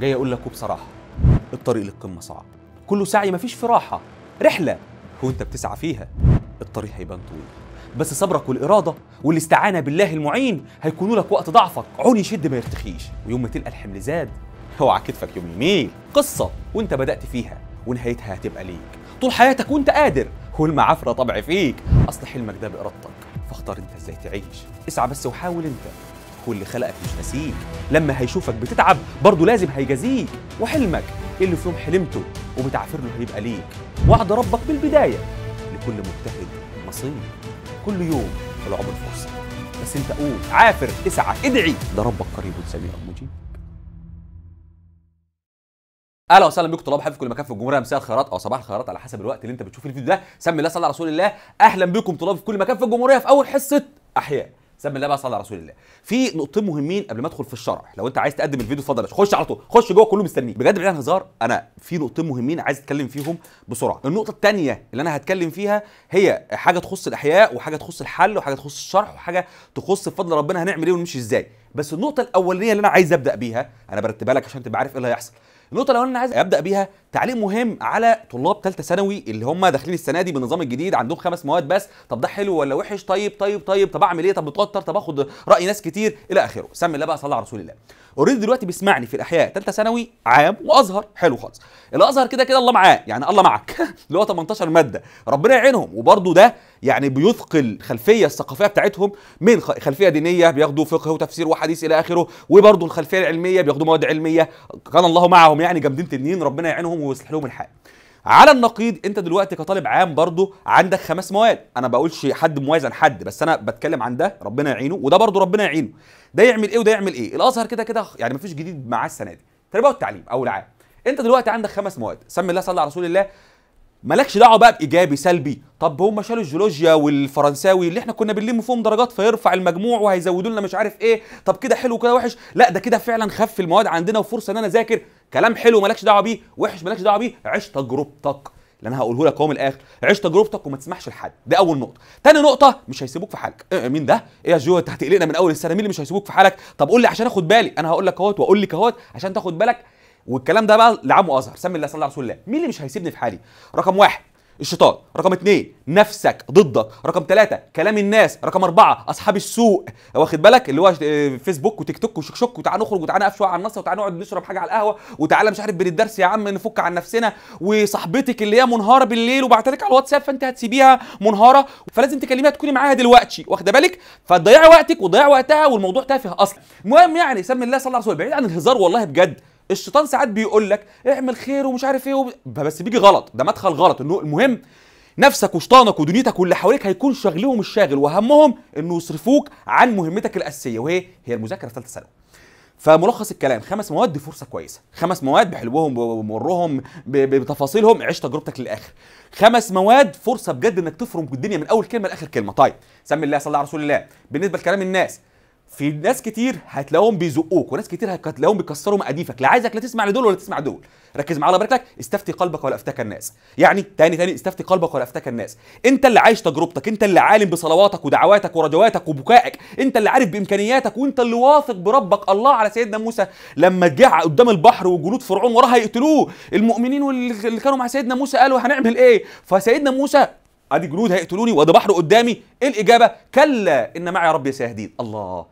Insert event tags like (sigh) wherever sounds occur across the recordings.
جاي اقول لكم بصراحه الطريق للقمه صعب كله سعي مفيش في راحه رحله وانت بتسعى فيها الطريق هيبان طويل بس صبرك والاراده والاستعانه بالله المعين هيكونوا لك وقت ضعفك عون يشد ما يرتخيش ويوم ما تلقى الحمل زاد هو على كتفك يوم يميل قصه وانت بدات فيها ونهايتها هتبقى ليك طول حياتك وانت قادر والمعافره طبع فيك اصل حلمك ده بارادتك فاختار انت ازاي تعيش اسعى بس وحاول انت واللي خلقك مش ناسيك لما هيشوفك بتتعب برضه لازم هيجازيك وحلمك اللي في يوم حلمته وبتعافر له هيبقى ليك وعد ربك بالبداية لكل مجتهد مصير كل يوم في العمر فرصة بس انت قول عافر اسعى ادعي ده ربك قريب سميع مجيب اهلا وسهلا بكم طلاب حضرتك في كل مكان في الجمهوريه مساء الخيرات او صباح الخيرات على حسب الوقت اللي انت بتشوف الفيديو ده سمي الله صلى على رسول الله اهلا بكم طلاب في كل مكان في الجمهوريه في اول حصه احياء سب الله بقى صلى على رسول الله في نقطتين مهمين قبل ما ادخل في الشرح لو انت عايز تقدم الفيديو اتفضل خش على طول خش جوه كله مستنيك بجد بعيد هزار انا في نقطتين مهمين عايز اتكلم فيهم بسرعه النقطه الثانيه اللي انا هتكلم فيها هي حاجه تخص الاحياء وحاجه تخص الحل وحاجه تخص الشرح وحاجه تخص بفضل ربنا هنعمل ايه ونمشي ازاي بس النقطه الاولانيه اللي انا عايز ابدا بيها انا برتبها لك عشان تبقى عارف ايه اللي هيحصل النقطه الاولانيه اللي انا عايز ابدا بيها تعليم مهم على طلاب ثالثه ثانوي اللي هم داخلين السنه دي بالنظام الجديد عندهم خمس مواد بس طب ده حلو ولا وحش طيب طيب طيب طب اعمل ايه طب متوتر طب اخد راي ناس كتير الى اخره سمي الله بقى صلى على رسول الله اوريدي دلوقتي بيسمعني في الاحياء ثالثه ثانوي عام وازهر حلو خالص الازهر كده كده الله معاه يعني الله معك (laughs) اللي هو 18 ماده ربنا يعينهم وبرده ده يعني بيثقل الخلفيه الثقافيه بتاعتهم من خلفيه دينيه بياخدوا فقه وتفسير وحديث الى اخره وبرده الخلفيه العلميه بياخدوا مواد علميه كان الله معهم يعني جامدين تنين ربنا يعينهم لهم ويصلح لهم الحال على النقيض انت دلوقتي كطالب عام برضه عندك خمس مواد انا بقولش حد مميز عن حد بس انا بتكلم عن ده ربنا يعينه وده برضه ربنا يعينه ده يعمل ايه وده يعمل ايه الازهر كده كده يعني مفيش جديد معاه السنه دي تربيه والتعليم او العام انت دلوقتي عندك خمس مواد سمي الله صلى على رسول الله مالكش دعوه بقى بايجابي سلبي طب هم شالوا الجيولوجيا والفرنساوي اللي احنا كنا بنلم فيهم درجات فيرفع المجموع وهيزودوا لنا مش عارف ايه طب كده حلو وكده وحش لا ده كده فعلا خف المواد عندنا وفرصه ان انا اذاكر كلام حلو مالكش دعوه بيه وحش مالكش دعوه بيه عيش تجربتك اللي انا هقوله لك اهو من الاخر عيش تجربتك وما تسمحش لحد ده اول نقطه تاني نقطه مش هيسيبوك في حالك اه مين ده ايه يا جو انت هتقلقنا من اول السنه مين اللي مش هيسيبوك في حالك طب قول لي عشان اخد بالي انا هقول لك اهوت واقول لك اهوت عشان تاخد بالك والكلام ده بقى لعمه وازهر سمي الله صلى الله رسول الله مين اللي مش هيسيبني في حالي رقم واحد الشيطان رقم اثنين نفسك ضدك رقم ثلاثة كلام الناس رقم أربعة أصحاب السوق واخد بالك اللي هو فيسبوك وتيك توك شك وتعالى نخرج وتعالى نقف شوية على النص وتعالى نقعد نشرب حاجة على القهوة وتعالى مش عارف بين الدرس يا عم نفك عن نفسنا وصاحبتك اللي هي منهارة بالليل وبعتلك على الواتساب فأنت هتسيبيها منهارة فلازم تكلميها تكوني معاها دلوقتي واخده بالك فتضيعي وقتك وتضيعي وقتها والموضوع تافه أصلا المهم يعني سمي الله صلى الله عليه وسلم بعيد عن الهزار والله بجد الشيطان ساعات بيقول لك اعمل خير ومش عارف ايه وب... بس بيجي غلط ده مدخل غلط انه المهم نفسك وشيطانك ودنيتك واللي حواليك هيكون شاغلهم الشاغل وهمهم انه يصرفوك عن مهمتك الاساسيه وهي هي المذاكره في ثالثه ثانوي فملخص الكلام خمس مواد دي فرصه كويسه خمس مواد بحلوهم بمرهم بتفاصيلهم عيش تجربتك للاخر خمس مواد فرصه بجد انك تفرم الدنيا من اول كلمه لاخر كلمه طيب سمي الله صلى على رسول الله بالنسبه لكلام الناس في ناس كتير هتلاقوهم بيزقوك وناس كتير هتلاقيهم بيكسروا مقاديفك لا عايزك لا تسمع لدول ولا تسمع دول ركز معايا الله بركتك لك استفتي قلبك ولا افتك الناس يعني تاني تاني استفتي قلبك ولا افتك الناس انت اللي عايش تجربتك انت اللي عالم بصلواتك ودعواتك ورجواتك وبكائك انت اللي عارف بامكانياتك وانت اللي واثق بربك الله على سيدنا موسى لما جه قدام البحر وجنود فرعون وراه هيقتلوه المؤمنين اللي كانوا مع سيدنا موسى قالوا هنعمل ايه فسيدنا موسى ادي جنود هيقتلوني وادي بحر قدامي ايه الاجابه كلا ان معي ربي سيهدين الله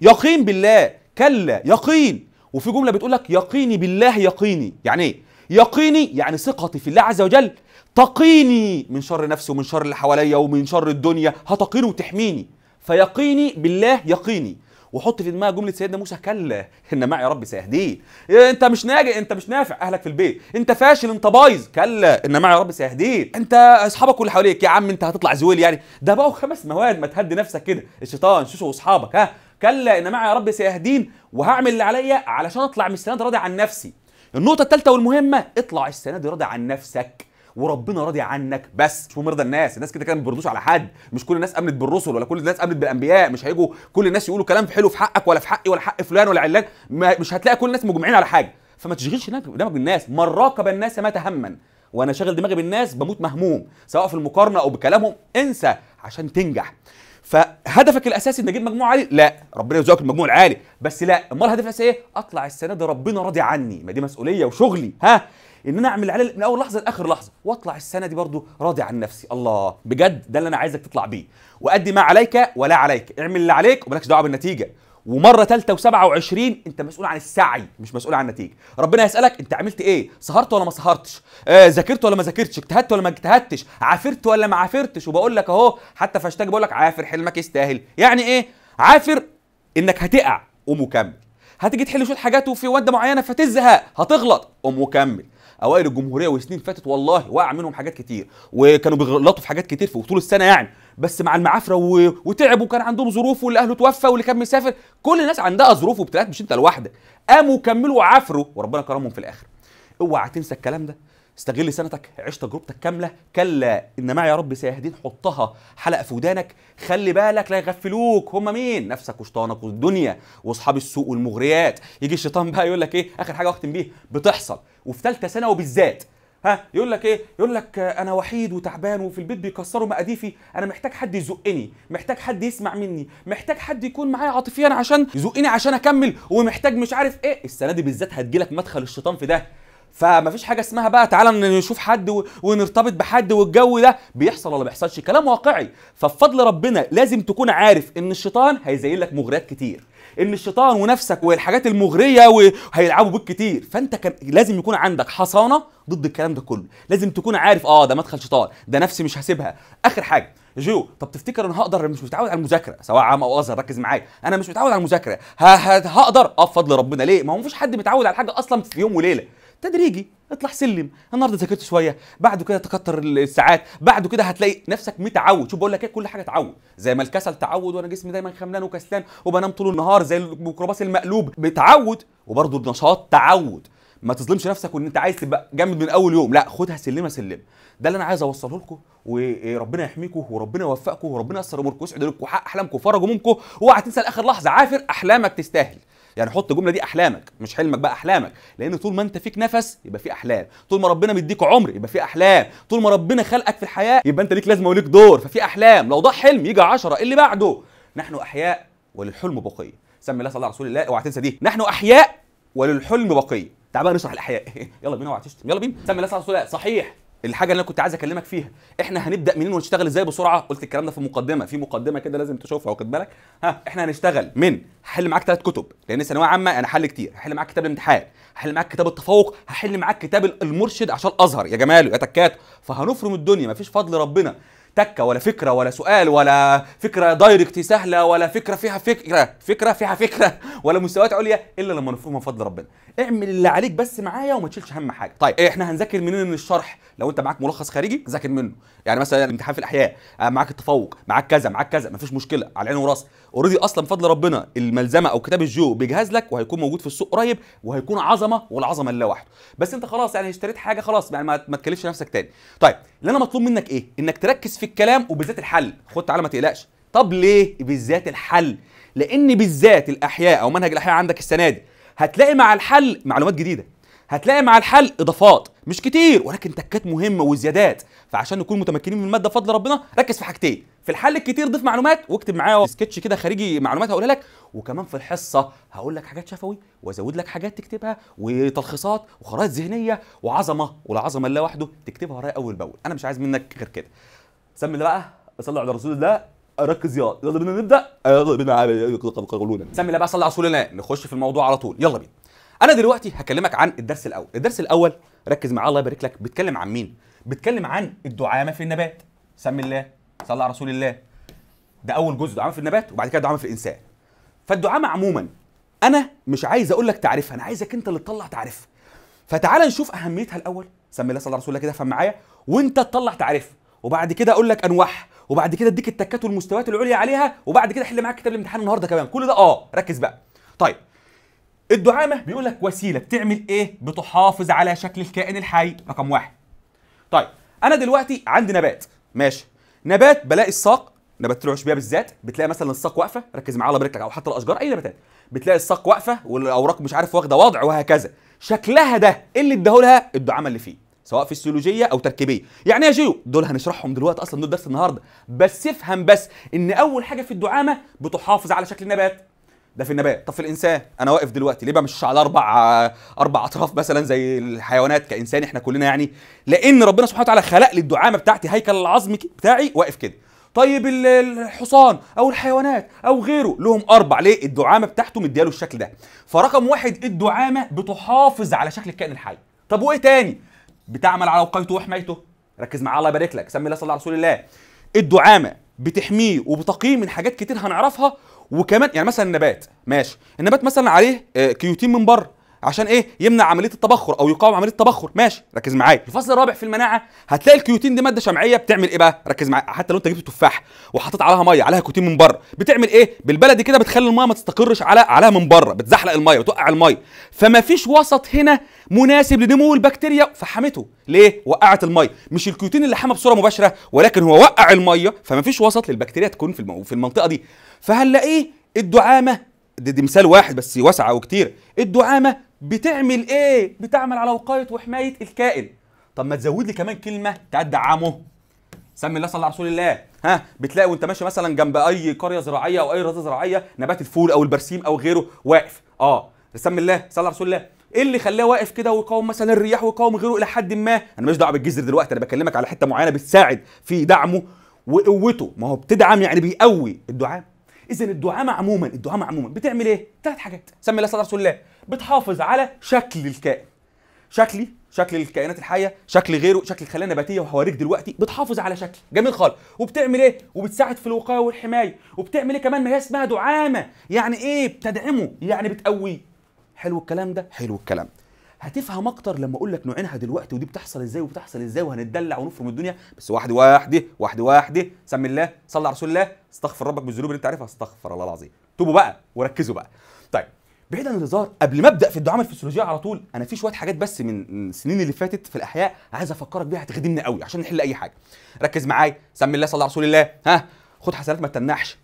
يقين بالله كلا يقين وفي جمله بتقول لك يقيني بالله يقيني يعني ايه يقيني يعني ثقتي في الله عز وجل تقيني من شر نفسي ومن شر اللي حواليا ومن شر الدنيا هتقيني وتحميني فيقيني بالله يقيني وحط في دماغك جمله سيدنا موسى كلا ان معي ربي سيهدين إيه، انت مش ناجي انت مش نافع اهلك في البيت انت فاشل انت بايظ كلا ان معي ربي سيهدين انت اصحابك واللي حواليك يا عم انت هتطلع زويل يعني ده بقى خمس مواد ما تهدي نفسك كده الشيطان شوشو واصحابك ها كلا ان معي ربي سيهدين وهعمل اللي عليا علشان اطلع من السنه راضي عن نفسي النقطه الثالثه والمهمه اطلع السنه دي راضي عن نفسك وربنا راضي عنك بس مش مرضى الناس الناس كده كده ما بيرضوش على حد مش كل الناس امنت بالرسل ولا كل الناس امنت بالانبياء مش هيجوا كل الناس يقولوا كلام حلو في حقك ولا في حقي ولا حق فلان ولا علان مش هتلاقي كل الناس مجمعين على حاجه فما تشغلش دماغك بالناس من راقب الناس ما تهمن وانا شاغل دماغي بالناس بموت مهموم سواء في المقارنه او بكلامهم انسى عشان تنجح فهدفك الاساسي ان اجيب مجموع عالي لا ربنا يرزقك المجموع العالي بس لا امال الهدف الاساسي ايه اطلع السنه دي ربنا راضي عني ما دي مسؤوليه وشغلي ها ان انا اعمل عليه من اول لحظه لاخر لحظه واطلع السنه دي برضو راضي عن نفسي الله بجد ده اللي انا عايزك تطلع بيه وادي ما عليك ولا عليك اعمل اللي عليك ومالكش دعوه بالنتيجه ومره ثالثه و27 انت مسؤول عن السعي مش مسؤول عن النتيجه ربنا يسالك انت عملت ايه سهرت ولا ما سهرتش آه ذاكرت ولا ما ذاكرتش اجتهدت ولا ما اجتهدتش عافرت ولا ما عافرتش وبقول لك اهو حتى في بقول لك عافر حلمك يستاهل يعني ايه عافر انك هتقع قوم وكمل هتيجي تحل شويه حاجات وفي واده معينه فتزهق هتغلط قوم وكمل اوائل الجمهوريه وسنين فاتت والله وقع منهم حاجات كتير وكانوا بيغلطوا في حاجات كتير في طول السنه يعني بس مع المعافره و... وتعبوا وكان عندهم ظروف واللي اهله توفى واللي كان مسافر كل الناس عندها ظروف وابتلاءات مش انت لوحدك قاموا كملوا وعفروا وربنا كرمهم في الاخر اوعى تنسى الكلام ده استغل سنتك عيش تجربتك كامله كلا ان معي يا رب سيهدين حطها حلقه في ودانك خلي بالك لا يغفلوك هم مين نفسك وشيطانك والدنيا واصحاب السوق والمغريات يجي الشيطان بقى يقول لك ايه اخر حاجه اختم بيها بتحصل وفي ثالثه ثانوي بالذات ها يقول لك ايه يقول لك انا وحيد وتعبان وفي البيت بيكسروا مقاديفي انا محتاج حد يزقني محتاج حد يسمع مني محتاج حد يكون معايا عاطفيا عشان يزقني عشان اكمل ومحتاج مش عارف ايه السنه دي بالذات هتجيلك مدخل الشيطان في ده فما فيش حاجه اسمها بقى تعالى نشوف حد ونرتبط بحد والجو ده بيحصل ولا بيحصلش كلام واقعي فبفضل ربنا لازم تكون عارف ان الشيطان هيزين لك مغريات كتير ان الشيطان ونفسك والحاجات المغريه وهيلعبوا بيك كتير فانت كان لازم يكون عندك حصانه ضد الكلام ده كله لازم تكون عارف اه ده مدخل شيطان ده نفسي مش هسيبها اخر حاجه جو طب تفتكر انا هقدر مش متعود على المذاكره سواء عام او ازهر ركز معايا انا مش متعود على المذاكره هقدر اه بفضل ربنا ليه ما هو مفيش حد متعود على حاجه اصلا في يوم وليله تدريجي اطلع سلم النهارده ذاكرت شويه بعده كده تكتر الساعات بعده كده هتلاقي نفسك متعود شوف بقول لك ايه كل حاجه تعود زي ما الكسل تعود وانا جسمي دايما خملان وكسلان وبنام طول النهار زي الميكروباص المقلوب بتعود وبرده النشاط تعود ما تظلمش نفسك وان انت عايز تبقى جامد من اول يوم لا خدها سلمه سلمه ده اللي انا عايز اوصله لكم وربنا يحميكم وربنا يوفقكم وربنا ييسر اموركم ويسعد لكم حق احلامكم وفرج همومكم اوعى تنسى لاخر لحظه عافر احلامك تستاهل يعني حط الجمله دي احلامك مش حلمك بقى احلامك لان طول ما انت فيك نفس يبقى في احلام طول ما ربنا مديك عمر يبقى في احلام طول ما ربنا خلقك في الحياه يبقى انت ليك لازمه وليك دور ففي احلام لو ضاع حلم يجي 10 إيه اللي بعده نحن احياء وللحلم بقيه سمي الله صلى الله على رسول الله اوعى تنسى دي نحن احياء وللحلم بقيه تعال بقى نشرح الاحياء (laughs) يلا بينا اوعى تشتم يلا بينا سمي الله صلى الله عليه وسلم صحيح الحاجه اللي انا كنت عايز اكلمك فيها احنا هنبدا منين ونشتغل ازاي بسرعه قلت الكلام ده في مقدمه في مقدمه كده لازم تشوفها واخد بالك ها احنا هنشتغل من هحل معاك ثلاث كتب لان ثانويه عامه انا حل كتير هحل معاك كتاب الامتحان هحل معاك كتاب التفوق هحل معاك كتاب المرشد عشان الازهر يا جماله يا تكات فهنفرم الدنيا مفيش فضل ربنا تكه ولا فكره ولا سؤال ولا فكره دايركت سهله ولا فكره فيها فكره فكره فيها فكره (laughs) ولا مستويات عليا الا لما نفهم من فضل ربنا اعمل اللي عليك بس معايا وما تشيلش هم حاجه طيب إيه، احنا هنذاكر منين من الشرح لو انت معاك ملخص خارجي ذاكر منه يعني مثلا امتحان في الاحياء آه، معاك التفوق معاك كذا معاك كذا مفيش مشكله على عيني وراسي اوريدي اصلا بفضل ربنا الملزمه او كتاب الجو بيجهز لك وهيكون موجود في السوق قريب وهيكون عظمه والعظمه لله وحده بس انت خلاص يعني اشتريت حاجه خلاص يعني ما تكلفش نفسك تاني طيب اللي انا مطلوب منك ايه انك تركز في الكلام وبالذات الحل خد تعالى ما تقلقش طب ليه بالذات الحل لان بالذات الاحياء او منهج الاحياء عندك السنه دي هتلاقي مع الحل معلومات جديده هتلاقي مع الحل اضافات مش كتير ولكن تكات مهمه وزيادات فعشان نكون متمكنين من الماده بفضل ربنا ركز في حاجتين في الحل الكتير ضيف معلومات واكتب معايا سكتش كده خارجي معلومات هقولها لك وكمان في الحصه هقول لك حاجات شفوي وازود لك حاجات تكتبها وتلخيصات وخرائط ذهنيه وعظمه والعظمه الله وحده تكتبها ورايا اول باول انا مش عايز منك غير كده سمي اللي بقى صلي على رسول الله ركز يلا يلا بينا نبدا يلا بينا سمي بقى صلي على رسول الله نخش في الموضوع على طول يلا بينا انا دلوقتي هكلمك عن الدرس الاول الدرس الاول ركز معاه الله يبارك لك بيتكلم عن مين بيتكلم عن الدعامه في النبات سمي الله صلى على رسول الله ده اول جزء دعامه في النبات وبعد كده دعامه في الانسان فالدعامه عموما انا مش عايز اقول لك تعريفها انا عايزك انت اللي تطلع تعريفها فتعال نشوف اهميتها الاول سمي الله صلى الله رسول الله كده فهم معايا وانت تطلع تعريفها وبعد كده اقول لك انواعها وبعد كده اديك التكات والمستويات العليا عليها وبعد كده احل معاك كتاب الامتحان النهارده كمان كل ده اه ركز بقى طيب الدعامه بيقول لك وسيله بتعمل ايه؟ بتحافظ على شكل الكائن الحي رقم واحد. طيب انا دلوقتي عندي نبات ماشي نبات بلاقي الساق نبات العشبيه بالذات بتلاقي مثلا الساق واقفه ركز معايا الله لك او حتى الاشجار اي نباتات بتلاقي الساق واقفه والاوراق مش عارف واخده وضع وهكذا شكلها ده اللي اداهولها الدعامه اللي فيه سواء فسيولوجيه او تركيبيه يعني ايه جيو دول هنشرحهم دلوقتي اصلا دول درس النهارده بس افهم بس ان اول حاجه في الدعامه بتحافظ على شكل النبات ده في النبات طب في الانسان انا واقف دلوقتي ليه مش على اربع اربع اطراف مثلا زي الحيوانات كانسان احنا كلنا يعني لان ربنا سبحانه وتعالى خلق لي الدعامه بتاعتي هيكل العظم بتاعي واقف كده طيب الحصان او الحيوانات او غيره لهم اربع ليه الدعامه بتاعته مدياله الشكل ده فرقم واحد الدعامه بتحافظ على شكل الكائن الحي طب وايه تاني بتعمل على وقايته وحمايته ركز معاه الله يبارك لك سمي الله صلى على رسول الله الدعامه بتحميه وبتقيه من حاجات كتير هنعرفها وكمان يعني مثلا النبات ماشي النبات مثلا عليه آه، كيوتين من بره عشان ايه يمنع عمليه التبخر او يقاوم عمليه التبخر ماشي ركز معايا الفصل الرابع في المناعه هتلاقي الكيوتين دي ماده شمعيه بتعمل ايه بقى ركز معايا حتى لو انت جبت تفاح وحطيت عليها ميه عليها كيوتين من بره بتعمل ايه بالبلدي كده بتخلي الميه ما تستقرش على عليها من بره بتزحلق الميه وتوقع الميه فما فيش وسط هنا مناسب لنمو البكتيريا فحمته ليه وقعت الميه مش الكيوتين اللي حمى بصوره مباشره ولكن هو وقع الميه فما فيش وسط للبكتيريا تكون في في المنطقه دي فهنلاقيه الدعامه دي, دي مثال واحد بس واسعه وكتير الدعامه بتعمل ايه بتعمل على وقايه وحمايه الكائن طب ما تزود لي كمان كلمه تعد عامه سمي الله صلى على رسول الله ها بتلاقي وانت ماشي مثلا جنب اي قريه زراعيه او اي رياضه زراعيه نبات الفول او البرسيم او غيره واقف اه سمي الله صلى على رسول الله ايه اللي خلاه واقف كده ويقاوم مثلا الرياح ويقاوم غيره الى حد ما انا ماليش دعوه بالجزر دلوقتي انا بكلمك على حته معينه بتساعد في دعمه وقوته ما هو بتدعم يعني بيقوي الدعامه اذا الدعامه عموما الدعامه عموما بتعمل ايه ثلاث حاجات سمي الله رسول الله بتحافظ على شكل الكائن شكلي شكل الكائنات الحيه شكل غيره شكل الخلايا النباتيه وهوريك دلوقتي بتحافظ على شكل جميل خالص وبتعمل ايه وبتساعد في الوقايه والحمايه وبتعمل ايه كمان ما هي اسمها دعامه يعني ايه بتدعمه يعني بتقويه حلو الكلام ده حلو الكلام هتفهم اكتر لما اقول لك نوعينها دلوقتي ودي بتحصل ازاي وبتحصل ازاي وهنتدلع ونفرم الدنيا بس واحده واحده واحده واحده سم الله صلى على رسول الله استغفر ربك بالذنوب اللي انت عارفها استغفر الله العظيم توبوا بقى وركزوا بقى طيب بعيد عن الهزار قبل ما ابدا في الدعامه الفسيولوجيه على طول انا في شويه حاجات بس من السنين اللي فاتت في الاحياء عايز افكرك بيها هتخدمنا قوي عشان نحل اي حاجه ركز معايا سم الله صلى على رسول الله ها خد حسنات ما تمنحش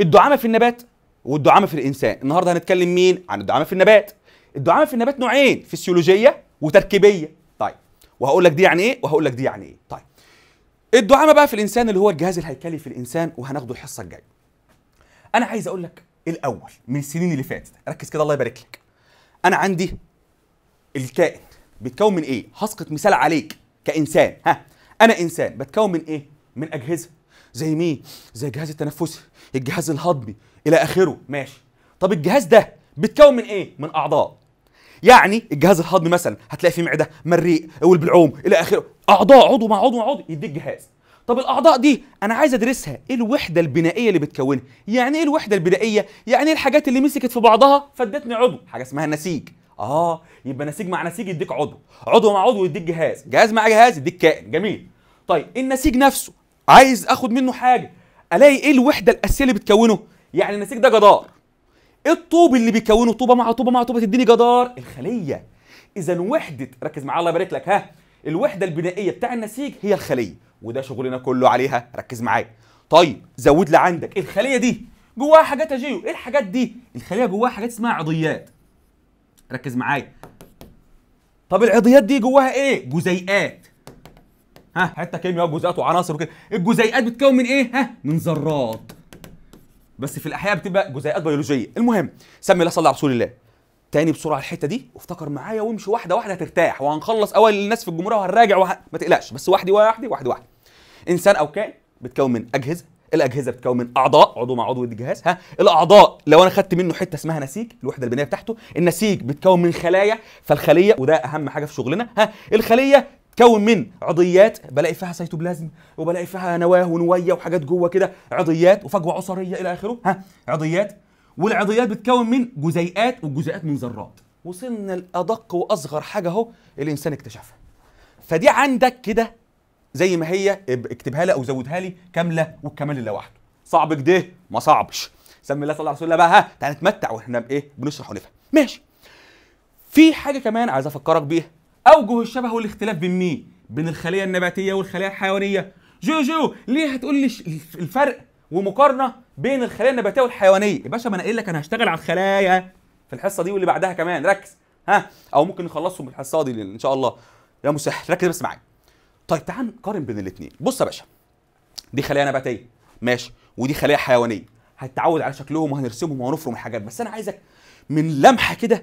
الدعامه في النبات والدعامه في الانسان النهارده هنتكلم مين عن الدعامه في النبات الدعامه في النبات نوعين فسيولوجيه وتركيبيه طيب وهقول لك دي يعني ايه وهقول لك دي يعني ايه طيب الدعامه بقى في الانسان اللي هو الجهاز الهيكلي في الانسان وهناخده الحصه الجايه انا عايز اقول لك الاول من السنين اللي فاتت ركز كده الله يبارك لك انا عندي الكائن بيتكون من ايه هسقط مثال عليك كانسان ها انا انسان بتكون من ايه من اجهزه زي مين زي الجهاز التنفسي الجهاز الهضمي الى اخره ماشي طب الجهاز ده بيتكون من ايه من اعضاء يعني الجهاز الهضمي مثلا هتلاقي فيه معده مريء والبلعوم الى اخره اعضاء عضو مع عضو مع عضو يديك جهاز طب الاعضاء دي انا عايز ادرسها ايه الوحده البنائيه اللي بتكونها يعني ايه الوحده البنائيه يعني ايه الحاجات اللي مسكت في بعضها فادتني عضو حاجه اسمها نسيج اه يبقى نسيج مع نسيج يديك عضو عضو مع عضو يديك جهاز جهاز مع جهاز يديك كائن جميل طيب النسيج نفسه عايز اخد منه حاجه الاقي ايه الوحده الاساسيه اللي بتكونه يعني النسيج ده جدار إيه الطوب اللي بيكونه طوبه مع طوبه مع طوبه تديني جدار الخليه اذا وحده ركز معايا الله يبارك لك ها الوحده البنائيه بتاع النسيج هي الخليه وده شغلنا كله عليها ركز معايا طيب زود لي عندك الخليه دي جواها حاجات يا جيو ايه الحاجات دي الخليه جواها حاجات اسمها عضيات ركز معايا طب العضيات دي جواها ايه جزيئات ها حته كيمياء جزيئات وعناصر وكده الجزيئات بتتكون من ايه ها من ذرات بس في الاحياء بتبقى جزيئات بيولوجيه المهم سمي الله صلى على رسول الله تاني بسرعه الحته دي وافتكر معايا وامشي واحده واحده هترتاح وهنخلص اول الناس في الجمهوريه وهنراجع وه... ما تقلقش بس واحده واحده واحده واحده انسان او كائن بتكون من اجهزه الاجهزه بتكون من اعضاء عضو مع عضو الجهاز ها الاعضاء لو انا خدت منه حته اسمها نسيج الوحده البنيه بتاعته النسيج بتكون من خلايا فالخليه وده اهم حاجه في شغلنا ها الخليه تكون من عضيات بلاقي فيها سيتوبلازم وبلاقي فيها نواه ونويه وحاجات جوه كده عضيات وفجوه عصريه الى اخره ها عضيات والعضيات بتكون من جزيئات والجزيئات من ذرات وصلنا لادق واصغر حاجه اهو الانسان اكتشفها فدي عندك كده زي ما هي اكتبها لي او زودها لي كامله والكمال لوحده صعب كده ما صعبش سمي الله صلى الله عليه وسلم بقى ها تعالى نتمتع واحنا بايه بنشرح ونفهم ماشي في حاجه كمان عايز افكرك بيها اوجه الشبه والاختلاف بين مين بين الخليه النباتيه والخليه الحيوانيه جو جو ليه هتقول لي الفرق ومقارنه بين الخليه النباتيه والحيوانيه يا باشا ما انا قايل لك انا هشتغل على الخلايا في الحصه دي واللي بعدها كمان ركز ها او ممكن نخلصهم في الحصه دي ان شاء الله يا مسح ركز بس معايا طيب تعال نقارن بين الاثنين بص يا باشا دي خلايا نباتيه ماشي ودي خلايا حيوانيه هتتعود على شكلهم وهنرسمهم وهنفرم الحاجات بس انا عايزك من لمحه كده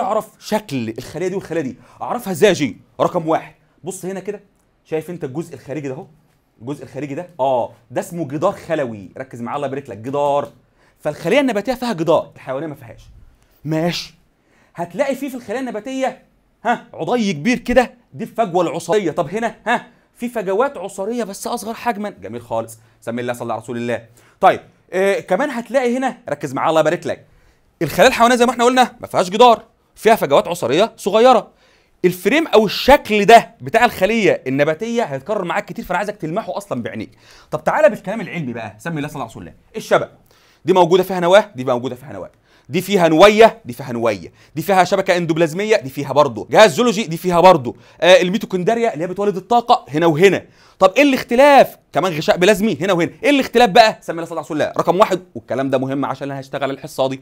تعرف شكل الخليه دي والخليه دي اعرفها ازاي جي رقم واحد بص هنا كده شايف انت الجزء الخارجي ده اهو الجزء الخارجي ده اه ده اسمه جدار خلوي ركز معايا الله يبارك لك جدار فالخليه النباتيه فيها جدار الحيوانيه ما فيهاش ماشي هتلاقي فيه في الخليه النباتيه ها عضي كبير كده دي الفجوه العصريه طب هنا ها في فجوات عصريه بس اصغر حجما جميل خالص سمي الله صلى على رسول الله طيب آه كمان هتلاقي هنا ركز معايا الله يبارك لك الخلايا الحيوانيه زي ما احنا قلنا ما فيهاش جدار فيها فجوات عصريه صغيره الفريم او الشكل ده بتاع الخليه النباتيه هيتكرر معاك كتير فانا عايزك تلمحه اصلا بعينيك طب تعالى بالكلام العلمي بقى سمي الله صلى الله عليه وسلم الشبك دي موجوده فيها نواه دي موجوده فيها نواه دي فيها نويه دي فيها نويه دي فيها شبكه اندوبلازميه دي فيها برضه جهاز زولوجي دي فيها برضه آه الميتوكوندريا اللي هي بتولد الطاقه هنا وهنا طب ايه الاختلاف كمان غشاء بلازمي هنا وهنا ايه الاختلاف بقى سمي الله صلى الله عليه وسلم رقم واحد والكلام ده مهم عشان انا هشتغل الحصه دي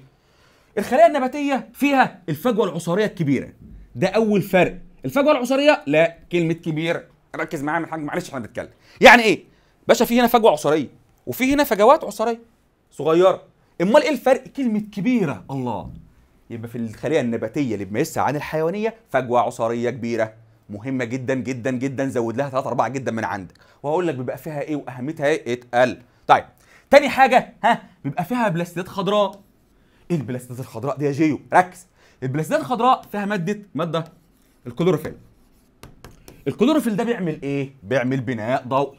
الخلايا النباتيه فيها الفجوه العصاريه الكبيره ده اول فرق الفجوه العصاريه لا كلمه كبير ركز معايا من حاجة معلش احنا بنتكلم يعني ايه باشا في هنا فجوه عصاريه وفي هنا فجوات عصاريه صغيره امال ايه الفرق كلمه كبيره الله يبقى في الخليه النباتيه اللي بيميزها عن الحيوانيه فجوه عصاريه كبيره مهمه جدا جدا جدا زود لها 3 4 جدا من عندك وهقول لك بيبقى فيها ايه واهميتها ايه اتقل طيب تاني حاجه ها بيبقى فيها بلاستيدات خضراء ايه البلاستيدات الخضراء دي يا جيو ركز البلاستيدات الخضراء فيها ماده ماده الكلوروفيل الكلوروفيل ده بيعمل ايه بيعمل بناء ضوئي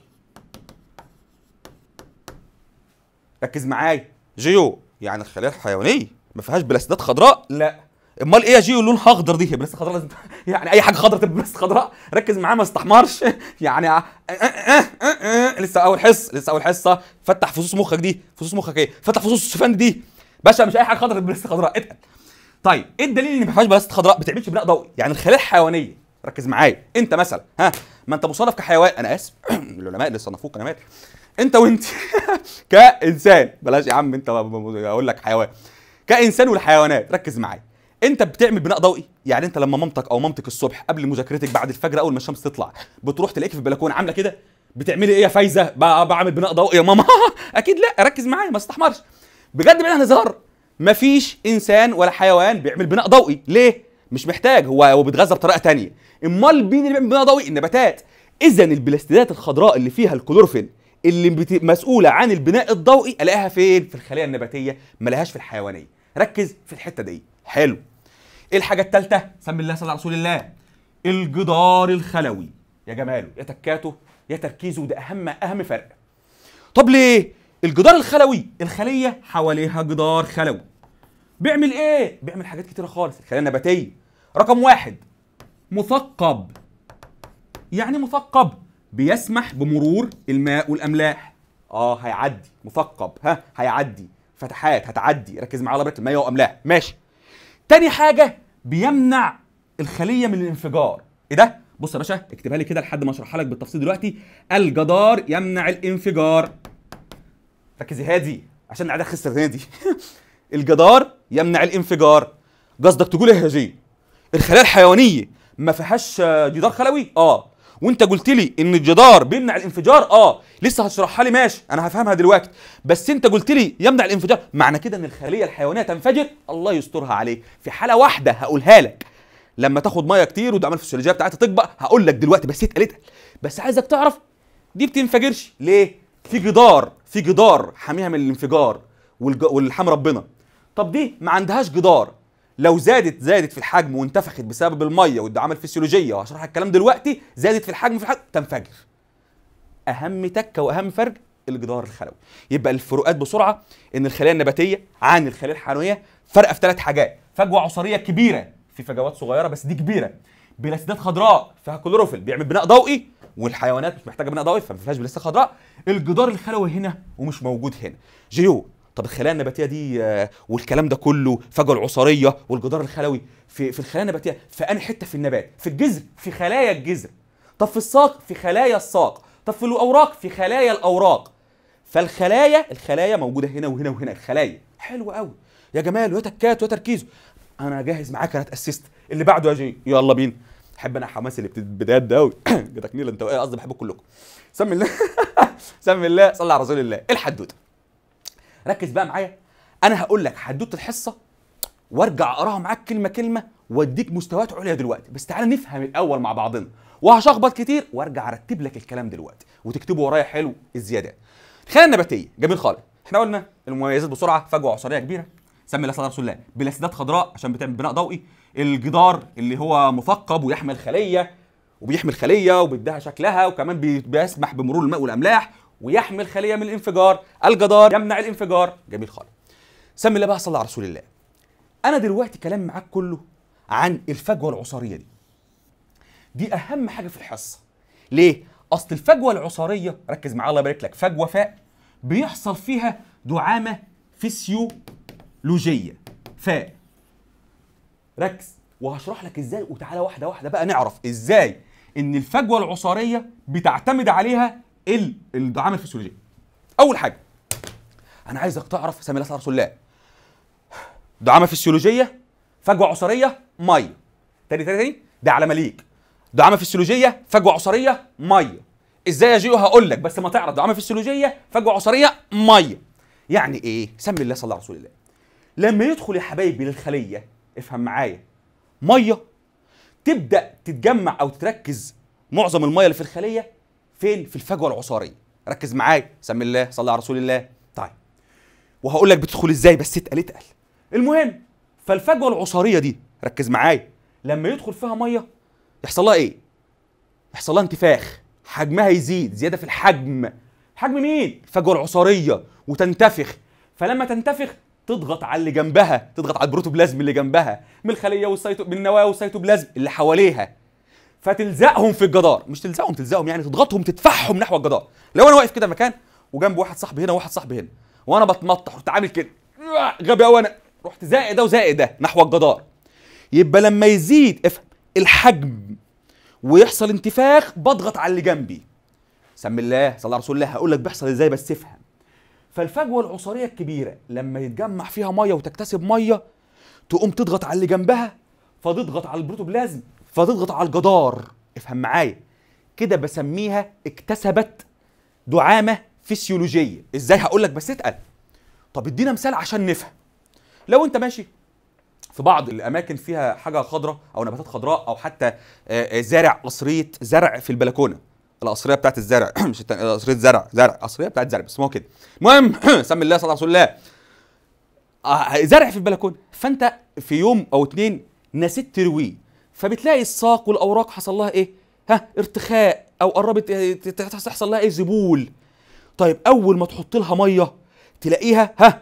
ركز معايا جيو يعني الخلايا الحيوانيه ما فيهاش بلاستيدات خضراء لا امال ايه يا جيو لونها اخضر دي بلاستينات خضراء لازم (laughs) يعني اي حاجه خضراء تبقى بلاستينات خضراء ركز معايا ما استحمرش (laughs) يعني آه، آه، آه،, أه أه أه لسه اول حصه لسه اول حصه فتح فصوص مخك دي فصوص مخك ايه فتح فصوص السفند دي باشا مش اي حاجه خضراء بلاستيك خضراء اتقل إيه طيب ايه الدليل ان ما فيهاش بلاستيك خضراء ما بتعملش بناء ضوئي يعني الخلايا الحيوانيه ركز معايا انت مثلا ها ما انت مصنف كحيوان انا اسف (clears throat) العلماء اللي صنفوك انا مات انت وانت (laughs) كانسان بلاش يا عم انت اقول لك حيوان كانسان والحيوانات ركز معايا انت بتعمل بناء ضوئي يعني انت لما مامتك او مامتك الصبح قبل مذاكرتك بعد الفجر اول ما الشمس تطلع بتروح تلاقيك في البلكونه عامله كده بتعملي ايه يا فايزه بعمل بناء ضوئي يا ماما (laughs) اكيد لا ركز معايا ما استحمرش بجد بعيد هزار مفيش انسان ولا حيوان بيعمل بناء ضوئي ليه مش محتاج هو هو بيتغذى بطريقه تانية امال مين اللي بيعمل بناء ضوئي النباتات اذا البلاستيدات الخضراء اللي فيها الكلوروفيل اللي بت... مسؤوله عن البناء الضوئي الاقيها فين في الخلايا النباتيه ما في الحيوانيه ركز في الحته دي حلو ايه الحاجه الثالثه سمي الله صلى على رسول الله الجدار الخلوي يا جماله يا تكاته يا تركيزه ده اهم اهم فرق طب ليه الجدار الخلوي الخليه حواليها جدار خلوي بيعمل ايه بيعمل حاجات كتيره خالص الخلايا النباتيه رقم واحد مثقب يعني مثقب بيسمح بمرور الماء والاملاح اه هيعدي مثقب ها هيعدي فتحات هتعدي ركز معايا على الماء واملاح ماشي تاني حاجه بيمنع الخليه من الانفجار ايه ده بص يا باشا اكتبها لي كده لحد ما اشرحها لك بالتفصيل دلوقتي الجدار يمنع الانفجار ركزي هادي عشان العاده خسر نادي (laughs) الجدار يمنع الانفجار قصدك تقول ايه يا جي الخلايا الحيوانيه ما فيهاش آه، جدار خلوي اه وانت قلت لي ان الجدار بيمنع الانفجار اه لسه هتشرحها لي ماشي انا هفهمها دلوقتي بس انت قلت لي يمنع الانفجار معنى كده ان الخليه الحيوانيه تنفجر الله يسترها عليك في حاله واحده هقولها لك لما تاخد ميه كتير وتعمل الفسيولوجيه بتاعتها تطبق هقول لك دلوقتي بس اتقلتها بس عايزك تعرف دي بتنفجرش ليه في جدار في جدار حاميها من الانفجار والحام ربنا طب دي ما عندهاش جدار لو زادت زادت في الحجم وانتفخت بسبب الميه والدعامه الفسيولوجيه وهشرح الكلام دلوقتي زادت في الحجم في الحجم تنفجر اهم تكه واهم فرق الجدار الخلوي يبقى الفروقات بسرعه ان الخلايا النباتيه عن الخلايا الحيوانيه فارقه في ثلاث حاجات فجوه عصريه كبيره في فجوات صغيره بس دي كبيره بلاسيدات خضراء فيها كلوروفيل بيعمل بناء ضوئي والحيوانات مش محتاجه بناء ضوئي فما فيهاش بلاستيك خضراء الجدار الخلوي هنا ومش موجود هنا جيو طب الخلايا النباتيه دي آه، والكلام ده كله فجوه العصاريه والجدار الخلوي في في الخلايا النباتيه في انهي حته في النبات في الجذر في خلايا الجذر طب في الساق في خلايا الساق طب في الاوراق في خلايا الاوراق فالخلايا الخلايا موجوده هنا وهنا وهنا الخلايا حلو قوي يا جمال ويا تكات ويا تركيزه انا جاهز معاك انا اتاسست اللي بعده يا جي يلا بينا بحب انا حماس اللي بدايات ده (coughs) جاتك نيل انت إيه، قصدي بحبكم كلكم سمي الله (laughs) سمي الله صلى على رسول الله إيه الحدوته ركز بقى معايا انا هقول لك حدوته الحصه وارجع اقراها معاك كلمه كلمه واديك مستويات عليا دلوقتي بس تعالى نفهم الاول مع بعضنا وهشخبط كتير وارجع ارتب لك الكلام دلوقتي وتكتبه ورايا حلو الزياده الخلايا النباتيه جميل خالص احنا قلنا المميزات بسرعه فجوه عصريه كبيره سمي الله صلى الله عليه وسلم بلاستيدات خضراء عشان بتعمل بناء ضوئي الجدار اللي هو مثقب ويحمل خليه وبيحمل خليه وبيديها شكلها وكمان بيسمح بمرور الماء والاملاح ويحمل خليه من الانفجار الجدار يمنع الانفجار جميل خالص سمي الله بقى صلى على رسول الله انا دلوقتي كلام معاك كله عن الفجوه العصاريه دي دي اهم حاجه في الحصه ليه اصل الفجوه العصاريه ركز معايا الله يبارك لك فجوه فاء بيحصل فيها دعامه فسيولوجيه فاء ركز وهشرح لك ازاي وتعالى واحده واحده بقى نعرف ازاي ان الفجوه العصاريه بتعتمد عليها الدعامه الفسيولوجيه اول حاجه انا عايزك تعرف سامي الله رسول الله دعامه فسيولوجيه فجوه عصاريه ميه تاني تاني تاني ده على مليك دعامه فسيولوجيه فجوه عصاريه ميه ازاي يا جيو هقول لك بس ما تعرف دعامه فسيولوجيه فجوه عصاريه ميه يعني ايه سمي الله صلى الله عليه وسلم لما يدخل يا حبايبي للخليه افهم معايا ميه تبدا تتجمع او تتركز معظم الميه اللي في الخليه فين في الفجوه العصاريه ركز معايا سم الله صلي على رسول الله طيب وهقول لك بتدخل ازاي بس اتقل اتقل المهم فالفجوه العصاريه دي ركز معايا لما يدخل فيها ميه يحصل لها ايه يحصل لها انتفاخ حجمها يزيد زياده في الحجم حجم مين الفجوه العصاريه وتنتفخ فلما تنتفخ تضغط على اللي جنبها تضغط على البروتوبلازم اللي جنبها من الخليه والسيتو من النواه والسيتوبلازم اللي حواليها فتلزقهم في الجدار مش تلزقهم تلزقهم يعني تضغطهم تدفعهم نحو الجدار لو انا واقف كده مكان وجنبي واحد صاحبي هنا وواحد صاحبي هنا وانا بتنطح رحت عامل كده غبي قوي انا رحت زائق ده وزائق ده نحو الجدار يبقى لما يزيد افهم الحجم ويحصل انتفاخ بضغط على اللي جنبي سم الله صلى الله على رسول الله هقول لك بيحصل ازاي بس افهم فالفجوه العصاريه الكبيره لما يتجمع فيها ميه وتكتسب ميه تقوم تضغط على اللي جنبها فتضغط على البروتوبلازم فتضغط على الجدار افهم معايا كده بسميها اكتسبت دعامه فسيولوجيه ازاي هقول لك بس اتقل طب ادينا مثال عشان نفهم لو انت ماشي في بعض الاماكن فيها حاجه خضراء او نباتات خضراء او حتى آه، آه، زارع قصريه زرع في البلكونه القصريه بتاعت الزرع (clears throat) مش قصريه زرع زرع قصريه بتاعت زرع بس هو كده المهم (clears throat) سم الله صلى رسول الله آه، زرع في البلكونه فانت في يوم او اتنين نسيت ترويه فبتلاقي الساق والاوراق حصل لها ايه ها ارتخاء او قربت آه، تحصل لها ايه ذبول طيب اول ما تحط لها ميه تلاقيها ها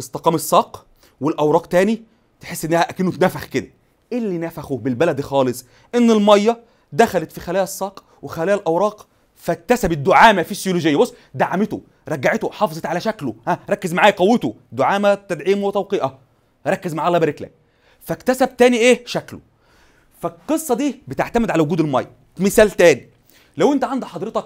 استقام الساق والاوراق تاني تحس انها اكنه اتنفخ كده ايه اللي نفخه بالبلدي خالص ان الميه دخلت في خلايا الساق وخلايا الاوراق فاكتسبت دعامه فيسيولوجيه بص دعمته رجعته حافظت على شكله ها ركز معايا قوته دعامه تدعيم وتوقيئه ركز معايا الله يبارك لك فاكتسب تاني ايه شكله فالقصه دي بتعتمد على وجود الميه مثال تاني لو انت عند حضرتك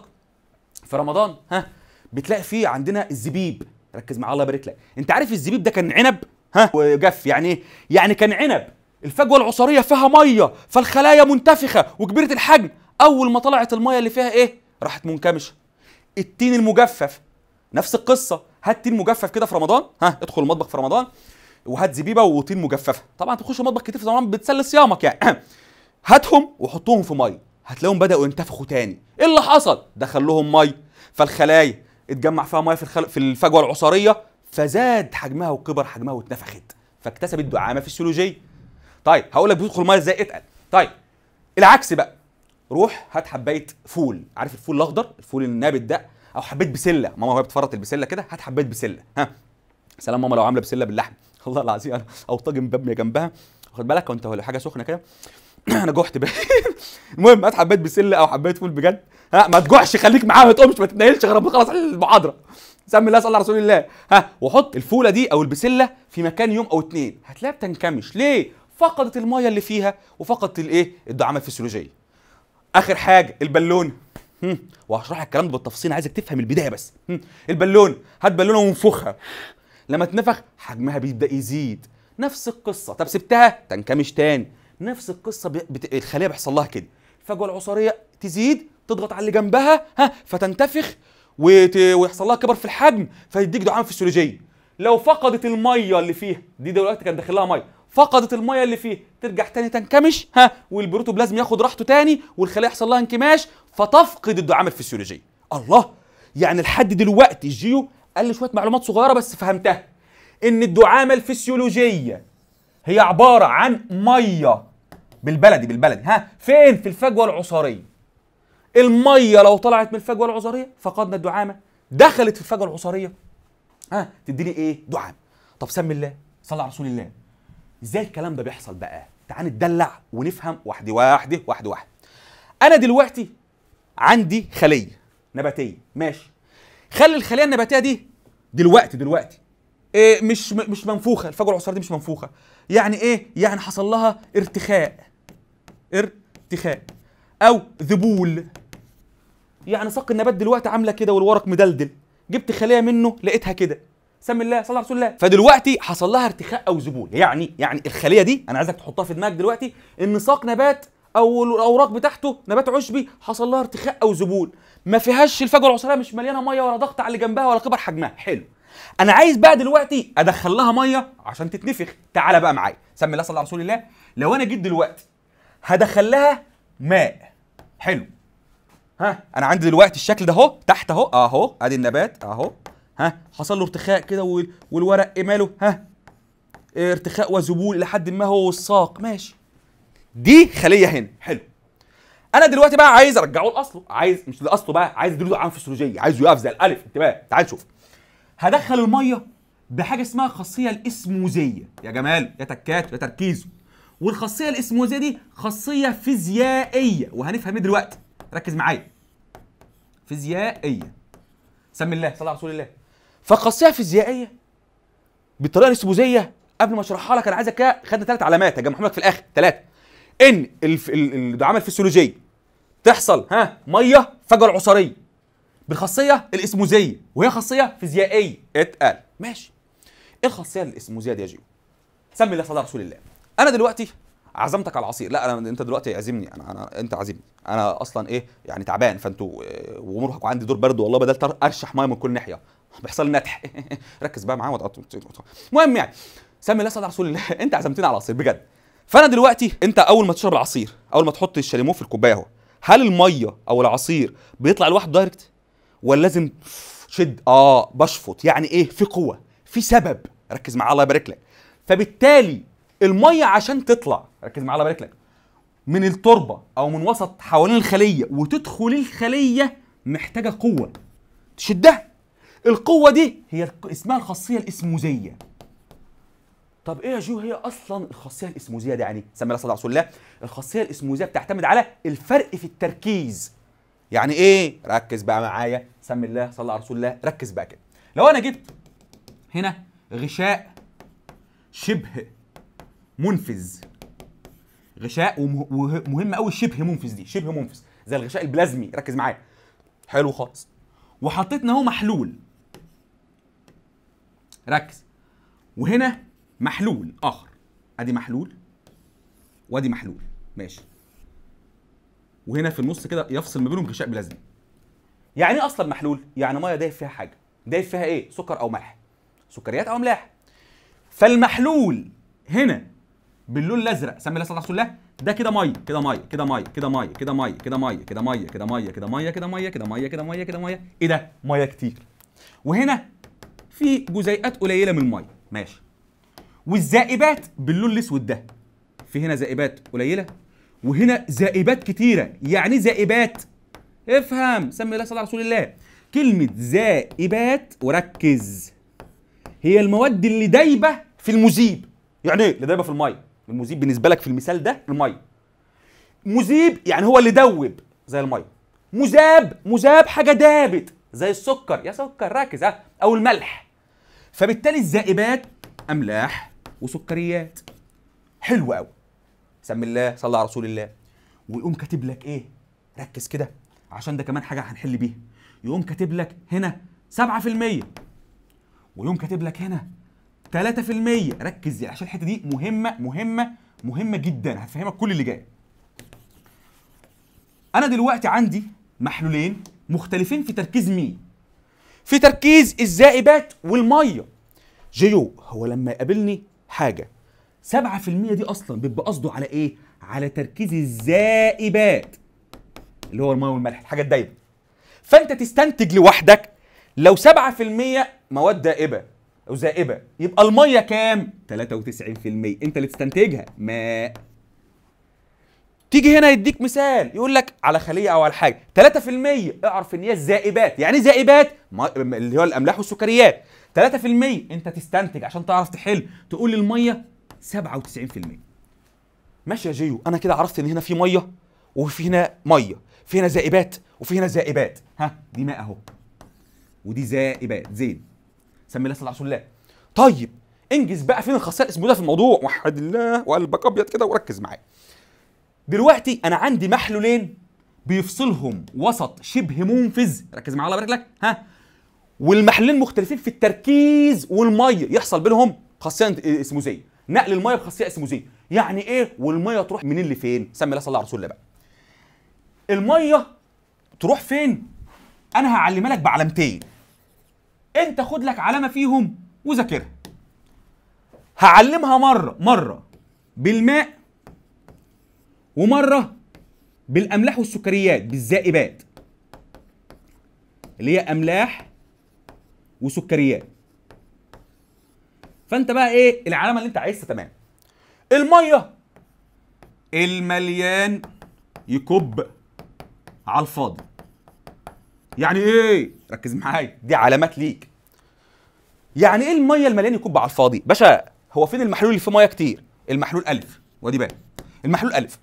في رمضان ها بتلاقي فيه عندنا الزبيب ركز معايا الله يبارك لك انت عارف الزبيب ده كان عنب ها وجف يعني ايه يعني كان عنب الفجوه العصاريه فيها ميه فالخلايا منتفخه وكبيره الحجم اول ما طلعت الميه اللي فيها ايه راحت منكمشه التين المجفف نفس القصه هات تين مجفف كده في رمضان ها ادخل المطبخ في رمضان وهات زبيبه وطين مجففه طبعا تخش المطبخ كتير في رمضان بتسلي صيامك يعني (clears throat) هاتهم وحطهم في ميه هتلاقيهم بداوا ينتفخوا تاني ايه اللي حصل دخل لهم ميه فالخلايا اتجمع فيها ميه في الخل... في الفجوه العصاريه فزاد حجمها وكبر حجمها واتنفخت فاكتسبت دعامه فيسيولوجية طيب هقول لك بيدخل الميه ازاي اتقل طيب العكس بقى روح هات حبايه فول عارف الفول الاخضر الفول النابت ده او حبيت بسله ماما وهي بتفرط البسله كده هات حبايه بسله ها سلام ماما لو عامله بسله باللحم (laughs) والله العظيم انا او طاجن باميه جنبها واخد بالك وانت ولا حاجه سخنه كده (clears throat) انا جحت بقى (laughs) المهم هات حبايه بسله او حبايه فول بجد ها ما تجوعش خليك معاها ما تقومش ما تتنيلش غير خلاص المحاضره سم الله صلى على رسول الله ها وحط الفوله دي او البسله في مكان يوم او اتنين هتلاقيها بتنكمش ليه فقدت الميه اللي فيها وفقدت الايه الدعامه الفسيولوجيه اخر حاجه البالونه وهشرح الكلام ده بالتفصيل عايزك تفهم البدايه بس البالونه هات بالونه وانفخها لما تنفخ حجمها بيبدا يزيد نفس القصه طب سبتها تنكمش تاني نفس القصه بت... الخليه بيحصل لها كده الفجوه العصاريه تزيد تضغط على اللي جنبها ها فتنتفخ وت... ويحصل لها كبر في الحجم فيديك دعامه فسيولوجيه لو فقدت الميه اللي فيها دي دلوقتي كان داخل لها ميه فقدت الميه اللي فيه ترجع تاني تنكمش ها والبروتوبلازم ياخد راحته تاني والخلايا يحصل لها انكماش فتفقد الدعامه الفسيولوجيه الله يعني لحد دلوقتي الجيو قال لي شويه معلومات صغيره بس فهمتها ان الدعامه الفسيولوجيه هي عباره عن ميه بالبلدي بالبلدي ها فين في الفجوه العصاريه الميه لو طلعت من الفجوه العصاريه فقدنا الدعامه دخلت في الفجوه العصاريه ها تديني ايه دعامه طب سمي الله صلى على رسول الله ازاي الكلام ده بيحصل بقى تعال نتدلع ونفهم واحده واحده واحده واحده انا دلوقتي عندي خليه نباتيه ماشي خلي الخليه النباتيه دي دلوقتي دلوقتي إيه مش مش منفوخه الفجوه العصاريه دي مش منفوخه يعني ايه يعني حصل لها ارتخاء ارتخاء او ذبول يعني ساق النبات دلوقتي عامله كده والورق مدلدل جبت خليه منه لقيتها كده سمي الله صلى على رسول الله فدلوقتي حصل لها ارتخاء او ذبول يعني يعني الخليه دي انا عايزك تحطها في دماغك دلوقتي ان ساق نبات او الاوراق بتاعته نبات عشبي حصل لها ارتخاء او ذبول ما فيهاش الفجوه العصريه مش مليانه ميه ولا ضغط على اللي جنبها ولا كبر حجمها حلو انا عايز بقى دلوقتي ادخل لها ميه عشان تتنفخ تعالى بقى معايا سمي الله صلى رسول الله لو انا جيت دلوقتي هدخل لها ماء حلو ها انا عندي دلوقتي الشكل ده اهو تحت اهو اهو ادي النبات اهو ها حصل له ارتخاء كده والورق ماله ها ارتخاء وذبول الى حد ما هو والساق ماشي دي خليه هنا حلو انا دلوقتي بقى عايز ارجعه لاصله عايز مش لاصله بقى عايز اديله عن فسيولوجيه عايزه يقف زي الالف انتباه تعال شوف هدخل الميه بحاجه اسمها خاصيه الاسموزيه يا جمال يا تكات يا تركيز والخاصيه الاسموزيه دي خاصيه فيزيائيه وهنفهم ايه دلوقتي ركز معايا فيزيائيه سمي الله صلى على رسول الله فقصيها فيزيائيه بطريقه نسبوزيه قبل ما اشرحها لك انا عايزك كده خدنا ثلاث علامات هجمعهم لك في الاخر ثلاثه ان الدعامه الفسيولوجيه تحصل ها ميه فجر عصري بالخاصيه الاسموزيه وهي خاصيه فيزيائيه اتقال ماشي ايه الخاصيه الاسموزيه دي يا جيو سمي الله صلى رسول الله انا دلوقتي عزمتك على العصير لا انا انت دلوقتي عازمني انا انا انت عازمني انا اصلا ايه يعني تعبان فانتوا آه، ومرهق وعندي دور برد والله بدلت ارشح ميه من كل ناحيه بيحصل مدح (laughs) ركز بقى معاه وتقطع المهم يعني سمي الله صلى على رسول الله (laughs) انت عزمتني على عصير بجد فانا دلوقتي انت اول ما تشرب العصير اول ما تحط الشاليمو في الكوبايه اهو هل الميه او العصير بيطلع لوحده دايركت ولا لازم شد اه بشفط يعني ايه في قوه في سبب ركز معاه الله يبارك لك فبالتالي الميه عشان تطلع ركز معاه الله يبارك لك من التربه او من وسط حوالين الخليه وتدخل الخليه محتاجه قوه تشدها القوة دي هي اسمها الخاصية الإسموزية طب ايه يا جو هي اصلا الخاصيه الاسموزيه دي يعني سمى الله صلى رسول الله الخاصيه الاسموزيه بتعتمد على الفرق في التركيز يعني ايه ركز بقى معايا سمي الله صلى رسول الله ركز بقى كده لو انا جبت هنا غشاء شبه منفذ غشاء ومهم قوي شبه منفذ دي شبه منفذ زي الغشاء البلازمي ركز معايا حلو خالص وحطيتنا هو محلول ركز وهنا محلول اخر ادي محلول وادي محلول ماشي وهنا في النص كده يفصل ما بينهم غشاء بلازما يعني ايه اصلا محلول يعني ميه دايب فيها حاجه دايب فيها ايه سكر او ملح سكريات او املاح فالمحلول هنا باللون الازرق سمي الله صلى الله ده كده ميه كده ميه كده ميه كده ميه كده ميه كده ميه كده ميه كده ميه كده ميه كده ميه كده ميه كده ميه كده ميه ايه ده ميه كتير وهنا في جزيئات قليله من الميه ماشي والذائبات باللون الاسود ده في هنا ذائبات قليله وهنا ذائبات كتيره يعني ذائبات افهم سمي الله صلى رسول الله كلمه ذائبات وركز هي المواد اللي دايبه في المذيب يعني ايه اللي دايبه في الميه المذيب بالنسبه لك في المثال ده الميه مذيب يعني هو اللي دوب زي الميه مذاب مذاب حاجه دابت زي السكر يا سكر ركز اه او الملح فبالتالي الذائبات املاح وسكريات حلو قوي سمي الله صلى على رسول الله ويقوم كاتب لك ايه ركز كده عشان ده كمان حاجه هنحل بيها يقوم كاتب لك هنا 7% ويقوم كاتب لك هنا 3% ركز يعني، عشان الحته دي مهمه مهمه مهمه جدا هفهمك كل اللي جاي انا دلوقتي عندي محلولين مختلفين في تركيز مين في تركيز الزائبات والميه جيو هو لما يقابلني حاجه 7% دي اصلا بيبقى قصده على ايه على تركيز الزائبات اللي هو الميه والملح الحاجه الدايبه فانت تستنتج لوحدك لو 7% مواد دائبه او زائبه يبقى الميه كام 93% انت اللي تستنتجها ماء تيجي هنا يديك مثال يقول لك على خليه او على حاجه 3% اعرف ان هي الذائبات يعني ايه ذائبات اللي هو الاملاح والسكريات 3% انت تستنتج عشان تعرف تحل تقول الميه 97% ماشي يا جيو انا كده عرفت ان هنا في ميه وفي هنا ميه في هنا ذائبات وفي هنا ذائبات ها دي ماء اهو ودي ذائبات زين سمي لسه العسول الله طيب انجز بقى فين الخصائص الموجوده في الموضوع وحد الله وقلبك ابيض كده وركز معايا دلوقتي انا عندي محلولين بيفصلهم وسط شبه منفذ ركز معايا الله يبارك لك ها والمحلولين مختلفين في التركيز والميه يحصل بينهم خاصيه اسموزيه نقل الميه بخاصيه اسموزيه يعني ايه والميه تروح منين لفين سمي الله صلى الله على رسول الله بقى الميه تروح فين انا هعلمها لك بعلامتين انت خد لك علامه فيهم وذاكرها هعلمها مره مره بالماء ومره بالاملاح والسكريات بالذائبات اللي هي املاح وسكريات فانت بقى ايه العلامه اللي انت عايزها تمام الميه المليان يكب على الفاضي يعني ايه ركز معايا دي علامات ليك يعني ايه الميه المليان يكب على الفاضي باشا هو فين المحلول اللي فيه ميه كتير المحلول الف وادي بقى المحلول الف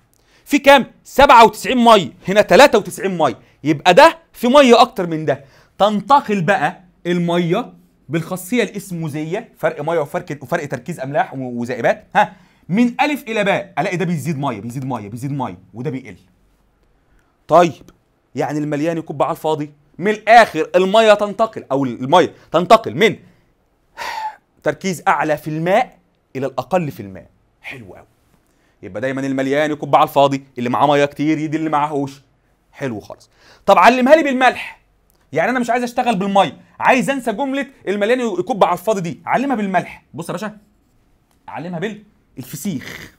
في كام 97 ميه هنا 93 ميه يبقى ده في ميه اكتر من ده تنتقل بقى الميه بالخاصيه الاسموزيه فرق ميه وفرق وفرق تركيز املاح وذائبات ها من الف الى باء الاقي ده بيزيد ميه بيزيد ميه بيزيد ميه وده بيقل طيب يعني المليان يكب على الفاضي من الاخر الميه تنتقل او الميه تنتقل من تركيز اعلى في الماء الى الاقل في الماء حلو قوي يبقى دايما المليان يكب على الفاضي اللي معاه ميه كتير يدي اللي معاهوش حلو خالص طب علمها لي بالملح يعني انا مش عايز اشتغل بالميه عايز انسى جمله المليان يكب على الفاضي دي علمها بالملح بص يا باشا علمها بالفسيخ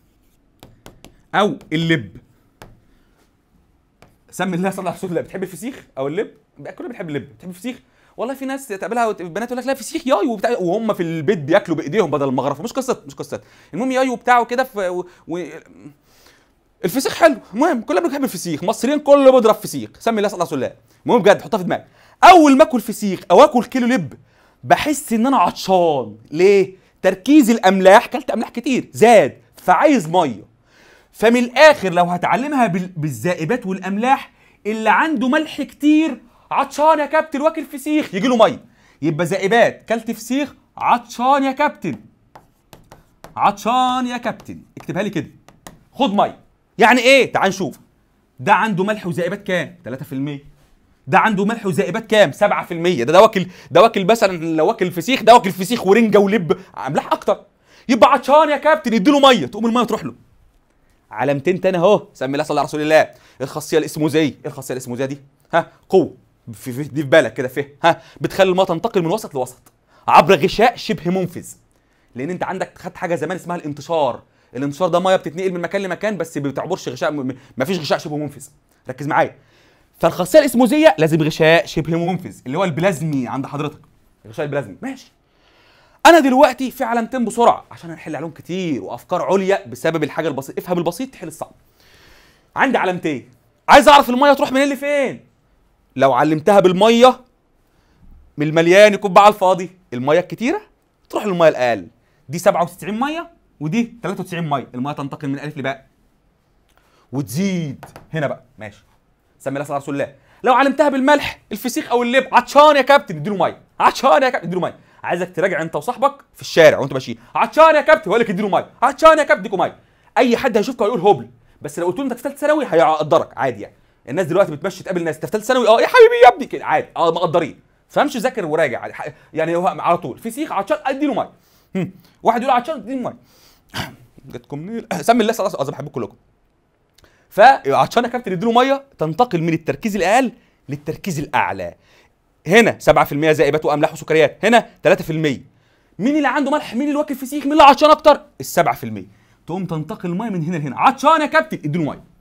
او اللب سمي الله صلى الله عليه وسلم بتحب الفسيخ او اللب كلنا بنحب اللب بتحب الفسيخ والله في ناس تقابلها بنات يقول لك لا سيخ يايو وبتاع وهم في البيت بياكلوا بايديهم بدل المغرفه مش قصه مش قصه المهم يايو وبتاع وكده في و... و... الفسيخ حلو المهم كلنا بنحب الفسيخ مصريين كله بيضرب فسيخ سمي الله صلى الله المهم بجد حطها في دماغك اول ما اكل فسيخ او اكل كيلو لب بحس ان انا عطشان ليه تركيز الاملاح كلت املاح كتير زاد فعايز ميه فمن الاخر لو هتعلمها بالذائبات والاملاح اللي عنده ملح كتير عطشان يا كابتن واكل فسيخ يجي له ميه يبقى ذائبات كلت فسيخ عطشان يا كابتن عطشان يا كابتن اكتبها لي كده خد ميه يعني ايه تعال نشوف ده عنده ملح وذائبات كام 3% ده عنده ملح وذائبات كام 7% ده ده واكل ده واكل مثلا لو واكل فسيخ ده واكل فسيخ ورنجه ولب املاح اكتر يبقى عطشان يا كابتن له ميه تقوم الميه تروح له علامتين تاني اهو سمي الله صلى على رسول الله الخاصيه الاسموزيه زي إيه الخاصيه الاسموزيه دي ها قوه في, في دي في بالك كده فهم ها بتخلي الميه تنتقل من وسط لوسط عبر غشاء شبه منفذ لان انت عندك خدت حاجه زمان اسمها الانتشار الانتشار ده ميه بتتنقل من مكان لمكان بس ما بتعبرش غشاء م... مفيش غشاء شبه منفذ ركز معايا فالخاصيه الاسموزيه لازم غشاء شبه منفذ اللي هو البلازمي عند حضرتك الغشاء البلازمي ماشي انا دلوقتي في علامتين بسرعه عشان هنحل علوم كتير وافكار عليا بسبب الحاجه البسيطه افهم البسيط تحل الصعب عندي علامتين عايز اعرف الميه تروح منين لفين لو علمتها بالميه من المليان بقى على الفاضي الميه الكتيره تروح للميه الاقل دي 97 ميه ودي 93 ميه الميه تنتقل من الف لباء وتزيد هنا بقى ماشي سمي الله رسول الله لو علمتها بالملح الفسيخ او اللب عطشان يا كابتن اديله ميه عطشان يا كابتن اديله ميه عايزك تراجع انت وصاحبك في الشارع وانت ماشيين عطشان يا كابتن ويقول لك اديله ميه عطشان يا كابتن اديكوا ميه اي حد هيشوفك هيقول هبل بس لو قلت له انت في ثالث ثانوي هيقدرك عادي يعني الناس دلوقتي بتمشي تقابل ناس في ثانوي اه يا حبيبي يا ابني كده عادي اه مقدرين فامشي ذاكر وراجع يعني هو على طول في سيخ عطشان اديله ميه واحد يقول عطشان اديله ميه (clears throat) جاتكم منين (clears throat) سمي الله صلاه انا آه، بحبكم كلكم فعطشان يا كابتن اديله ميه تنتقل من التركيز الاقل للتركيز الاعلى هنا 7% زائبات واملاح وسكريات هنا 3% مين اللي عنده ملح مين اللي واكل فسيخ مين اللي عطشان اكتر ال 7% تقوم تنتقل الميه من هنا لهنا عطشان يا كابتن اديله ميه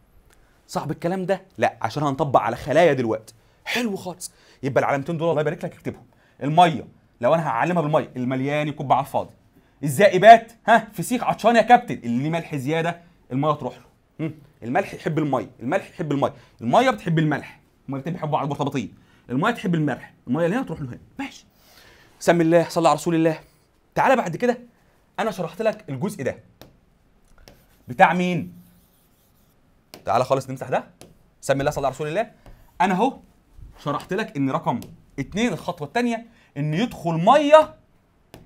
صعب الكلام ده لا عشان هنطبق على خلايا دلوقتي حلو خالص يبقى العلامتين دول الله يبارك لك اكتبهم الميه لو انا هعلمها بالميه المليان يكب على الفاضي الزائبات ها في سيخ عطشان يا كابتن اللي ليه ملح زياده الميه تروح له الملح يحب الميه الملح يحب الميه الميه بتحب الملح المرتين بيحبوا على المرتبطين. الميه تحب الملح الميه اللي هنا تروح له هنا ماشي سم الله صلى على رسول الله تعالى بعد كده انا شرحت لك الجزء ده بتاع مين تعالى خالص نمسح ده سمي الله صلى على رسول الله انا اهو شرحت لك ان رقم اثنين الخطوه الثانيه ان يدخل ميه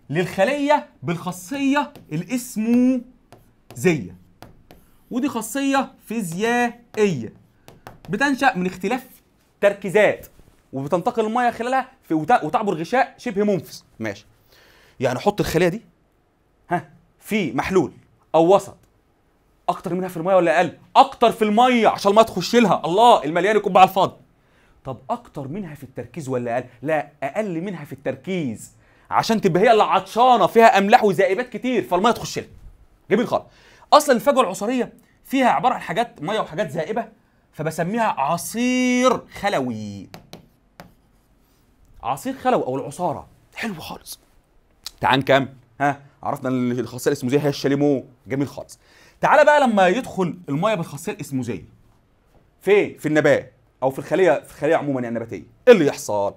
للخليه بالخاصيه الاسموزيه ودي خاصيه فيزيائيه بتنشا من اختلاف تركيزات وبتنتقل الميه خلالها في وتعبر غشاء شبه منفس ماشي يعني احط الخليه دي ها في محلول او وسط اكتر منها في الميه ولا اقل اكتر في الميه عشان الميه تخش لها الله المليان يكون على الفاضي طب اكتر منها في التركيز ولا اقل لا اقل منها في التركيز عشان تبقى هي اللي عطشانه فيها املاح وذائبات كتير فالميه تخش لها جميل خالص اصلا الفجوه العصريه فيها عباره عن حاجات ميه وحاجات ذائبه فبسميها عصير خلوي عصير خلوي او العصاره حلو خالص تعال كام ها عرفنا الخاصيه زي هي الشاليمو جميل خالص تعالى بقى لما يدخل الميه بالخاصيه الاسموزيه في في النبات او في الخليه في الخليه عموما يعني النباتيه ايه اللي يحصل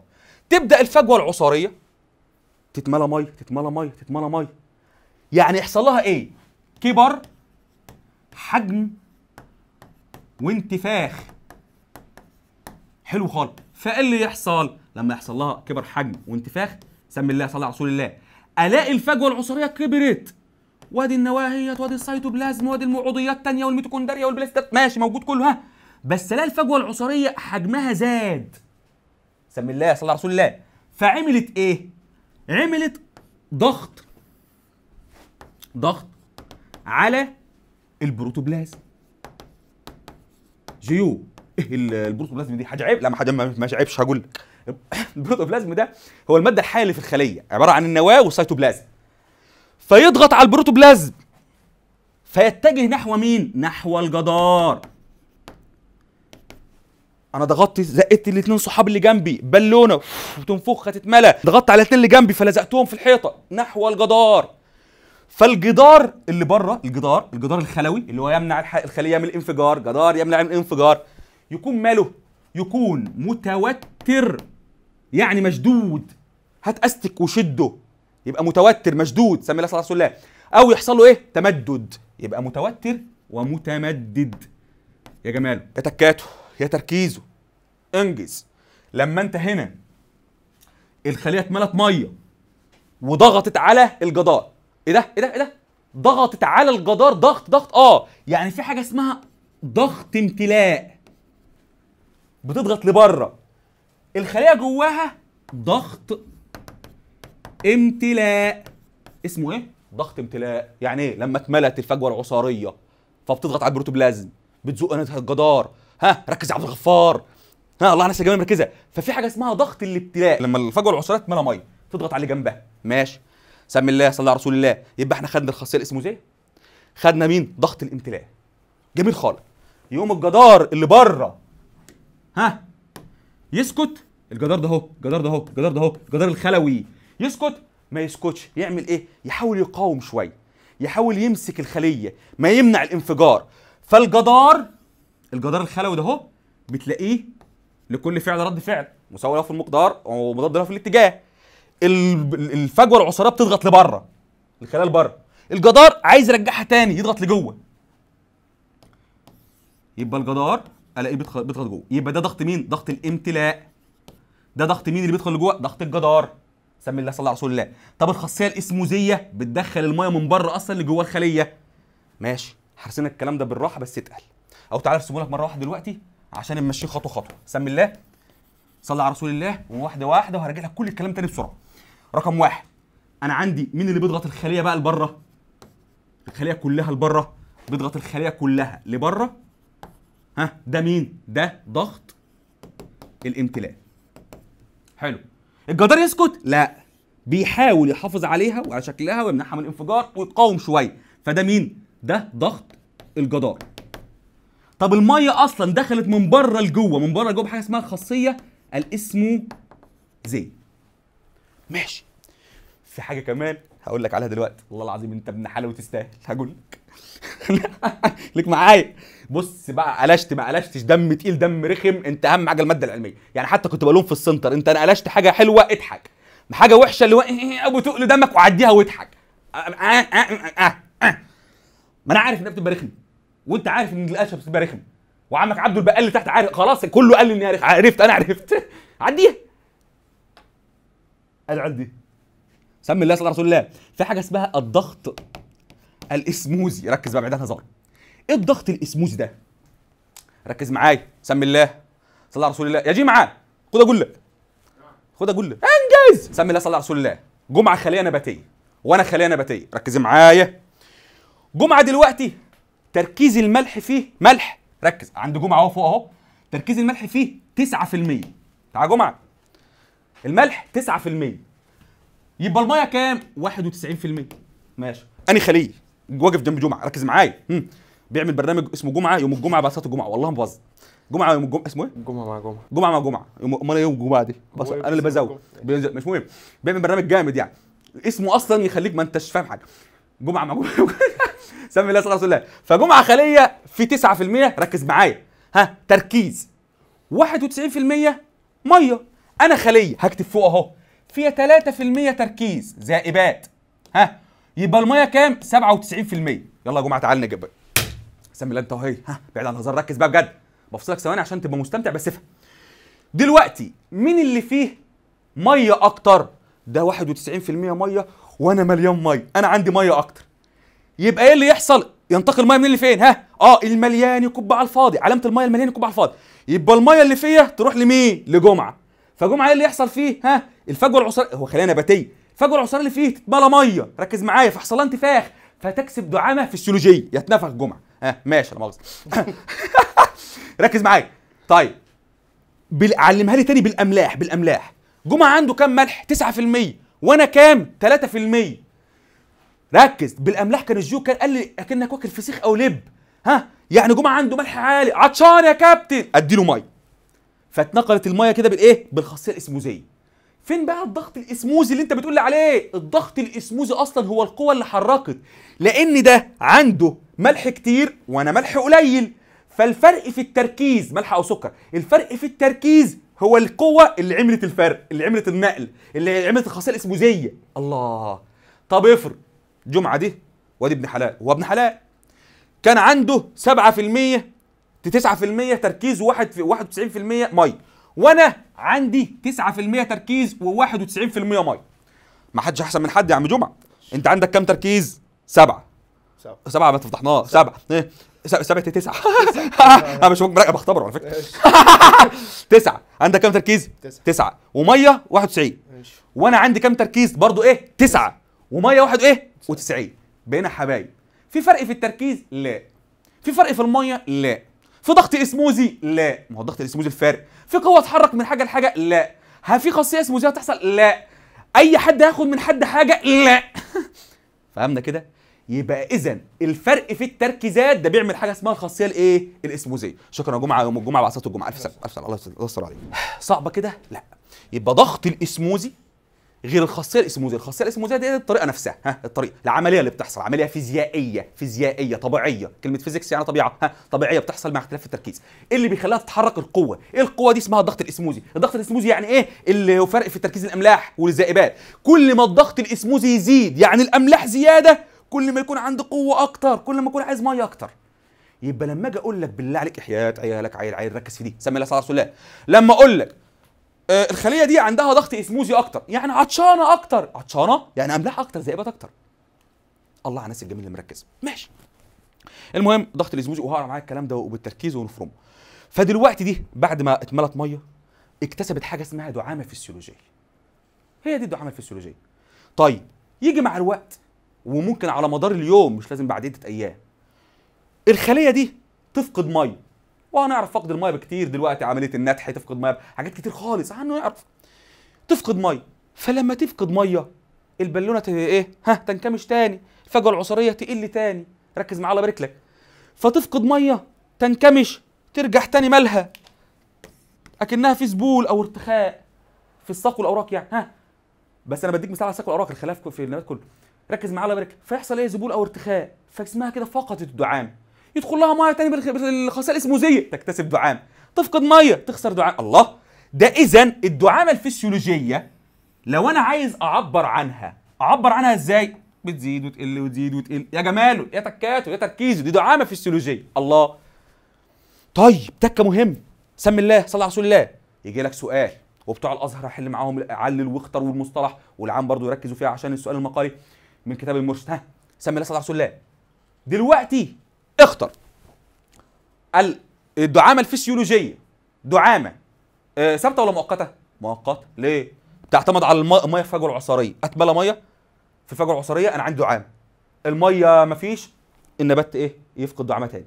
تبدا الفجوه العصاريه تتملى ميه تتملى ميه تتملى ميه يعني يحصل لها ايه كبر حجم وانتفاخ حلو خالص فايه اللي يحصل لما يحصل لها كبر حجم وانتفاخ سمي الله صلى على رسول الله الاقي الفجوه العصاريه كبرت وادي النواهيات وادي السيتوبلازم وادي الموعوضيات الثانيه والميتوكوندريا والبلاستات ماشي موجود كله ها بس لا الفجوه العصريه حجمها زاد سم الله صلى على رسول الله فعملت ايه عملت ضغط ضغط على البروتوبلازم جيو إيه البروتوبلازم دي حاجه عيب لا ما حاجه مش عيبش هقول البروتوبلازم ده هو الماده الحيه اللي في الخليه عباره عن النواه والسيتوبلازم فيضغط على البروتوبلازم فيتجه نحو مين؟ نحو الجدار انا ضغطت زقت الاثنين صحابي اللي جنبي بالونه وتنفخها تتملى ضغطت على الاثنين اللي جنبي فلزقتهم في الحيطه نحو الجدار فالجدار اللي بره الجدار الجدار الخلوي اللي هو يمنع الخليه من الانفجار جدار يمنع من الانفجار يكون ماله يكون متوتر يعني مشدود هات استك وشده يبقى متوتر مشدود سمي الله صلى الله عليه وسلم او يحصل له ايه تمدد يبقى متوتر ومتمدد يا جمال يا تكاته يا تركيزه انجز لما انت هنا الخليه اتملت ميه وضغطت على الجدار ايه ده ايه ده ايه ده ضغطت على الجدار ضغط ضغط اه يعني في حاجه اسمها ضغط امتلاء بتضغط لبره الخليه جواها ضغط امتلاء اسمه ايه؟ ضغط امتلاء يعني ايه؟ لما اتملت الفجوه العصاريه فبتضغط على البروتوبلازم بتزق نتها الجدار ها ركز يا عبد الغفار ها الله على يا مركزه ففي حاجه اسمها ضغط الابتلاء لما الفجوه العصاريه تملى ميه تضغط على اللي جنبها ماشي سمي الله صلى على رسول الله يبقى احنا خدنا الخاصيه اللي اسمه زي خدنا مين ضغط الامتلاء جميل خالص يقوم الجدار اللي بره ها يسكت الجدار ده اهو الجدار ده اهو الجدار ده اهو الجدار الخلوي يسكت ما يسكتش يعمل ايه يحاول يقاوم شويه يحاول يمسك الخليه ما يمنع الانفجار فالجدار الجدار الخلوي ده اهو بتلاقيه لكل فعل رد فعل مساوي له في المقدار ومضاد له في الاتجاه الفجوه العصاريه بتضغط لبره الخلايا لبره الجدار عايز يرجعها تاني يضغط لجوه يبقى الجدار الاقيه بيضغط جوه يبقى ده ضغط مين ضغط الامتلاء ده ضغط مين اللي بيدخل لجوه ضغط الجدار سمي الله صلى على رسول الله طب الخاصيه الاسموزيه بتدخل الميه من بره اصلا لجوه الخليه ماشي حرسنا الكلام ده بالراحه بس اتقل او تعالى ارسمه لك مره واحده دلوقتي عشان نمشيه خطوه خطوه سمي الله صلى على رسول الله وواحده واحده وهرجع لك كل الكلام تاني بسرعه رقم واحد انا عندي مين اللي بيضغط الخليه بقى لبره الخليه كلها لبره بيضغط الخليه كلها لبره ها ده مين ده ضغط الامتلاء حلو الجدار يسكت لا بيحاول يحافظ عليها وعلى شكلها ويمنعها من الانفجار ويقاوم شويه فده مين ده ضغط الجدار طب الميه اصلا دخلت من بره لجوه من بره لجوه بحاجه اسمها خاصيه الاسمو زي ماشي في حاجه كمان هقول لك عليها دلوقتي والله العظيم انت ابن حلال وتستاهل هقول لك (laughs) لك معايا بص بقى قلشت ما قلشتش دم تقيل دم رخم انت اهم حاجه الماده العلميه يعني حتى كنت بلوم في السنتر انت انا قلشت حاجه حلوه اضحك حاجه وحشه اللي هو إيه، إيه، إيه، ابو تقل دمك وعديها واضحك أه، أه، أه، ما انا عارف انها بتبقى رخم وانت عارف ان القشه بتبقى رخم وعمك عبده البقال اللي تحت عارف خلاص كله قال لي اني عرفت انا عرفت عديها ادعي دي سمي الله صلى رسول الله في حاجه اسمها الضغط الاسموزي ركز بقى بعيد عن هزار ايه الضغط الاسموزي ده ركز معايا سمي الله صلى رسول الله يا جي معاه خد اقول لك خد اقول لك انجز سمي الله صلى رسول الله جمعه خليه نباتيه وانا خليه نباتيه ركز معايا جمعه دلوقتي تركيز الملح فيه ملح ركز عند جمعه اهو فوق اهو تركيز الملح فيه 9% تعال جمعه الملح 9% يبقى الميه كام 91% ماشي اني خليه واقف جنب جمعه ركز معايا بيعمل برنامج اسمه جمعه يوم الجمعه بقى صلاه الجمعه والله ما بهزر جمعه يوم الجمعه اسمه ايه؟ جمعه مع جمعه جمعه مع جمعه امال إيه يوم الجمعه دي بس إيه انا اللي بزود بينزل مش مهم بيعمل برنامج جامد يعني اسمه اصلا يخليك ما انتش فاهم حاجه جمعه مع جمعه (laughs) سمي الله صلى الله عليه فجمعه خليه في 9% ركز معايا ها تركيز 91% ميه انا خليه هكتب فوق اهو فيها 3% تركيز زائبات ها يبقى الميه كام 97% يلا يا جماعه تعال نجيب سمي الله انت وهي ها بعيد عن الهزار ركز بقى بجد بفصلك ثواني عشان تبقى مستمتع بس افهم دلوقتي مين اللي فيه ميه اكتر ده 91% ميه وانا مليان ميه انا عندي ميه اكتر يبقى ايه اللي يحصل ينتقل الميه منين لفين ها اه المليان يكب على الفاضي علامه الميه المليان يكب على الفاضي يبقى الميه اللي فيها تروح لمين لجمعه فجمعه ايه اللي يحصل فيه ها الفجوه العصاريه هو خلايا نباتيه الفجوه العصاريه اللي فيه تتملى ميه ركز معايا في حصلان تفاخ فتكسب دعامه فسيولوجيه يتنفخ جمعه ها آه ماشي انا مؤاخذه (laughs) ركز معايا طيب بل... علمها لي تاني بالاملاح بالاملاح جمعه عنده كام ملح 9% وانا كام 3% ركز بالاملاح كان الجو كان قال لي اكنك واكل فسيخ او لب ها يعني جمعه عنده ملح عالي عطشان يا كابتن اديله ميه فاتنقلت الميه كده بالايه بالخاصيه الاسموزيه فين بقى الضغط الاسموزي اللي انت بتقول لي عليه الضغط الاسموزي اصلا هو القوه اللي حركت لان ده عنده ملح كتير وانا ملح قليل فالفرق في التركيز ملح او سكر الفرق في التركيز هو القوه اللي عملت الفرق اللي عملت النقل اللي عملت الخاصيه الاسموزيه الله طب افرض جمعة دي وادي ابن حلال هو ابن حلال كان عنده 7% 9% تركيز واحد في 91% ميه وانا عندي 9% تركيز و91% ميه ما حدش احسن من حد يا عم جمعه انت عندك كام تركيز سبعه سبعه, سبعة ما فتحناه سبعه ايه سبعة إيه؟ تسعة (laughs) انا مش مراقب بختبره على فكره (laughs) تسعة عندك كام تركيز؟ تسعة تسعة ومية 91 وانا عندي كام تركيز برضو ايه؟ تسعة ومية واحد ايه؟ و90 بقينا حبايب في فرق في التركيز؟ لا في فرق في المية؟ لا في ضغط اسموزي لا ما هو ضغط الاسموزي الفارق في قوه تحرك من حاجه لحاجه لا ها في خاصيه اسموزيه هتحصل لا اي حد هياخد من حد حاجه لا (laughs) فهمنا كده يبقى اذا الفرق في التركيزات ده بيعمل حاجه اسمها الخاصيه الايه الاسموزيه شكرا يا جمعه يوم الجمعه بعد الجمعه الف سلامه الله يستر عليك صعبه كده لا يبقى ضغط الاسموزي غير الخاصيه الاسموزيه الخاصيه الاسموزيه دي الطريقه نفسها ها الطريقه العمليه اللي بتحصل عمليه فيزيائيه فيزيائيه طبيعيه كلمه فيزيكس يعني طبيعه ها طبيعيه بتحصل مع اختلاف التركيز إيه اللي بيخليها تتحرك القوه ايه القوه دي اسمها الضغط الاسموزي الضغط الاسموزي يعني ايه اللي هو فرق في تركيز الاملاح والذائبات كل ما الضغط الاسموزي يزيد يعني الاملاح زياده كل ما يكون عندي قوه اكتر كل ما يكون عايز ميه اكتر يبقى لما اجي اقول لك بالله عليك احياء عيالك عيل عيل ركز في دي سمي الله صلى الله لما اقول لك آه الخليه دي عندها ضغط اسموزي اكتر يعني عطشانه اكتر عطشانه يعني املاح اكتر ذئبات اكتر الله على الناس الجميل اللي مركزه ماشي المهم ضغط الاسموزي وهقرا معاك الكلام ده وبالتركيز ونفرمه فدلوقتي دي بعد ما اتملت ميه اكتسبت حاجه اسمها دعامه فسيولوجيه هي دي الدعامه الفسيولوجيه طيب يجي مع الوقت وممكن على مدار اليوم مش لازم بعد عده ايام الخليه دي تفقد ميه وهنعرف فقد الميه بكتير دلوقتي عمليه النتح تفقد ميه حاجات كتير خالص عنه نعرف تفقد ميه فلما تفقد ميه البالونه ايه ها تنكمش تاني الفجوه العصريه تقل تاني ركز معايا الله يبارك لك فتفقد ميه تنكمش ترجع تاني مالها اكنها في زبول او ارتخاء في الساق والاوراق يعني ها بس انا بديك مثال على الساق والاوراق الخلاف في النبات كله ركز معايا الله يبارك فيحصل ايه زبول او ارتخاء فاسمها كده فقدت الدعامه يدخل لها ميه تاني بالخصائص موزيه تكتسب دعام تفقد ميه تخسر دعام الله ده اذا الدعامه الفسيولوجيه لو انا عايز اعبر عنها اعبر عنها ازاي بتزيد وتقل وتزيد وتقل يا جماله يا تكاته يا تركيزه دي دعامه فسيولوجيه الله طيب تكه مهم سم الله صلى على رسول الله يجي لك سؤال وبتوع الازهر هحل معاهم علل واختر والمصطلح والعام برضو يركزوا فيها عشان السؤال المقالي من كتاب المرشد ها سم الله صلى الله عليه وسلم دلوقتي اخطر الدعامه الفسيولوجيه دعامه آه، ثابته ولا مؤقته مؤقته ليه تعتمد على الميه في فجوه العصاريه اتملى ميه في فجوه العصاريه انا عندي دعامه الميه مفيش النبات ايه يفقد دعامه تاني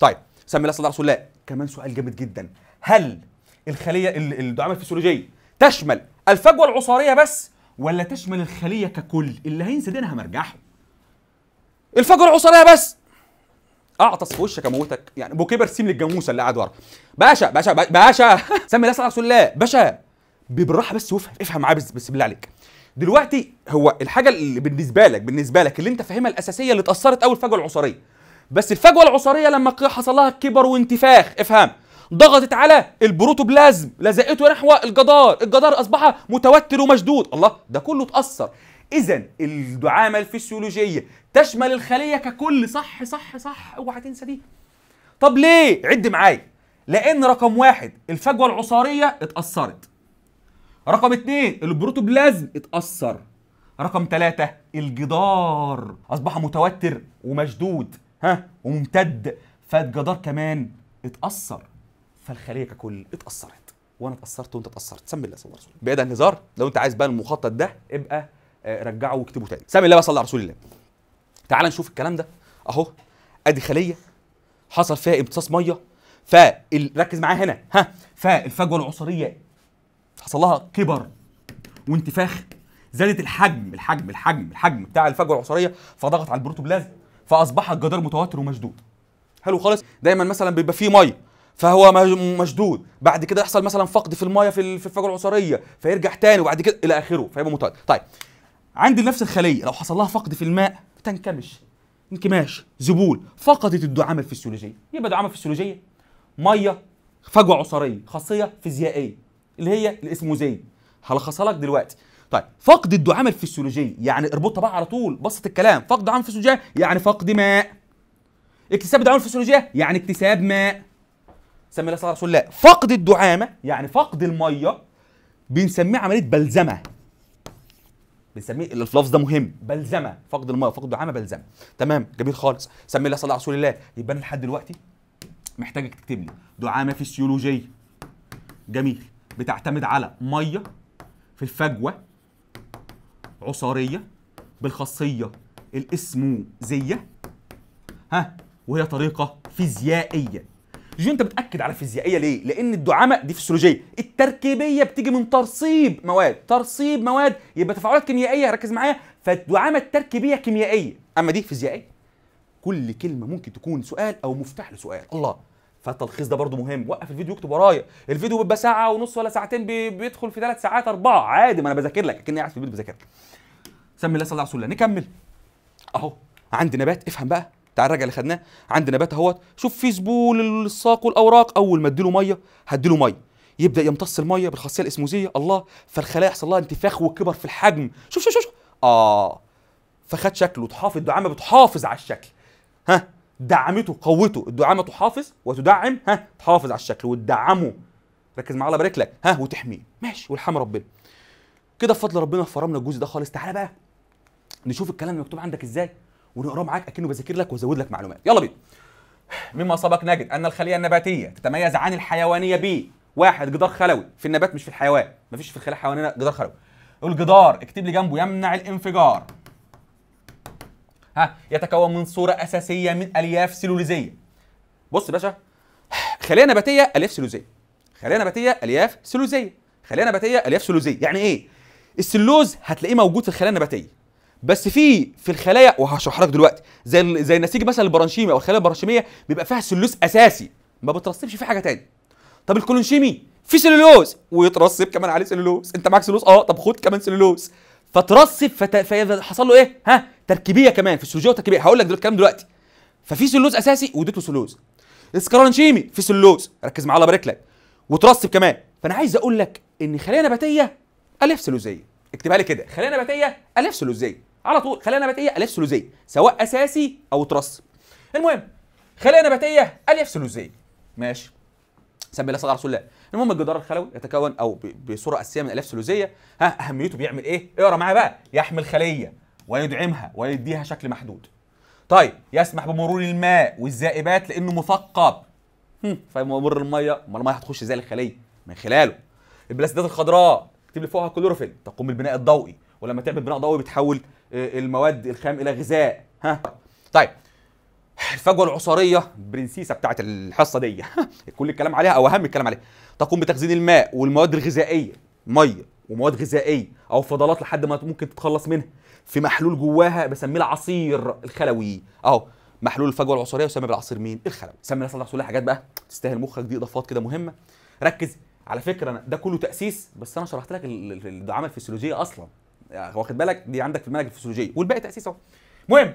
طيب سمي الله صلى الله عليه كمان سؤال جامد جدا هل الخليه الدعامه الفسيولوجيه تشمل الفجوه العصاريه بس ولا تشمل الخليه ككل اللي هينسى دينها انا همرجحه الفجوه العصاريه بس اعطس في وشك اموتك يعني بوكي برسيم للجاموسه اللي قاعد ورا باشا باشا باشا (laughs) سمي لا رسول الله باشا بالراحه بس وافهم افهم معايا بس بالله عليك دلوقتي هو الحاجه اللي بالنسبه لك بالنسبه لك اللي انت فاهمها الاساسيه اللي اتاثرت اول الفجوه العصريه بس الفجوه العصريه لما حصل لها كبر وانتفاخ افهم ضغطت على البروتوبلازم لزقته نحو الجدار الجدار اصبح متوتر ومشدود الله ده كله اتاثر اذا الدعامه الفسيولوجيه تشمل الخليه ككل صح صح صح اوعى تنسى دي طب ليه عد معايا لان رقم واحد الفجوه العصاريه اتاثرت رقم اتنين البروتوبلازم اتاثر رقم ثلاثة الجدار أصبح متوتر ومشدود ها وممتد فالجدار كمان اتأثر فالخلية ككل اتأثرت وأنا اتأثرت وأنت اتأثرت سمي الله صلى الله عليه وسلم بعيد عن الهزار لو أنت عايز بقى المخطط ده ابقى آه، رجعوا واكتبه تاني سامي الله وصلى على رسول الله تعال نشوف الكلام ده اهو ادي خليه حصل فيها امتصاص ميه فركز معايا هنا ها فالفجوه العصريه حصل لها كبر وانتفاخ زادت الحجم الحجم الحجم الحجم بتاع الفجوه العصريه فضغط على البروتوبلازم فاصبح الجدار متوتر ومشدود حلو خالص دايما مثلا بيبقى فيه ميه فهو مشدود بعد كده يحصل مثلا فقد في الميه في الفجوه العصريه فيرجع تاني وبعد كده الى اخره فيبقى متوتر طيب عند نفس الخليه لو حصل لها فقد في الماء تنكمش انكماش زبول فقدت الدعامه الفسيولوجيه يبقى دعامه فسيولوجيه ميه فجوه عصريه خاصيه فيزيائيه اللي هي الاسموزيه هلخصها لك دلوقتي طيب فقد الدعامه الفسيولوجيه يعني اربطها بقى على طول بسط الكلام فقد الدعامه الفسيولوجيه يعني فقد ماء اكتساب الدعامه الفسيولوجيه يعني اكتساب ماء سمي الله صلى الله عليه وسلم فقد الدعامه يعني فقد الميه بنسميه عمليه بلزمه بنسميه اللفظ ده مهم بلزمه فقد الماء فقد عامه بلزمه تمام جميل خالص سمي الله صلى على رسول الله يبقى انا لحد دلوقتي محتاجك تكتب لي دعامه فسيولوجيه جميل بتعتمد على ميه في الفجوه عصاريه بالخاصيه الاسموزيه ها وهي طريقه فيزيائيه انت بتاكد على الفيزيائيه ليه لان الدعامه دي فسيولوجيه التركيبيه بتيجي من ترصيب مواد ترصيب مواد يبقى تفاعلات كيميائيه ركز معايا فالدعامه التركيبيه كيميائيه اما دي فيزيائيه كل كلمه ممكن تكون سؤال او مفتاح لسؤال الله فالتلخيص ده برضو مهم وقف الفيديو واكتب ورايا الفيديو بيبقى ساعه ونص ولا ساعتين بيدخل في ثلاث ساعات اربعه عادي ما انا بذاكر لك اكني قاعد في البيت بذاكر لك سمي الله صلى الله عليه وسلم نكمل اهو عندي نبات افهم بقى بتاع الرجع اللي خدناه عند نبات اهوت شوف في زبول الساق والاوراق اول ما اديله ميه هديله ميه يبدا يمتص الميه بالخاصيه الاسموزيه الله فالخلايا يحصل لها انتفاخ وكبر في الحجم شوف شوف شوف, شوف. اه فخد شكله تحافظ الدعامه بتحافظ على الشكل ها دعمته قوته الدعامه تحافظ وتدعم ها تحافظ على الشكل وتدعمه ركز معايا الله يبارك لك ها وتحميه ماشي والحمى ربنا كده بفضل ربنا فرمنا الجزء ده خالص تعالى بقى نشوف الكلام مكتوب عندك ازاي ونقراه معاك اكنه بذاكر لك وازود لك معلومات يلا بينا مما سبق نجد ان الخليه النباتيه تتميز عن الحيوانيه ب واحد جدار خلوي في النبات مش في الحيوان مفيش في الخليه الحيوانيه جدار خلوي الجدار اكتب لي جنبه يمنع الانفجار ها يتكون من صوره اساسيه من الياف سيلوليزيه بص يا باشا خليه نباتيه الياف سيلوليزيه خليه نباتيه الياف سيلوليزيه خليه نباتيه الياف سيلوليزيه يعني ايه السلوز هتلاقيه موجود في الخليه النباتيه بس في في الخلايا وهشرح لك دلوقتي زي زي النسيج مثلا البرانشيمي او الخلايا البرانشيميه بيبقى فيها سلوس اساسي ما بترسبش فيه حاجه تاني طب الكولونشيمي في سلولوز ويترسب كمان عليه سلولوز انت معاك سلولوز اه طب خد كمان سلولوز فترسب فت... فحصل له ايه ها تركيبيه كمان في السوجيه وتركيبيه هقول لك دلوقتي الكلام دلوقتي ففي سلوز اساسي واديته سلوز السكرانشيمي في سلوز ركز معاه يبارك لك وترسب كمان فانا عايز اقول لك ان خلايا نباتيه الف سلوزيه اكتبها لي كده خلايا نباتيه الف سلوزيه على طول خلايا نباتيه الياف ثلوزيه سواء اساسي او ترس المهم خلايا نباتيه الياف ثلوزيه ماشي سمي الله صلى الله المهم الجدار الخلوي يتكون او بصوره اساسيه من الياف ثلوزيه ها اهميته بيعمل ايه اقرا معايا بقى يحمل خليه ويدعمها ويديها شكل محدود طيب يسمح بمرور الماء والزائبات لانه مثقب فممر الميه ما الميه هتخش ازاي الخليه من خلاله البلاستيدات الخضراء تكتب لي فوقها كلوروفيل تقوم بالبناء الضوئي ولما تعمل بناء ضوئي بتحول آه، المواد الخام الى غذاء ها طيب الفجوه العصاريه برنسيسه بتاعت الحصه دي (laughs) كل الكلام عليها او اهم الكلام عليها تقوم بتخزين الماء والمواد الغذائيه ميه ومواد غذائيه او فضلات لحد ما ممكن تتخلص منها في محلول جواها بسميه العصير الخلوي اهو محلول الفجوه العصاريه يسمى بالعصير مين الخلوي سمي الناس الله حاجات بقى تستاهل مخك دي اضافات كده مهمه ركز على فكره ده كله تاسيس بس انا شرحت لك ده عمل فيسيولوجيه اصلا يعني واخد بالك دي عندك في المنهج الفسيولوجيه والباقي تاسيس اهو المهم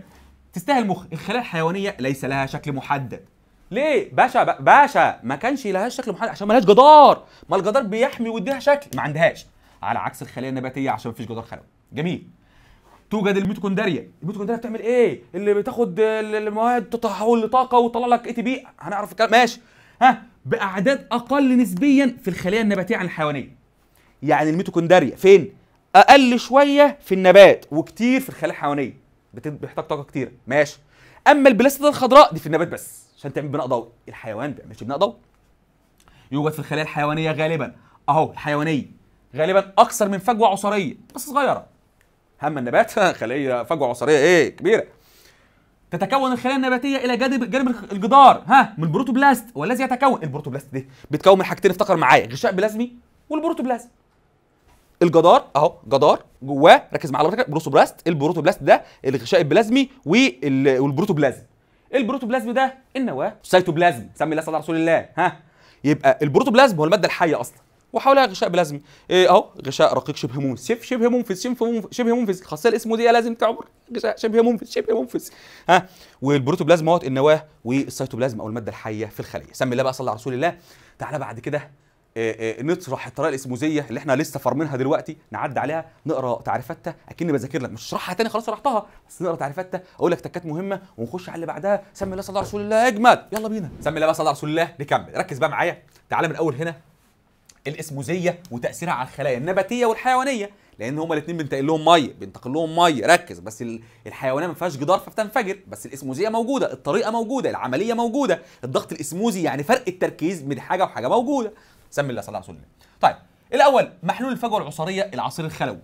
تستاهل مخ الخلايا الحيوانيه ليس لها شكل محدد ليه باشا باشا ما كانش لها شكل محدد عشان لهاش جدار ما الجدار بيحمي ويديها شكل ما عندهاش على عكس الخلايا النباتيه عشان مفيش جدار خلوي جميل توجد الميتوكوندريا الميتوكوندريا بتعمل ايه اللي بتاخد المواد تتحول لطاقه وتطلع لك اي تي بي هنعرف الكلام ماشي ها باعداد اقل نسبيا في الخلايا النباتيه عن الحيوانيه يعني الميتوكوندريا فين اقل شويه في النبات وكتير في الخلايا الحيوانيه بيحتاج طاقه كتير ماشي اما البلاستيد الخضراء دي في النبات بس عشان تعمل بناء ضوئي الحيوان ما بيعملش بناء ضوئي يوجد في الخلايا الحيوانيه غالبا اهو الحيوانيه غالبا اكثر من فجوه عصريه بس صغيره هم النبات (laughs) خليه فجوه عصريه ايه كبيره تتكون الخلايا النباتيه الى جانب جانب الجدار ها من البروتوبلاست والذي يتكون البروتوبلاست دي بتكون من حاجتين افتكر معايا غشاء بلازمي والبروتوبلازم الجدار اهو جدار جواه ركز معايا حضرتك بروسوبلاست البروتوبلاست ده الغشاء البلازمي والبروتوبلازم البروتوبلازم ده النواه السيتوبلازم سمي الله صلى رسول الله ها يبقى البروتوبلازم هو الماده الحيه اصلا وحولها غشاء بلازمي إيه اهو غشاء رقيق شبه منفذ شبه منفذ شبه منفذ شبه منفذ خاصه الاسم دي لازم تعبر غشاء شبه منفذ شبه منفذ ها والبروتوبلازم هو النواه والسيتوبلازم او الماده الحيه في الخليه سمي الله بقى صلى على رسول الله تعالى بعد كده آه، آه، نطرح الطريقه الاسموزيه اللي احنا لسه فرمينها دلوقتي نعدي عليها نقرا تعريفاتها اكني بذاكر لك مش هشرحها تاني خلاص شرحتها بس نقرا تعريفاتها اقول لك تكات مهمه ونخش على اللي بعدها سمي الله صلى رسول الله اجمد يلا بينا سمي الله صلى رسول الله نكمل ركز بقى معايا تعالى من الاول هنا الاسموزيه وتاثيرها على الخلايا النباتيه والحيوانيه لان هما الاثنين بينتقل لهم ميه بينتقل لهم ميه ركز بس الحيوانيه ما فيهاش جدار فبتنفجر بس الاسموزيه موجوده الطريقه موجوده العمليه موجوده الضغط الاسموزي يعني فرق التركيز من حاجه وحاجه موجوده سمي الله صلى الله عليه وسلم طيب الاول محلول الفجوه العصريه العصير الخلوي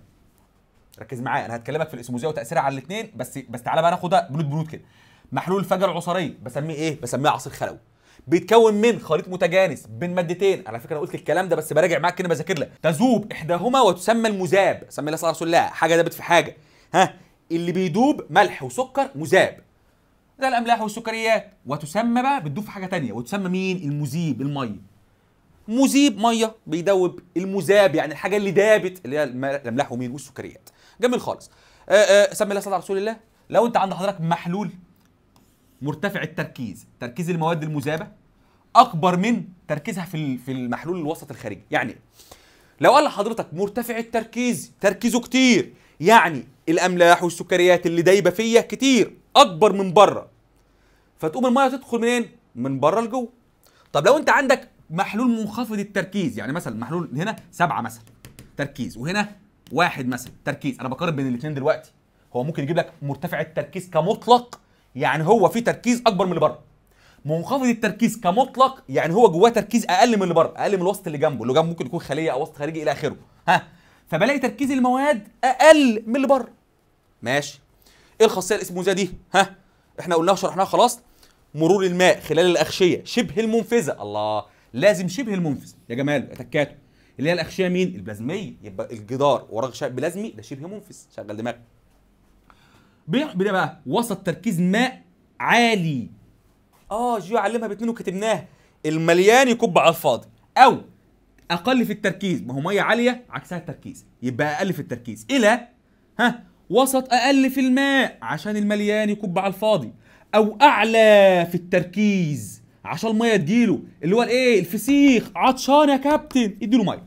ركز معايا انا هتكلمك في الاسموزيه وتاثيرها على الاثنين بس بس تعالى بقى ناخدها بنود بنود كده محلول الفجوه العصريه بسميه ايه بسميه عصير خلوي بيتكون من خليط متجانس بين مادتين على فكره انا قلت الكلام ده بس براجع معاك كده بذاكر لك تذوب احداهما وتسمى المذاب سمي الله صلى الله عليه وسلم حاجه دابت في حاجه ها اللي بيدوب ملح وسكر مذاب ده الاملاح والسكريات وتسمى بقى بتدوب في حاجه ثانيه وتسمى مين المذيب الميه مذيب ميه بيدوب المذاب يعني الحاجه اللي دابت اللي هي الاملاح ومين والسكريات جميل خالص آه، آه، سمي الله صلى على رسول الله لو انت عند حضرتك محلول مرتفع التركيز تركيز المواد المذابه اكبر من تركيزها في في المحلول الوسط الخارجي يعني لو قال لحضرتك مرتفع التركيز تركيزه كتير يعني الاملاح والسكريات اللي دايبه فيا كتير اكبر من بره فتقوم الميه تدخل منين من بره لجوه طب لو انت عندك محلول منخفض التركيز يعني مثلا محلول هنا سبعة مثلا تركيز وهنا واحد مثلا تركيز انا بقارن بين الاثنين دلوقتي هو ممكن يجيب لك مرتفع التركيز كمطلق يعني هو فيه تركيز اكبر من اللي بره منخفض التركيز كمطلق يعني هو جواه تركيز اقل من اللي بره اقل من الوسط اللي جنبه اللي جنبه ممكن يكون خليه او وسط خارجي الى اخره ها فبلاقي تركيز المواد اقل من اللي بره ماشي ايه الخاصيه الاسموزيه دي ها احنا قلناها وشرحناها خلاص مرور الماء خلال الاغشيه شبه المنفذه الله لازم شبه المنفذ يا جمال تكاته اللي هي الاغشيه مين البلازميه يبقى الجدار وراء غشاء بلازمي ده شبه منفذ شغل دماغك بيحبنا بقى وسط تركيز ماء عالي اه جيو علمها باتنين وكتبناها المليان يكب على الفاضي او اقل في التركيز ما هو ميه عاليه عكسها التركيز يبقى اقل في التركيز الى ها وسط اقل في الماء عشان المليان يكب على الفاضي او اعلى في التركيز عشان الميه تجيله اللي هو الايه الفسيخ عطشان يا كابتن اديله ميه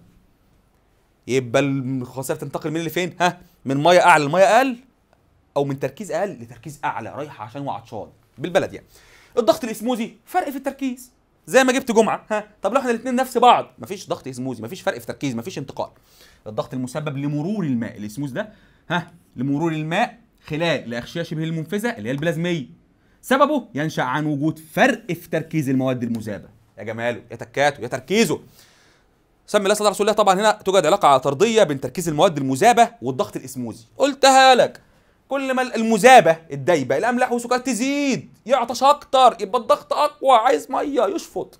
يبقى الخاصيه بتنتقل من اللي فين ها من ميه اعلى لميه اقل او من تركيز اقل لتركيز اعلى رايح عشان وعطشان بالبلد يعني الضغط الاسموزي فرق في التركيز زي ما جبت جمعه ها طب لو احنا الاثنين نفس بعض مفيش ضغط اسموزي مفيش فرق في تركيز مفيش انتقال الضغط المسبب لمرور الماء الاسموز ده ها لمرور الماء خلال الاغشيه شبه المنفذه اللي هي البلازميه سببه ينشأ عن وجود فرق في تركيز المواد المذابة يا جماله يا تكاته يا تركيزه سمي الله صلى رسول الله طبعا هنا توجد علاقة طردية بين تركيز المواد المذابة والضغط الإسموزي قلتها لك كل ما المذابة الدايبة الأملاح والسكر تزيد يعطش أكتر يبقى الضغط أقوى عايز مية يشفط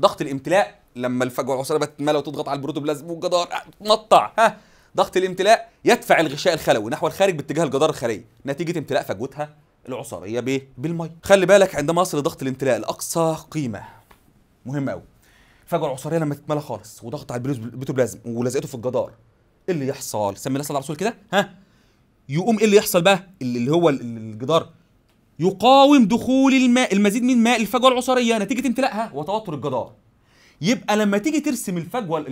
ضغط الامتلاء لما الفجوة العصارة بتتملى وتضغط على البروتوبلازم والجدار آه، تنطع ها ضغط الامتلاء يدفع الغشاء الخلوي نحو الخارج باتجاه الجدار الخارجي نتيجة امتلاء فجوتها العصاريه بايه؟ بالميه. خلي بالك عندما اصل ضغط الامتلاء الاقصى قيمه مهم قوي فجاه العصاريه لما تتملى خالص وضغط على البيتوبلازم ولزقته في الجدار ايه اللي يحصل؟ سمي الله على رسول كده ها؟ يقوم ايه اللي يحصل بقى؟ اللي هو الجدار يقاوم دخول الماء المزيد من ماء الفجوه العصاريه نتيجه امتلائها وتوتر الجدار. يبقى لما تيجي ترسم الفجوه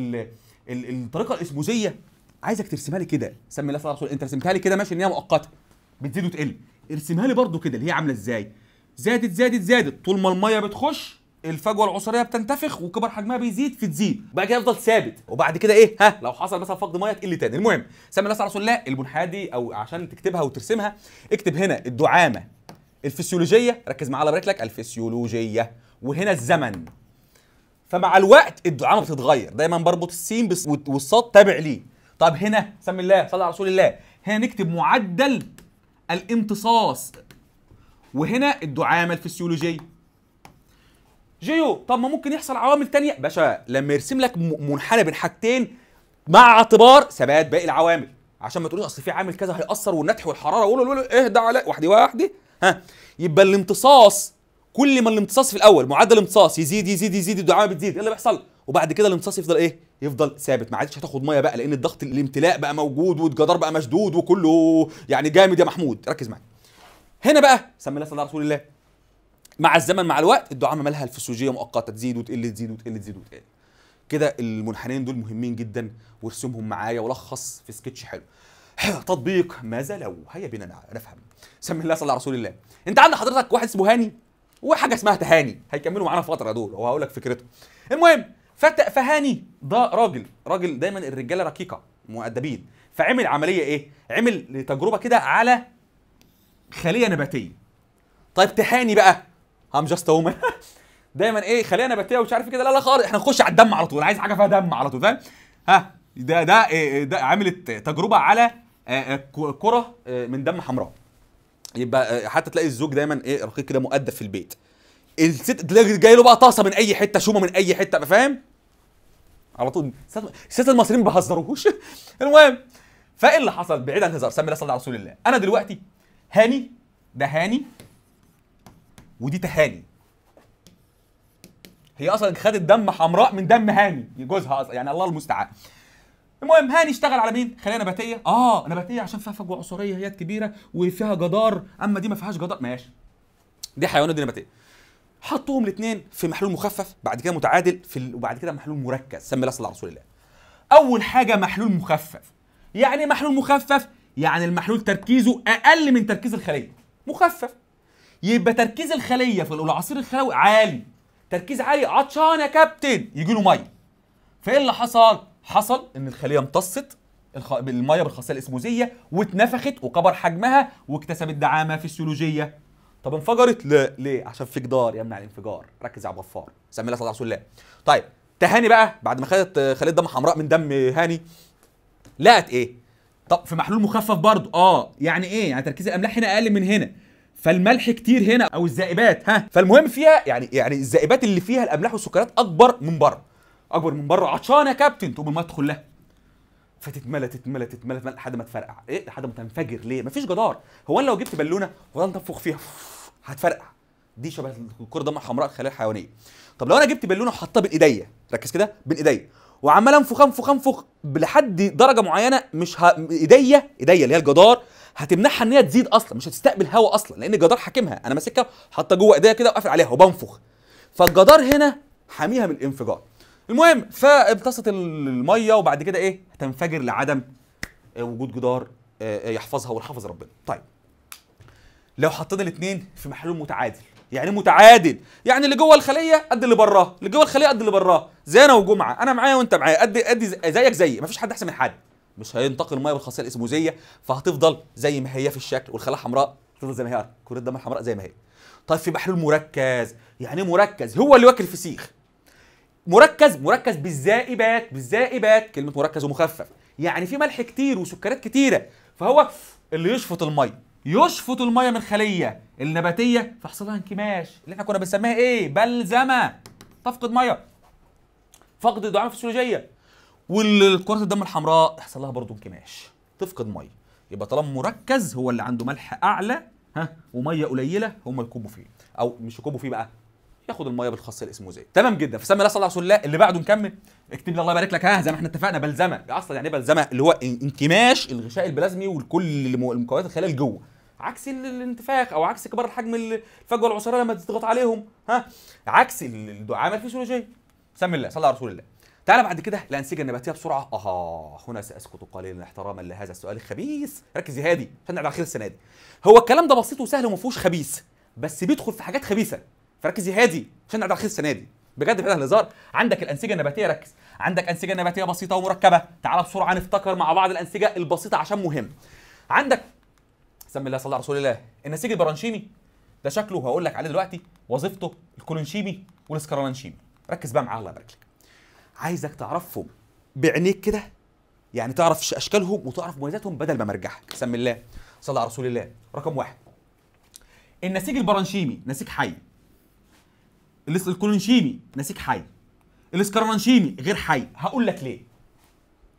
الطريقه الاسموزيه عايزك ترسمها لي كده سمي الله على رسول انت رسمتها لي كده ماشي ان هي مؤقته بتزيد وتقل ارسمها لي برضو كده اللي هي عامله ازاي زادت زادت زادت طول ما الميه بتخش الفجوه العصريه بتنتفخ وكبر حجمها بيزيد فتزيد وبعد كده يفضل ثابت وبعد كده ايه ها لو حصل مثلا فقد ميه تقل تاني المهم سمي الناس على رسول الله البنحه دي او عشان تكتبها وترسمها اكتب هنا الدعامه الفسيولوجيه ركز معايا على لك الفسيولوجيه وهنا الزمن فمع الوقت الدعامه بتتغير دايما بربط السين والصاد تابع ليه طب هنا سمي الله صلى على رسول الله هنا نكتب معدل الامتصاص وهنا الدعامه الفسيولوجيه جيو طب ما ممكن يحصل عوامل تانية باشا لما يرسم لك منحنى بين حاجتين مع اعتبار ثبات باقي العوامل عشان ما تقولوش اصل في عامل كذا هيأثر والنتح والحراره قولوا له اهدى على واحده واحده ها يبقى الامتصاص كل ما الامتصاص في الاول معدل الامتصاص يزيد يزيد يزيد الدعامه بتزيد ايه اللي بيحصل وبعد كده الامتصاص يفضل ايه يفضل ثابت ما عادش هتاخد ميه بقى لان الضغط الامتلاء بقى موجود والجدار بقى مشدود وكله يعني جامد يا محمود ركز معايا هنا بقى سمي الله صلى على رسول الله مع الزمن مع الوقت الدعامه مالها الفسيولوجيه مؤقته تزيد وتقل تزيد وتقل تزيد وتقل كده المنحنين دول مهمين جدا وارسمهم معايا ولخص في سكتش حلو (clears throat) تطبيق ماذا لو هيا بينا نفهم سمي الله صلى على رسول الله انت عندك حضرتك واحد اسمه هاني وحاجه اسمها تهاني هيكملوا معانا فتره دول وهقول لك فكرته المهم فهاني ده راجل راجل دايما الرجاله رقيقه مؤدبين فعمل عمليه ايه عمل تجربه كده على خليه نباتيه طيب تهاني بقى هم جاست وومن دايما ايه خليه نباتيه ومش عارف كده لا لا خالص احنا نخش على الدم على طول عايز حاجه فيها دم على طول فاهم ها ده ده إيه، إيه، ده عملت تجربه على آه، آه، كره آه، من دم حمراء يبقى حتى تلاقي الزوج دايما ايه رقيق كده مؤدب في البيت الست تلاقي جاي له بقى طاسه من اي حته شومه من اي حته فاهم على طول الساده المصريين ما بيهزروش (laughs) المهم فايه اللي حصل بعيد عن الهزار سمي الله صلى على رسول الله انا دلوقتي هاني ده هاني ودي تهاني هي اصلا خدت دم حمراء من دم هاني جوزها اصلا يعني الله المستعان المهم هاني اشتغل على مين؟ خلينا نباتيه اه نباتيه عشان فيها فجوه عنصريه هيات كبيره وفيها جدار اما دي ما فيهاش جدار ماشي دي حيوانات دي نباتيه حطهم الاثنين في محلول مخفف بعد كده متعادل في ال... وبعد كده محلول مركز سمي الاصل على رسول الله اول حاجه محلول مخفف يعني محلول مخفف يعني المحلول تركيزه اقل من تركيز الخليه مخفف يبقى تركيز الخليه في العصير الخلوي عالي تركيز عالي عطشان يا كابتن يجي له ميه فايه اللي حصل حصل ان الخليه امتصت الميه بالخاصيه الاسموزيه واتنفخت وكبر حجمها واكتسبت دعامه فسيولوجيه طب انفجرت لا ليه عشان في جدار يمنع الانفجار ركز يا غفار الغفار سمي الله صلى الله عليه وسلم طيب تهاني بقى بعد ما خدت خليت دم حمراء من دم هاني لقت ايه طب في محلول مخفف برضه اه يعني ايه يعني تركيز الاملاح هنا اقل من هنا فالملح كتير هنا او الذائبات ها فالمهم فيها يعني يعني الذائبات اللي فيها الاملاح والسكريات اكبر من بره اكبر من بره عطشان يا كابتن تقوم الميه تدخل لها فتتملى تتملى تتملى لحد ما تفرقع ايه لحد ما تنفجر ليه مفيش جدار هو انا لو جبت بالونه وفضلت انفخ فيها هتفرقع دي شبه الكره دم حمراء الخلايا الحيوانيه طب لو انا جبت بالونه وحطها بين ايديا ركز كده بين ايديا وعمال انفخ انفخ انفخ لحد درجه معينه مش ه... ايديا ايديا اللي هي الجدار هتمنعها ان هي تزيد اصلا مش هتستقبل هواء اصلا لان الجدار حاكمها انا ماسكها حاطه جوه ايديا كده وقافل عليها وبنفخ فالجدار هنا حاميها من الانفجار المهم فامتصت الميه وبعد كده ايه هتنفجر لعدم آه، وجود جدار آه، آه، يحفظها ويحفظ ربنا طيب لو حطينا الاثنين في محلول متعادل يعني متعادل يعني اللي جوه الخليه قد اللي براه اللي جوه الخليه قد اللي براه زي انا وجمعه انا معايا وانت معايا قد قد زيك زيي مفيش حد احسن من حد مش هينتقل الميه بالخاصيه الاسموزيه فهتفضل زي ما هي في الشكل والخلايا حمراء تفضل زي ما هي كريه الدم الحمراء زي ما هي طيب في محلول مركز يعني إيه مركز هو اللي واكل فسيخ مركز مركز بالزائبات بالزائبات كلمه مركز ومخفف يعني في ملح كتير وسكريات كتيره فهو اللي يشفط الميه يشفط الميه من خليه النباتيه فيحصل لها انكماش اللي احنا كنا بنسميها ايه بلزمه تفقد ميه فقد الدعامه الفسيولوجيه والكرات الدم الحمراء يحصل لها برضه انكماش تفقد ميه يبقى طالما مركز هو اللي عنده ملح اعلى ها وميه قليله هم يكبوا فيه او مش يكبوا فيه بقى تاخد الميه بالخاصيه الاسموزيه تمام جدا فسمي الله صلى الله عليه وسلم اللي بعده نكمل اكتب لي الله يبارك لك ها زي ما احنا اتفقنا بلزمه اصلا يعني ايه بلزمه اللي هو انكماش الغشاء البلازمي والكل المكونات الخلايا جوه عكس الانتفاخ او عكس كبار الحجم الفجوه العصاريه لما تضغط عليهم ها عكس الدعامه الفسيولوجيه سمي الله صلى على رسول الله تعالى بعد كده الانسجه النباتيه بسرعه اها هنا ساسكت قليلا احتراما لهذا السؤال الخبيث ركز يا هادي عشان على خير السنه دي هو الكلام ده بسيط وسهل وما فيهوش خبيث بس بيدخل في حاجات خبيثه فركز يا هادي عشان نقعد على الخير السنه دي بجد بعيد عن الهزار عندك الانسجه النباتيه ركز عندك انسجه نباتيه بسيطه ومركبه تعال بسرعه نفتكر مع بعض الانسجه البسيطه عشان مهم عندك سم الله صلى الله على رسول الله النسيج البرانشيمي ده شكله هقول لك عليه دلوقتي وظيفته الكولونشيمي والسكرانشيمي ركز بقى معاه الله يبارك لك عايزك تعرفهم بعينيك كده يعني تعرف اشكالهم وتعرف مميزاتهم بدل ما مرجحك سم الله صلى على رسول الله رقم واحد النسيج البرانشيمي نسيج حي الكولونشيمي نسيج حي الاسكرنشيمي غير حي هقول لك ليه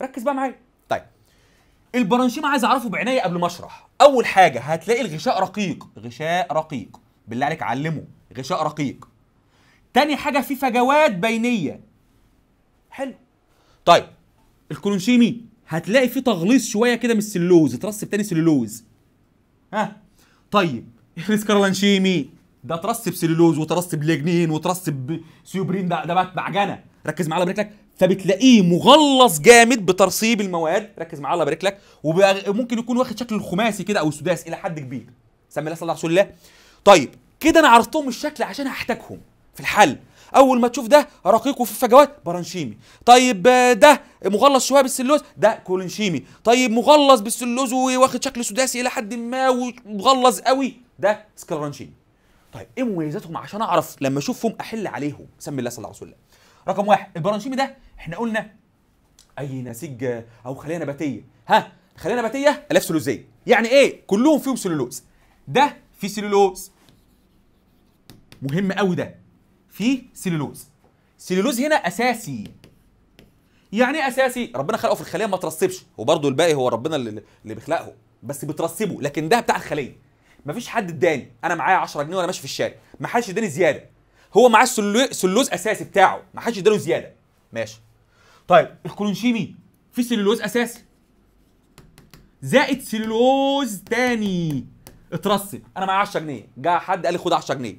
ركز بقى معايا طيب البرانشيما عايز اعرفه بعنايه قبل ما اشرح اول حاجه هتلاقي الغشاء رقيق غشاء رقيق بالله عليك علمه غشاء رقيق تاني حاجه في فجوات بينيه حلو طيب الكولونشيمي هتلاقي فيه تغليظ شويه كده من السلوز اترسب تاني سلولوز ها طيب (laughs) الاسكرلانشيمي ده ترص سيلولوز وترص بلاجنين وترص بسيوبرين ده ده معجنه ركز معايا الله يبارك لك فبتلاقيه مغلظ جامد بترصيب المواد ركز معايا الله يبارك لك وممكن يكون واخد شكل الخماسي كده او السداسي الى حد كبير سمي الله صلى الله عليه وسلم طيب كده انا عرفتهم الشكل عشان هحتاجهم في الحل اول ما تشوف ده رقيق وفي فجوات برانشيمي طيب ده مغلظ شويه بالسلوز ده كولنشيمي طيب مغلظ بالسلوز وواخد شكل سداسي الى حد ما ومغلظ قوي ده سكلرانشيمي طيب ايه مميزاتهم عشان اعرف لما اشوفهم احل عليهم سمي الله صلى الله عليه وسلم رقم واحد البرانشيمي ده احنا قلنا اي نسيج او خليه نباتيه ها خليه نباتيه الاف سلوزيه يعني ايه كلهم فيهم سلولوز ده فيه سلولوز مهم قوي ده فيه سلولوز سلولوز هنا اساسي يعني ايه اساسي ربنا خلقه في الخليه ما ترسبش وبرده الباقي هو ربنا اللي بيخلقه بس بترسبه لكن ده بتاع الخليه مفيش حد اداني انا معايا 10 جنيه وانا ماشي في الشارع ما حدش اداني زياده هو معاه السلوز اساسي بتاعه ما حدش اداله زياده ماشي طيب الكولونشيمي في سلولوز اساسي زائد سلولوز تاني اترسب انا معايا 10 جنيه جه حد قال لي خد 10 جنيه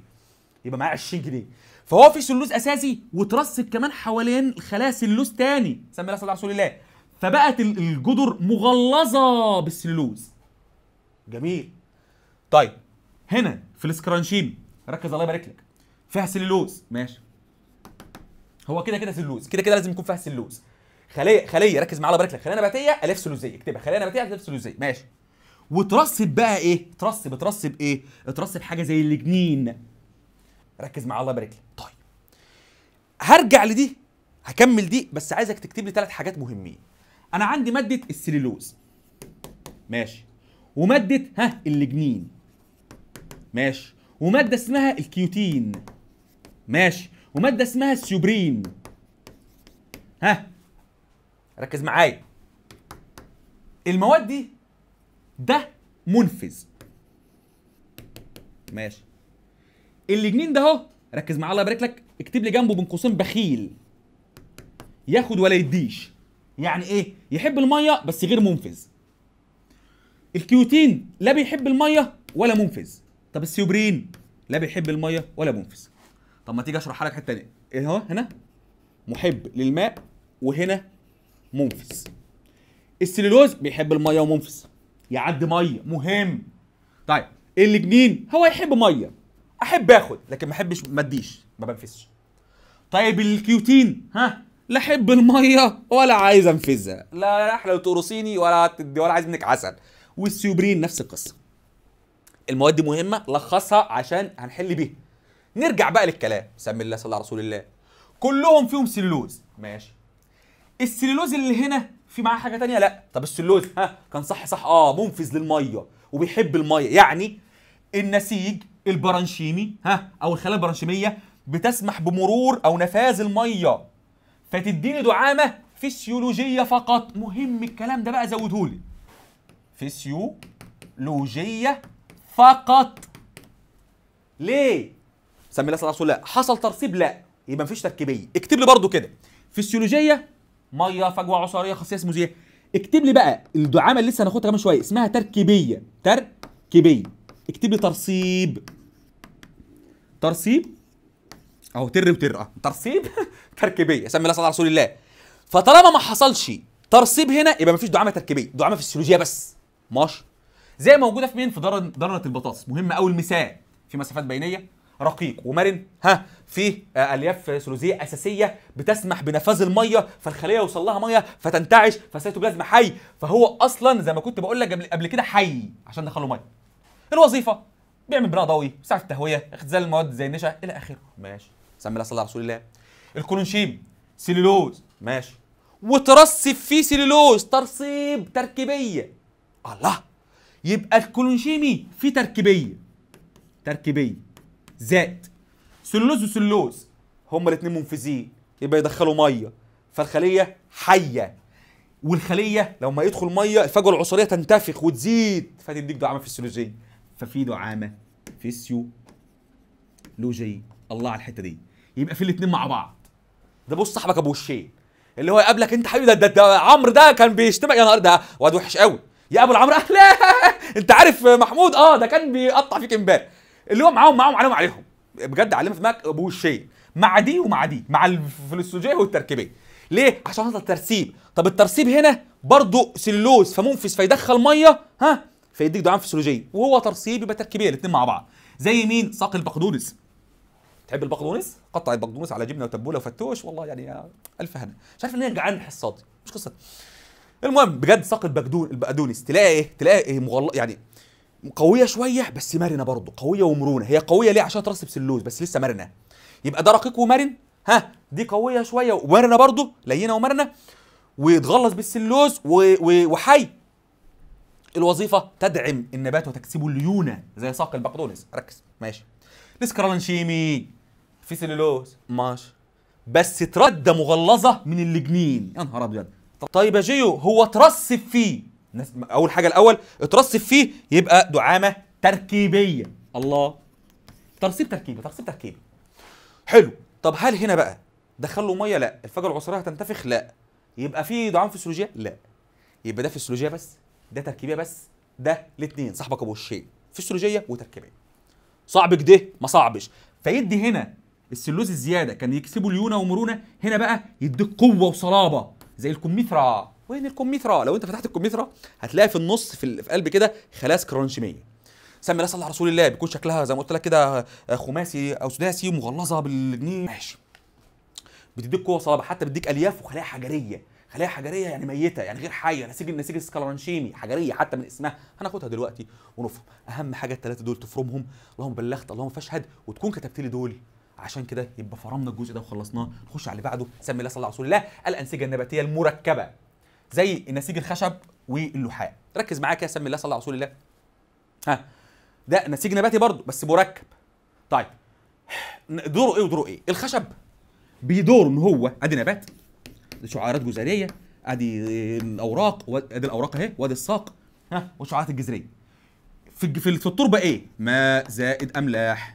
يبقى معايا 20 جنيه فهو في سلوز اساسي واترسب كمان حوالين خلايا سلوز تاني سمي الله صلى على رسول الله فبقت الجدر مغلظه بالسلوز جميل طيب هنا في السكرانشيم ركز الله يبارك لك فيها سليلوز ماشي هو كده كده سلوز كده كده لازم يكون فيها سلوز خليه خليه ركز معايا الله يبارك لك خليه نباتيه الف سلوزيه اكتبها خليه نباتيه الف سلوزيه ماشي وترسب بقى ايه ترسب ترسب ايه ترسب حاجه زي الجنين ركز معايا الله يبارك لك طيب هرجع لدي هكمل دي بس عايزك تكتب لي ثلاث حاجات مهمين انا عندي ماده السليلوز ماشي وماده ها الجنين ماشي وماده اسمها الكيوتين ماشي وماده اسمها السيوبرين ها ركز معايا المواد دي ده منفذ ماشي الجنين ده اهو ركز معايا الله يبارك لك اكتب لي جنبه بين قوسين بخيل ياخد ولا يديش يعني ايه يحب الميه بس غير منفذ الكيوتين لا بيحب الميه ولا منفذ طب السيوبرين لا بيحب الميه ولا منفذ طب ما تيجي اشرح لك حته ثانيه اهو هنا محب للماء وهنا منفذ السليلوز بيحب الميه ومنفذ يعدي ميه مهم طيب الجنين هو يحب ميه احب اخد لكن ما احبش ما اديش ما بنفذش طيب الكيوتين ها لا احب الميه ولا عايز انفذها لا احلى تقرصيني ولا تدي ولا عايز منك عسل والسيوبرين نفس القصه المواد دي مهمه لخصها عشان هنحل بيها نرجع بقى للكلام سم الله صلى على رسول الله كلهم فيهم سلولوز ماشي السلولوز اللي هنا في معاه حاجه تانية لا طب السلولوز ها كان صح صح اه منفذ للميه وبيحب الميه يعني النسيج البرانشيمي ها او الخلايا البرانشيميه بتسمح بمرور او نفاذ الميه فتديني دعامه فسيولوجيه فقط مهم الكلام ده بقى زودهولي فسيولوجيه فقط ليه سمي الله صلى لا حصل ترسيب لا يبقى مفيش تركيبيه اكتب لي برضو كده فسيولوجيه ميه فجوه عصاريه خاصيه اسموزيه اكتب لي بقى الدعامه اللي لسه هناخدها كمان شويه اسمها تركيبيه تركيبيه اكتب لي ترصيب ترصيب اهو تر وتر اه ترصيب (laughs) تركيبيه سمي الله صلى رسول الله فطالما ما حصلش ترصيب هنا يبقى مفيش دعامه تركيبيه دعامه فسيولوجيه بس ماشي زي موجوده في مين في ضرنه البطاطس مهم قوي المثال في مسافات بينيه رقيق ومرن ها في آه، الياف سلوزية اساسيه بتسمح بنفاذ الميه فالخليه يوصل لها ميه فتنتعش فالسيتوبلازم حي فهو اصلا زي ما كنت بقول لك قبل كده حي عشان ندخله ميه الوظيفه بيعمل بناء ضوئي بيساعد في التهويه اختزال المواد زي النشا الى اخره ماشي سمي الله صلى على رسول الله الكولونشيم سيلولوز ماشي وترصب فيه سيلولوز ترصيب تركيبيه الله يبقى الكولونجيمي فيه تركيبيه تركيبيه زائد سلوز وسلوز هما الاثنين منفذين يبقى يدخلوا ميه فالخليه حيه والخليه لما يدخل ميه الفجوه العصاريه تنتفخ وتزيد فتديك دعامه فسيولوجيه ففي دعامه فسيولوجيه الله على الحته دي يبقى في الاثنين مع بعض ده بص صاحبك ابو وشين اللي هو يقابلك انت حبيبي ده ده, ده عمرو ده كان بيشتمك يا نهار ده واد وحش قوي يا ابو العمرو (laughs) لا انت عارف محمود اه ده كان بيقطع فيك امبارح اللي هو معاهم معاهم علمهم عليهم بجد علم في دماغك بوشين مع دي ومع دي مع الفلسطينيه والتركيبيه ليه عشان هذا الترسيب طب الترسيب هنا برضه سلوز فمنفس فيدخل ميه ها فيديك دعام فسيولوجيه وهو ترسيب يبقى تركيبيه الاثنين مع بعض زي مين ساق البقدونس تحب البقدونس قطع البقدونس على جبنه وتبوله وفتوش والله يعني الف هنا مش عارف ان هي جعان حصاتي مش قصه المهم بجد ساقط بقدون البقدونس تلاقي ايه تلاقي ايه مغل... يعني قويه شويه بس مرنه برضه قويه ومرونه هي قويه ليه عشان ترسب سلوز بس لسه مرنه يبقى ده رقيق ومرن ها دي قويه شويه ومرنه برضه لينه ومرنه ويتغلظ بالسلوز و... و... وحي الوظيفه تدعم النبات وتكسبه الليونه زي ساق البقدونس ركز ماشي السكرالانشيمي في سلولوز ماشي بس تردى مغلظه من الجنين يا نهار ابيض طيب يا جيو هو اترسب فيه اول حاجه الاول اترسب فيه يبقى دعامه تركيبيه الله ترسيب تركيبي ترسيب تركيبي حلو طب هل هنا بقى دخل له ميه لا الفجوه العصريه هتنتفخ لا يبقى في دعام فسيولوجيه لا يبقى ده فسيولوجيه بس ده تركيبيه بس ده الاثنين صاحبك ابو الشيء فسيولوجيه وتركيبيه صعب كده ما صعبش فيدي هنا السلوز الزياده كان يكسبوا ليونه ومرونه هنا بقى يديك قوه وصلابه زي الكمثرى وين الكمثرى لو انت فتحت الكمثرى هتلاقي في النص في, في قلب كده خلاص كرنشميه سمي لا صلى على رسول الله بيكون شكلها زي ما قلت لك كده آه، خماسي او سداسي مغلظه بالجنيه ماشي بتديك قوه صلابه حتى بتديك الياف وخلايا حجريه خلايا حجريه يعني ميته يعني غير حيه يعني نسيج النسيج السكالانشيمي حجريه حتى من اسمها هناخدها دلوقتي ونفهم اهم حاجه الثلاثه دول تفرمهم اللهم بلغت اللهم فاشهد وتكون كتبت لي دول عشان كده يبقى فرمنا الجزء ده وخلصناه نخش على اللي بعده سمي الله صلى الله رسول الله الانسجه النباتيه المركبه زي نسيج الخشب واللحاء ركز معايا كده سمي الله صلى الله رسول الله ها ده نسيج نباتي برضه بس مركب طيب دوره ايه ودوره ايه الخشب بيدور ان هو ادي نبات دي شعيرات جزيئيه ادي الاوراق ادي الاوراق اهي وادي الساق ها والشعيرات الجذريه في في التربه ايه ماء زائد املاح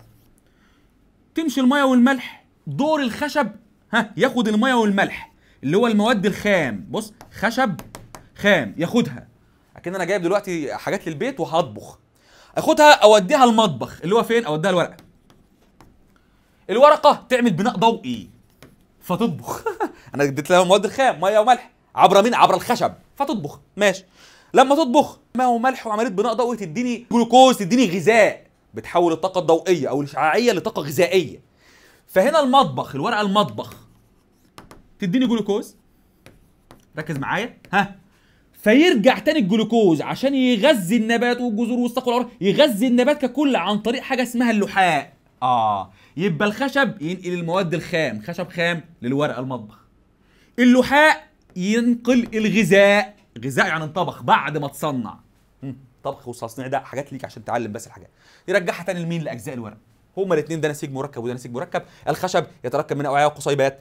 تمشي الميه والملح دور الخشب ها ياخد الميه والملح اللي هو المواد الخام بص خشب خام ياخدها اكن انا جايب دلوقتي حاجات للبيت وهطبخ اخدها اوديها المطبخ اللي هو فين اوديها الورقه الورقه تعمل بناء ضوئي فتطبخ (laughs) انا اديت لها مواد الخام ميه وملح عبر مين عبر الخشب فتطبخ ماشي لما تطبخ ماء وملح وعمليه بناء ضوئي تديني جلوكوز تديني غذاء بتحول الطاقه الضوئيه او الاشعاعيه لطاقه غذائيه فهنا المطبخ الورقه المطبخ تديني جلوكوز ركز معايا ها فيرجع تاني الجلوكوز عشان يغذي النبات والجذور والساق يغذي النبات ككل عن طريق حاجه اسمها اللحاء اه يبقى الخشب ينقل المواد الخام خشب خام للورقه المطبخ اللحاء ينقل الغذاء غذاء يعني انطبخ بعد ما تصنع طبخ والتصنيع ده حاجات ليك عشان تعلم بس الحاجات يرجعها تاني لمين لاجزاء الورق هما الاثنين ده نسيج مركب وده نسيج مركب الخشب يتركب من اوعيه وقصيبات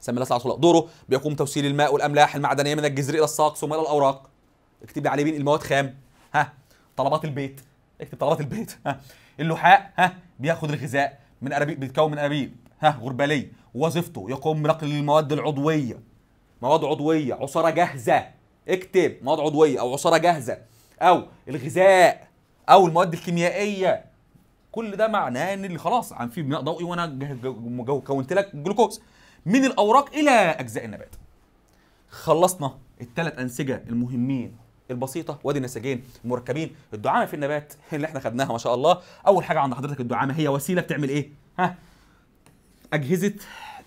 سمي سبحانه وتعالى دوره بيقوم توصيل الماء والاملاح المعدنيه من الجذر الى الساق ثم الى الاوراق اكتب لي عليه مين المواد خام ها طلبات البيت اكتب طلبات البيت ها اللحاء ها بياخد الغذاء من ارابيب بيتكون من ارابيب ها غرباليه وظيفته يقوم بنقل المواد العضويه مواد عضويه عصاره جاهزه اكتب مواد عضويه او عصاره جاهزه او الغذاء او المواد الكيميائيه كل ده معناه ان خلاص عن في بناء ضوئي وانا كونت لك جلوكوز من الاوراق الى اجزاء النبات خلصنا الثلاث انسجه المهمين البسيطه وادي النسجين المركبين الدعامه في النبات (laughs) اللي احنا خدناها ما شاء الله اول حاجه عند حضرتك الدعامه هي وسيله بتعمل ايه ها اجهزه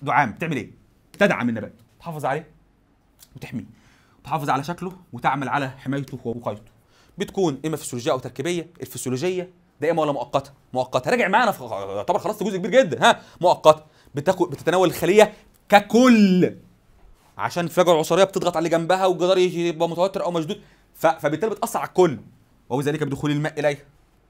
دعام بتعمل ايه تدعم النبات تحافظ عليه وتحميه تحافظ على شكله وتعمل على حمايته ووقايته بتكون اما فسيولوجيه او تركيبيه الفسيولوجيه دائمه ولا مؤقته مؤقته راجع معانا يعتبر خلصت جزء كبير جدا ها مؤقته بتاكل بتتناول الخليه ككل عشان الفجوه العصريه بتضغط على اللي جنبها والجدار يبقى متوتر او مشدود ف... فبالتالي بتاثر على الكل وذلك بدخول الماء اليها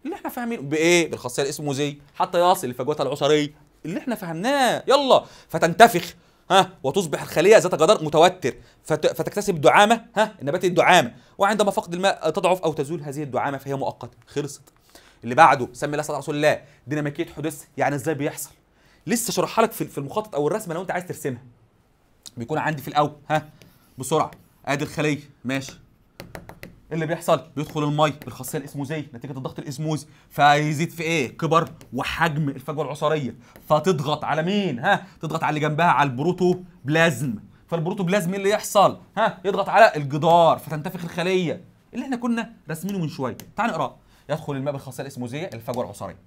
اللي احنا فاهمينه بايه بالخاصيه الاسموزيه حتى يصل لفجوتها العصريه اللي احنا فهمناه يلا فتنتفخ ها وتصبح الخليه ذات جدار متوتر فتكتسب دعامه ها النبات الدعامه وعندما فقد الماء آه، تضعف او تزول هذه الدعامه فهي مؤقته خلصت اللي بعده سمي الله صلى رسول الله ديناميكيه حدوث يعني ازاي بيحصل لسه شرحها لك في المخطط او الرسمه لو انت عايز ترسمها بيكون عندي في الاول ها بسرعه ادي الخليه ماشي اللي بيحصل بيدخل المي بالخاصيه الاسموزيه نتيجه الضغط الاسموزي فيزيد في ايه كبر وحجم الفجوه العصريه فتضغط على مين ها تضغط على اللي جنبها على البروتوبلازم فالبروتوبلازم إيه اللي يحصل ها يضغط على الجدار فتنتفخ الخليه اللي احنا كنا راسمينه من شويه تعال نقراه يدخل الماء بالخاصيه الاسموزيه الفجوه العصريه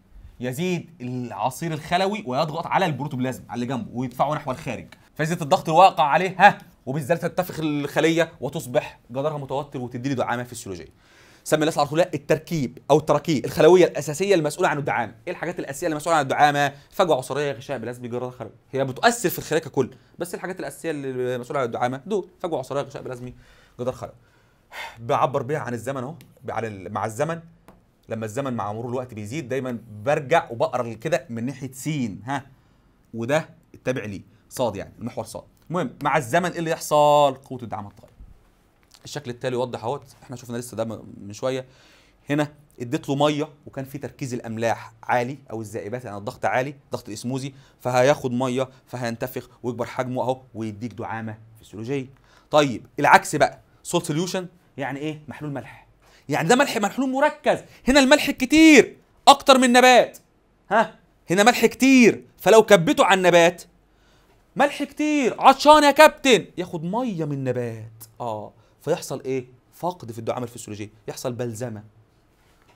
يزيد العصير الخلوي ويضغط على البروتوبلازم على اللي جنبه ويدفعه نحو الخارج فيزيد الضغط الواقع عليه ها وبالذات تنتفخ الخليه وتصبح جدارها متوتر وتدي لي دعامه فسيولوجيه سمي الناس على التركيب او التراكيب الخلويه الاساسيه المسؤوله عن الدعامه ايه الحاجات الاساسيه المسؤوله عن الدعامه فجوه عصريه غشاء بلازمي جرار خلوي هي بتؤثر في الخلايا ككل بس الحاجات الاساسيه المسؤوله عن الدعامه دول فجوه عصريه غشاء بلازمي جدار خلوي بعبر بيها عن الزمن اهو مع الزمن لما الزمن مع مرور الوقت بيزيد دايما برجع وبقرا كده من ناحيه سين ها وده التابع ليه صاد يعني المحور صاد المهم مع الزمن ايه اللي يحصل؟ قوه الدعامه تتغير. الشكل التالي يوضح اهوت احنا شفنا لسه ده من شويه هنا اديت له ميه وكان في تركيز الاملاح عالي او الذائبات يعني الضغط عالي ضغط الاسموزي فهياخد ميه فهينتفخ ويكبر حجمه اهو ويديك دعامه فسيولوجيه. طيب العكس بقى سولت سوليوشن يعني ايه؟ محلول ملح. يعني ده ملح محلول مركز هنا الملح الكتير اكتر من نبات ها هنا ملح كتير فلو كبته على النبات ملح كتير عطشان يا كابتن ياخد ميه من نبات اه فيحصل ايه فقد في الدعامه الفسيولوجيه يحصل بلزمه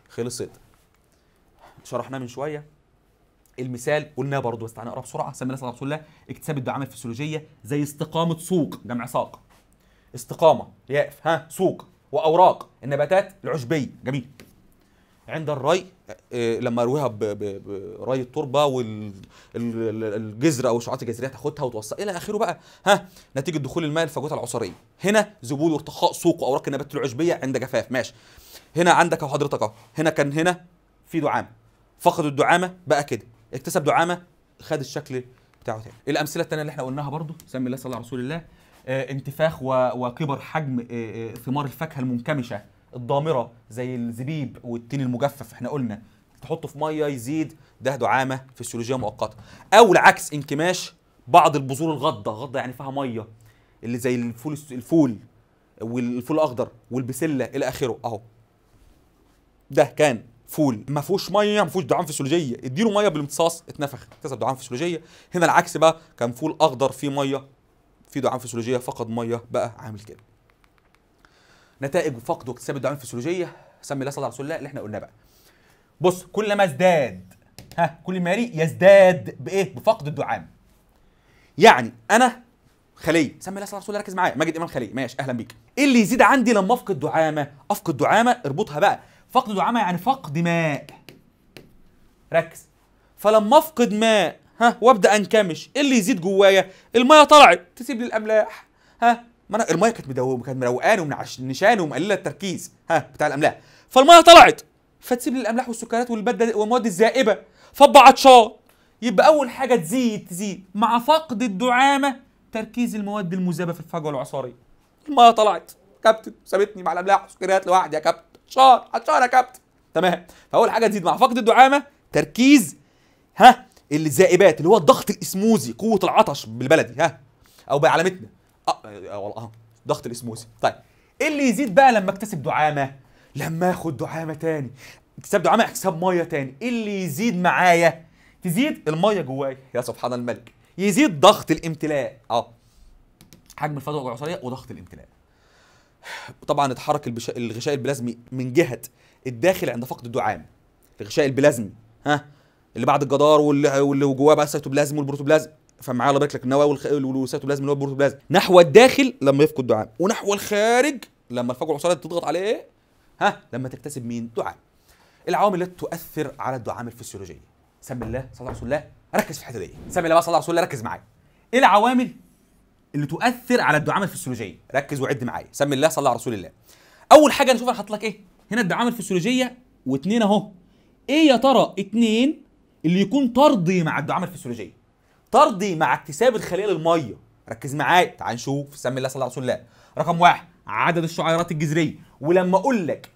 خلصت شرحناه من شويه المثال قلناه برضه بس تعالى نقرا بسرعه صلى الله رسول الله اكتساب الدعامه الفسيولوجيه زي استقامه سوق جمع ساق استقامه ياف ها سوق واوراق النباتات العشبيه جميل عند الري آه، آه، لما ارويها بري التربه والجزر او الشعاعات الجذريه تاخدها وتوصل الى اخره بقى ها نتيجه دخول الماء الفجوات العصريه هنا ذبول وارتخاء سوق واوراق النبات العشبيه عند جفاف ماشي هنا عندك اهو حضرتك اهو هنا كان هنا في دعامه فقد الدعامه بقى كده اكتسب دعامه خد الشكل بتاعه تاني إيه الامثله الثانيه اللي احنا قلناها برضو سمي الله صلى الله على رسول الله آه، انتفاخ وكبر حجم ثمار الفاكهه المنكمشه الضامره زي الزبيب والتين المجفف احنا قلنا تحطه في ميه يزيد ده دعامه فسيولوجيه مؤقته او العكس انكماش بعض البذور الغضه غضه يعني فيها ميه اللي زي الفول الفول والفول الاخضر والبسله الى اخره اهو ده كان فول ما فيهوش ميه ما فيهوش دعام فسيولوجيه اديله ميه بالامتصاص اتنفخ اكتسب دعام فسيولوجيه هنا العكس بقى كان فول اخضر فيه ميه فيه دعام فسيولوجيه فقد ميه بقى عامل كده نتائج فقد واكتساب الدعم الفسيولوجيه سمي صلى الله عليه وسلم اللي احنا قلناه بقى بص كل ما ازداد ها كل ما يلي يزداد بايه بفقد الدعام يعني انا خليه سمي صلى الله عليه وسلم ركز معايا ماجد امام خليه ماشي اهلا بيك ايه اللي يزيد عندي لما افقد دعامه افقد دعامه اربطها بقى فقد دعامه يعني فقد ماء ركز فلما افقد ماء ها وابدا انكمش ايه اللي يزيد جوايا الميه طلعت تسيب لي الاملاح ها ما انا المايه كانت مدو... كانت مروقانه ومنشانه ومقلله التركيز ها بتاع الاملاح فالمايه طلعت فتسيب للاملاح والسكريات والماده والمواد الذائبه عطشان يبقى اول حاجه تزيد تزيد مع فقد الدعامه تركيز المواد المذابه في الفجوه العصاريه المايه طلعت كابتن سابتني مع الاملاح والسكريات لوحدي يا كابتن عطشان عطشان يا كابتن تمام فاول حاجه تزيد مع فقد الدعامه تركيز ها الذائبات اللي هو الضغط الاسموزي قوه العطش بالبلدي ها او بعلامتنا آه،, آه،, اه والله اه ضغط الاسموزي طيب ايه اللي يزيد بقى لما اكتسب دعامه لما اخد دعامه تاني اكتساب دعامه اكتسب ميه تاني ايه اللي يزيد معايا تزيد الميه جوايا يا سبحان الملك يزيد ضغط الامتلاء اه حجم الفضاء العصريه وضغط الامتلاء طبعا اتحرك البش... الغشاء البلازمي من جهه الداخل عند فقد الدعامه الغشاء البلازمي ها اللي بعد الجدار واللي, واللي جواه بقى السيتوبلازم والبروتوبلازم فمعاه الله يبارك لك النواه والسيتوبلازم اللي هو البروتوبلازم نحو الداخل لما يفقد دعام ونحو الخارج لما الفجوه العصاريه تضغط عليه إيه؟ ها لما تكتسب مين؟ دعام العوامل التي تؤثر على الدعام الفسيولوجيه سمي الله صلى الله عليه وسلم ركز في الحته دي سمي الله بقى صلى الله عليه وسلم ركز معايا ايه العوامل اللي تؤثر على الدعامه الفسيولوجيه ركز وعد معايا سمي الله صلى الله على رسول الله اول حاجه نشوف انا حاطط لك ايه هنا الدعامه الفسيولوجيه واثنين اهو ايه يا ترى اثنين اللي يكون طردي مع الدعامه الفسيولوجيه طردي مع اكتساب الخليه للميه ركز معايا تعال نشوف سمي الله صلى الله عليه وسلم رقم واحد عدد الشعيرات الجذريه ولما اقول لك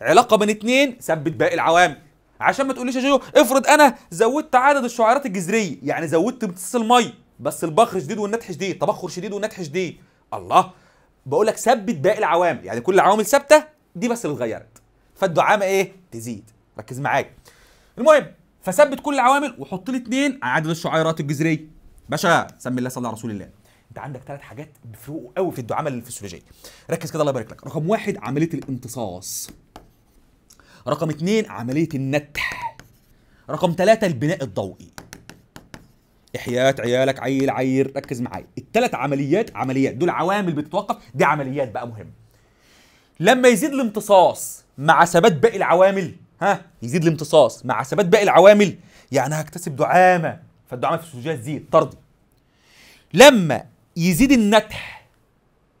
علاقه بين اثنين ثبت باقي العوامل عشان ما تقوليش يا افرض انا زودت عدد الشعيرات الجذريه يعني زودت امتصاص الميه بس البخر شديد والنتح شديد تبخر شديد والنتح شديد الله بقول لك ثبت باقي العوامل يعني كل العوامل ثابته دي بس اللي اتغيرت فالدعامه ايه تزيد ركز معايا المهم فثبت كل العوامل وحط لي اثنين عدد الشعيرات الجذريه باشا سمي الله صلى على رسول الله انت عندك ثلاث حاجات بيفرقوا قوي في الدعامه الفسيولوجيه ركز كده الله يبارك لك رقم واحد عمليه الامتصاص رقم اثنين عمليه النتح رقم ثلاثة البناء الضوئي احياء عيالك عيل عير ركز معايا الثلاث عمليات عمليات دول عوامل بتتوقف دي عمليات بقى مهمه لما يزيد الامتصاص مع ثبات باقي العوامل ها يزيد الامتصاص مع ثبات باقي العوامل يعني هكتسب دعامه فالدعامه في الفسيولوجيا تزيد طردي لما يزيد النتح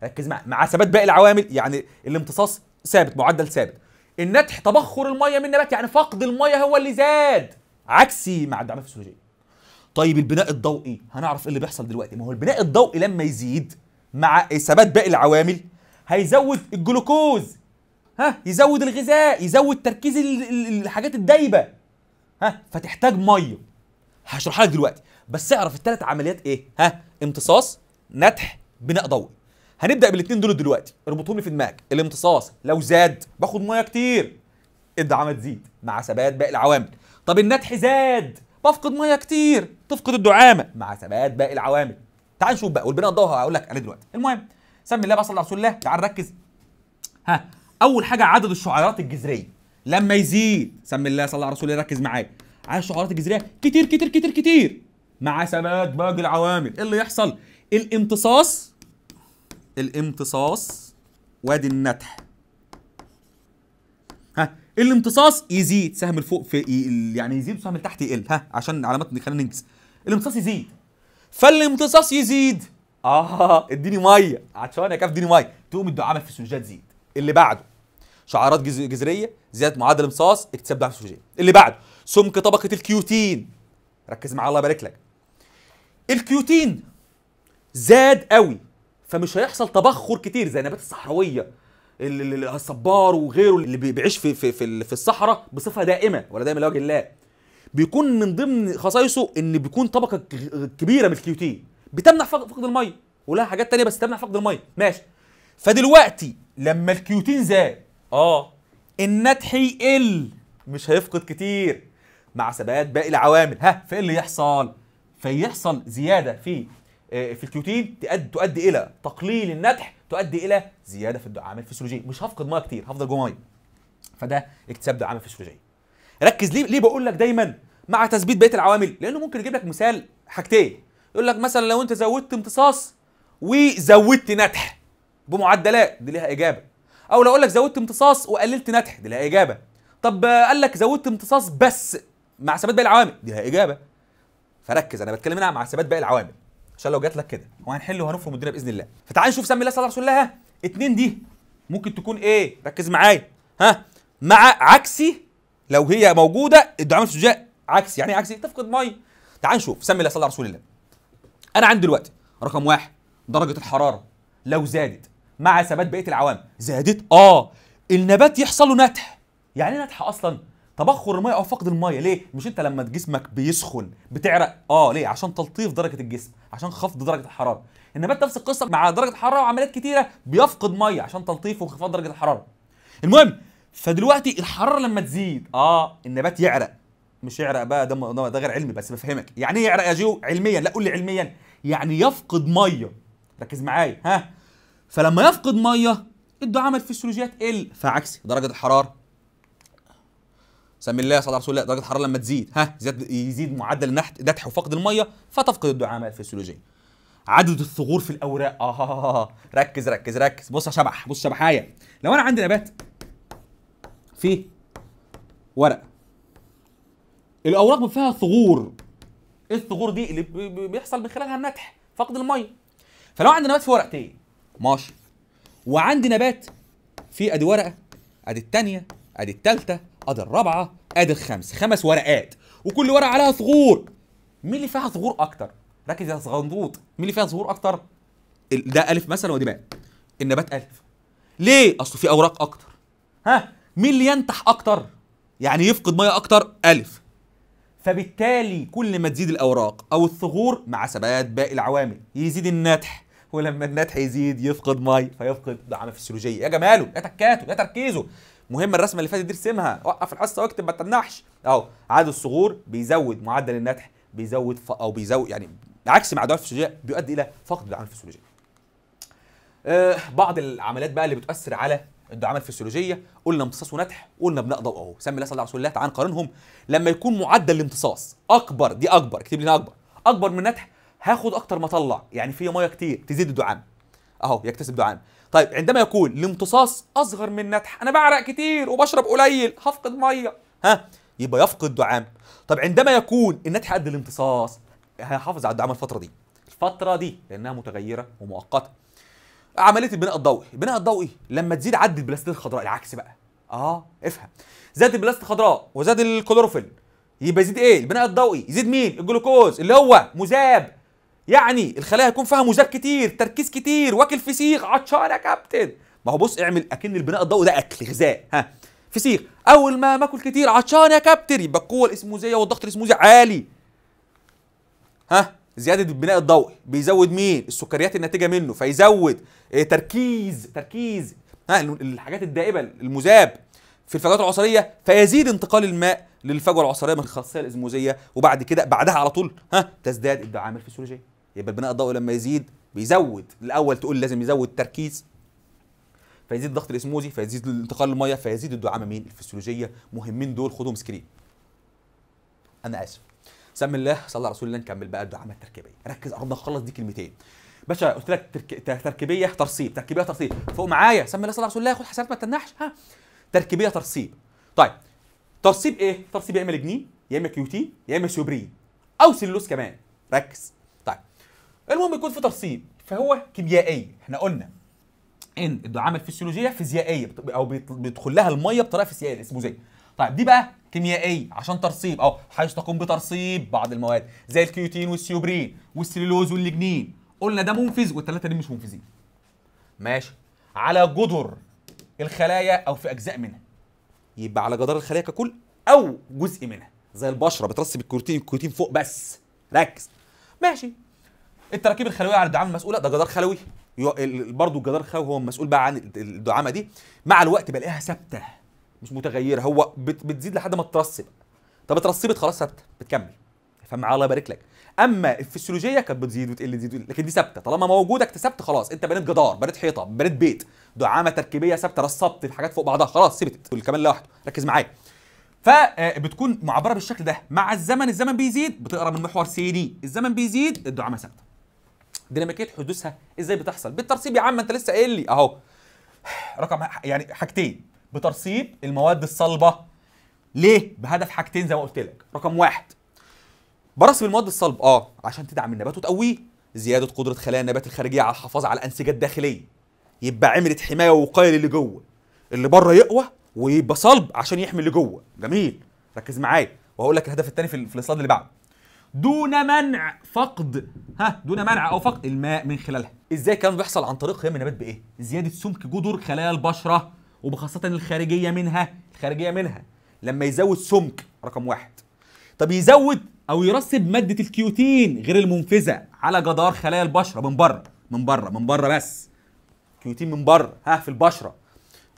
ركز مع مع ثبات باقي العوامل يعني الامتصاص ثابت معدل ثابت النتح تبخر الميه من النبات يعني فقد الميه هو اللي زاد عكسي مع الدعامه الفسيولوجيه طيب البناء الضوئي هنعرف ايه اللي بيحصل دلوقتي ما هو البناء الضوئي لما يزيد مع ثبات باقي العوامل هيزود الجلوكوز ها يزود الغذاء يزود تركيز الحاجات الدايبه ها فتحتاج ميه هشرحها لك دلوقتي بس اعرف الثلاث عمليات ايه ها امتصاص نتح بناء ضوئي هنبدا بالاثنين دول دلوقتي اربطهم لي في دماغك الامتصاص لو زاد باخد ميه كتير الدعامه تزيد مع ثبات باقي العوامل طب النتح زاد بفقد ميه كتير تفقد الدعامه مع ثبات باقي العوامل تعال نشوف بقى والبناء الضوئي هقول لك عليه دلوقتي المهم سمي الله بقى صلى على رسول الله تعال ركز ها اول حاجه عدد الشعيرات الجذريه لما يزيد سم الله صلى على رسوله ركز معايا عدد الشعيرات الجذريه كتير كتير كتير كتير مع ثبات باقي العوامل ايه اللي يحصل الامتصاص الامتصاص وادي النتح ها الامتصاص يزيد سهم الفوق في يعني يزيد سهم تحت يقل ها عشان علامات خلينا ننجز الامتصاص يزيد فالامتصاص يزيد اه اديني ميه عطشان يا كف اديني ميه تقوم الدعامه في السجاد تزيد اللي بعده شعارات جذريه زياده معدل امصاص اكتساب دعم سوجين اللي بعده سمك طبقه الكيوتين ركز معايا الله يبارك لك الكيوتين زاد قوي فمش هيحصل تبخر كتير زي النبات الصحراويه الصبار وغيره اللي بيعيش في في في, في الصحراء بصفه دائمه ولا دائما لوجه الله بيكون من ضمن خصائصه ان بيكون طبقه كبيره من الكيوتين بتمنع فقد الميه ولها حاجات تانية بس تمنع فقد الميه ماشي فدلوقتي لما الكيوتين زاد اه الندح يقل مش هيفقد كتير مع ثبات باقي العوامل ها فايه اللي يحصل فيحصل زياده في آه، في الكيوتين تؤدي تؤدي الى تقليل الندح تؤدي الى زياده في الدعامه الفسيولوجيه مش هفقد ميه كتير هفضل جوه ميه فده اكتساب دعامه فسيولوجيه ركز ليه ليه بقول لك دايما مع تثبيت بقيه العوامل لانه ممكن يجيب لك مثال حاجتين يقول لك مثلا لو انت زودت امتصاص وزودت نتح بمعدلات دي ليها اجابه او لو اقول لك زودت امتصاص وقللت نتح دي ليها اجابه طب قال لك زودت امتصاص بس مع ثبات باقي العوامل دي ليها اجابه فركز انا بتكلم هنا مع ثبات باقي العوامل عشان لو جات لك كده وهنحل وهنفرم الدنيا باذن الله فتعال نشوف سمي الله صلى الله عليه وسلم اتنين دي ممكن تكون ايه ركز معايا ها مع عكسي لو هي موجوده الدعامه السجاء عكسي يعني إيه عكسي تفقد ميه تعال نشوف سمي الله صلى الله عليه وسلم انا عندي دلوقتي رقم واحد درجه الحراره لو زادت مع ثبات بقيه العوامل زادت اه النبات يحصل له نتح يعني ايه نتح اصلا تبخر الميه او فقد الميه ليه مش انت لما جسمك بيسخن بتعرق اه ليه عشان تلطيف درجه الجسم عشان خفض درجه الحراره النبات نفس القصه مع درجه الحراره وعمليات كتيره بيفقد ميه عشان تلطيف وانخفاض درجه الحراره المهم فدلوقتي الحراره لما تزيد اه النبات يعرق مش يعرق بقى ده ده غير علمي بس بفهمك يعني ايه يعرق يا جو علميا لا قول لي علميا يعني يفقد ميه ركز معايا ها فلما يفقد ميه الدعامه الفسيولوجيه تقل فعكسي درجه الحراره سمي الله صلى الله عليه درجه الحراره لما تزيد ها زياد يزيد معدل النحت دتح وفقد الميه فتفقد الدعامه الفسيولوجيه عدد الثغور في الاوراق اه ركز ركز ركز بص يا شبح بص شبحايا لو انا عندي نبات فيه ورق الاوراق فيها ثغور ايه الثغور دي اللي بيحصل من خلالها النتح فقد الميه فلو عندي نبات فيه ورقتين ماشي وعندي نبات في ادي ورقه ادي الثانيه ادي الثالثه ادي الرابعه ادي الخمس خمس ورقات وكل ورقه عليها ثغور مين اللي فيها ثغور اكتر ركز يا صغنطوط مين اللي فيها ثغور اكتر ده الف مثلا ودي باء النبات الف ليه اصل في اوراق اكتر ها مين اللي ينتح اكتر يعني يفقد ميه اكتر الف فبالتالي كل ما تزيد الاوراق او الثغور مع ثبات باقي العوامل يزيد النتح ولما النتح يزيد يفقد مي فيفقد دعم فسيولوجي يا جماله يا تكاته يا تركيزه مهم الرسمه اللي فاتت دي ارسمها وقف الحصه واكتب ما تنحش اهو عدد الصغور بيزود معدل النتح بيزود ف... او بيزود يعني عكس مع الدعم الفسيولوجيه بيؤدي الى فقد الدعامه الفسيولوجيه. أه بعض العمليات بقى اللي بتؤثر على الدعامه الفسيولوجيه قلنا امتصاص ونتح قلنا بناء ضوء اهو سمي الله صلى الله عليه وسلم تعالى نقارنهم لما يكون معدل الامتصاص اكبر دي اكبر اكتب لنا اكبر اكبر من النتح هاخد اكتر ما اطلع يعني في ميه كتير تزيد الدعام اهو يكتسب دعام طيب عندما يكون الامتصاص اصغر من النتح انا بعرق كتير وبشرب قليل هفقد ميه ها يبقى يفقد دعام طب عندما يكون النتح قد الامتصاص هيحافظ على الدعام الفتره دي الفتره دي لانها متغيره ومؤقته عمليه البناء الضوئي البناء الضوئي لما تزيد عدد البلاستيد الخضراء العكس بقى اه افهم زاد البلاستيد الخضراء وزاد الكلوروفيل يبقى يزيد ايه البناء الضوئي يزيد مين الجلوكوز اللي هو مذاب يعني الخلايا هيكون فيها مذاب كتير تركيز كتير واكل فسيخ عطشان يا كابتن ما هو بص اعمل اكن البناء الضوئي ده اكل غذاء ها فسيخ اول ما ماكل كتير عطشان يا كابتن يبقى القوه الاسموزيه والضغط الاسموزي عالي ها زياده البناء الضوئي بيزود مين السكريات الناتجه منه فيزود إيه، تركيز تركيز ها الحاجات الدائبه المذاب في الفجوات العصريه فيزيد انتقال الماء للفجوه العصريه من الخاصيه الاسموزيه وبعد كده بعدها على طول ها تزداد الدعامه الفسيولوجيه يبقى البناء الضوئي لما يزيد بيزود الاول تقول لازم يزود تركيز فيزيد الضغط الاسموزي فيزيد انتقال الميه فيزيد الدعامه مين الفسيولوجيه مهمين دول خدهم سكرين انا اسف سم الله صلى على رسول الله نكمل بقى الدعامه التركيبيه ركز قربنا نخلص دي كلمتين باشا قلت لك ترك... تركيبيه ترصيب تركيبيه ترصيب فوق معايا سم الله صلى على رسول الله خد حسنات ما تنحش ها تركيبيه ترصيب طيب ترصيب ايه ترصيب يا اما الجنين يا اما كيوتي يا اما سوبرين او سيلوس كمان ركز المهم يكون في تفصيل فهو كيميائي احنا قلنا ان الدعامه الفسيولوجيه فيزيائيه او بيدخل لها الميه بطريقه فيزيائيه اسمه زي طيب دي بقى كيميائيه عشان ترسيب او حيث تقوم بترسيب بعض المواد زي الكيوتين والسيوبرين والسليلوز واللجنين قلنا ده منفذ والثلاثه دي مش منفذين ماشي على جدر الخلايا او في اجزاء منها يبقى على جدار الخلايا ككل او جزء منها زي البشره بترسب الكروتين الكروتين فوق بس ركز ماشي التراكيب الخلويه على الدعامه المسؤوله ده جدار خلوي برضه الجدار الخلوي هو المسؤول بقى عن الدعامه دي مع الوقت بلاقيها ثابته مش متغيره هو بتزيد لحد ما تترسب طب اترسبت خلاص ثابته بتكمل فمع الله يبارك لك اما الفسيولوجيه كانت بتزيد وتقل تزيد لكن دي ثابته طالما موجوده اكتسبت خلاص انت بنيت جدار بنيت حيطه بنيت بيت دعامه تركيبيه ثابته رصبت في حاجات فوق بعضها خلاص سبتت والكمال لوحده ركز معايا فبتكون آه، معبره بالشكل ده مع الزمن الزمن بيزيد بتقرا من محور سي دي الزمن بيزيد الدعامه ثابته ديناميكيه حدوثها ازاي بتحصل بالترسيب يا عم انت لسه قايل لي اهو (sighs) رقم يعني حاجتين بترسيب المواد الصلبه ليه بهدف حاجتين زي ما قلت لك رقم واحد برسب المواد الصلبه اه عشان تدعم النبات وتقويه زياده قدره خلايا النبات الخارجيه على الحفاظ على الانسجه الداخليه يبقى عملت حمايه ووقايه للي جوه اللي بره يقوى ويبقى صلب عشان يحمي اللي جوه جميل ركز معايا وهقول لك الهدف الثاني في الاصلاد اللي بعده دون منع فقد ها دون منع او فقد الماء من خلالها ازاي كان بيحصل عن طريق قيام النبات بايه زياده سمك جذور خلايا البشره وبخاصه الخارجيه منها الخارجيه منها لما يزود سمك رقم واحد طب يزود او يرسب ماده الكيوتين غير المنفذه على جدار خلايا البشره من بره من بره من بره بس كيوتين من بره ها في البشره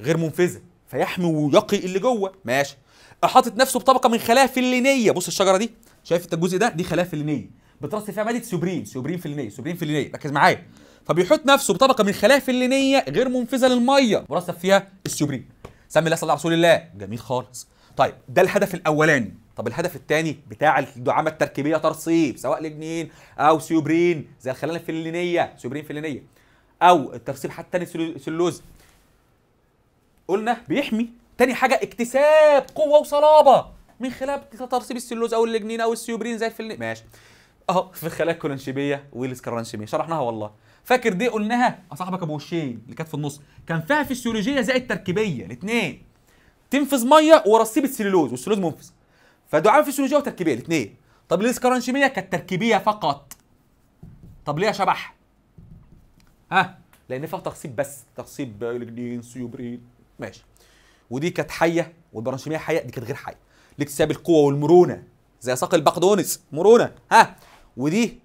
غير منفذه فيحمي ويقي اللي جوه ماشي حاطط نفسه بطبقه من خلايا فلينيه بص الشجره دي شايف انت الجزء ده دي خلايا فلينيه بترص فيها ماده سوبرين سوبرين فيلينيه سوبرين فيلينيه ركز معايا فبيحط نفسه بطبقه من خلايا فلينيه غير منفذه للميه مرصف فيها السوبرين سمي الله صلى على رسول الله جميل خالص طيب ده الهدف الاولاني طب الهدف الثاني بتاع الدعامه التركيبيه ترصيب سواء لجنين او سيوبرين زي الخلايا الفلينيه سيوبرين فيلينيه او الترصيب حتى تاني سلوز قلنا بيحمي تاني حاجه اكتساب قوه وصلابه من خلال ترسيب السلوز او اللجنين او السيوبرين زي في ماشي اهو في الخلايا الكولانشيبيه والسكرانشيبيه شرحناها والله فاكر دي قلناها صاحبك ابو وشين اللي كانت في النص كان فيها فيسيولوجيه زائد تركيبيه الاثنين تنفذ ميه ورصيبه سلولوز والسلوز منفذ فدعاء فيسيولوجيه وتركيبيه الاثنين طب الاسكرانشيميه كانت تركيبيه فقط طب ليه يا شبح ها لان فيها تخصيب بس تخصيب لجنين سيوبرين ماشي ودي كانت حيه والبرانشيميه حيه دي كانت غير حيه لاكتساب القوة والمرونة زي ساق البقدونس مرونة ها ودي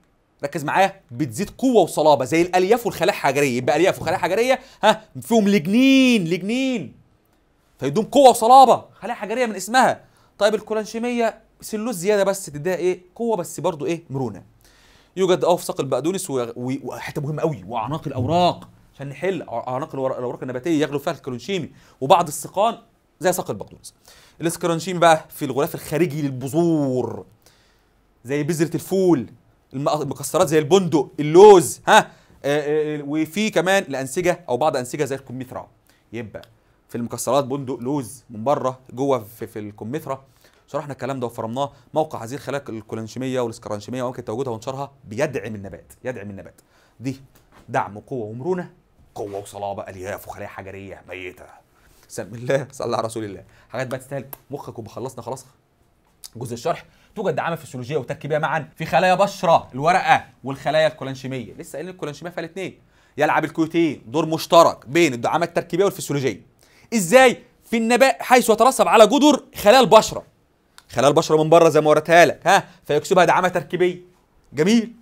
ركز معايا بتزيد قوه وصلابه زي الالياف والخلايا الحجريه يبقى الياف وخلايا حجريه ها فيهم لجنين لجنين فيدوم قوه وصلابه خلايا حجريه من اسمها طيب الكولانشيميه سلوز زياده بس تديها ايه قوه بس برضو ايه مرونه يوجد اه في ساق البقدونس وحته مهمه قوي واعناق الاوراق عشان نحل اعناق الاوراق النباتيه يغلو فيها الكولونشيمي وبعض السقان زي ساق البقدونس الاسكرانشين بقى في الغلاف الخارجي للبذور زي بذره الفول المكسرات زي البندق اللوز ها آه، آه، آه، وفي كمان الانسجه او بعض انسجه زي الكمثرى يبقى في المكسرات بندق لوز من بره جوه في, في الكمثرى شرحنا الكلام ده وفرمناه موقع هذه الخلايا الكولانشيميه والاسكرانشيميه وممكن تواجدها وانشارها بيدعم النبات يدعم النبات دي دعم قوه ومرونه قوه وصلابه الياف وخلايا حجريه ميته سم الله صلى على رسول الله حاجات بقى تستاهل مخك وبخلصنا خلاص جزء الشرح توجد دعامه فسيولوجيه وتركيبيه معا في خلايا بشره الورقه والخلايا الكولانشيميه لسه قايلين الكولانشيميه فيها الاثنين يلعب الكويتين دور مشترك بين الدعامه التركيبيه والفسيولوجيه ازاي في النبات حيث يترسب على جدر خلايا البشره خلايا البشره من بره زي ما وريتها لك ها فيكسبها دعامه تركيبيه جميل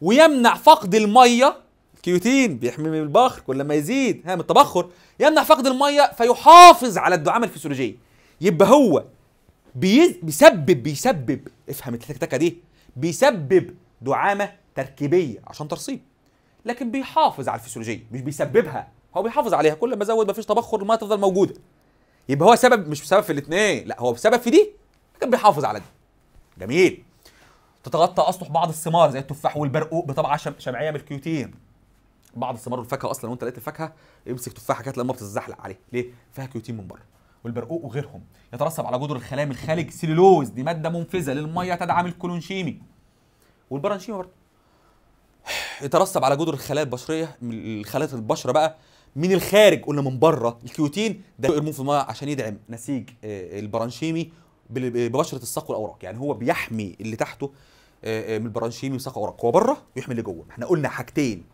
ويمنع فقد الميه كيوتين بيحمي من البخر كل ما يزيد ها من التبخر يمنع فقد الميه فيحافظ على الدعامه الفسيولوجيه يبقى هو بيز... بيسبب بيسبب افهم التكتكه دي بيسبب دعامه تركيبيه عشان ترصيب لكن بيحافظ على الفسيولوجيه مش بيسببها هو بيحافظ عليها كل ما زود مفيش تبخر الميه تفضل موجوده يبقى هو سبب مش سبب في الاثنين لا هو سبب في دي لكن بيحافظ على دي جميل تتغطى اسطح بعض الثمار زي التفاح والبرقوق بطبعه شمعيه بالكيوتين بعض استمر الفاكهه اصلا وانت لقيت الفاكهه امسك تفاحه كده لما بتتزحلق عليه ليه فيها كيوتين من بره والبرقوق وغيرهم يترسب على جدر الخلايا من الخارج سيلولوز دي ماده منفذه للميه تدعم الكولونشيمي والبرانشيما برضه يترسب على جدر الخلايا البشريه خلايا البشره بقى من الخارج قلنا من بره الكيوتين ده يرموه في الميه عشان يدعم نسيج آه، البرانشيمي ببشره الساق والاوراق يعني هو بيحمي اللي تحته آه، آه، من البرانشيمي وساق الاوراق هو بره ويحمي اللي جوه احنا قلنا حاجتين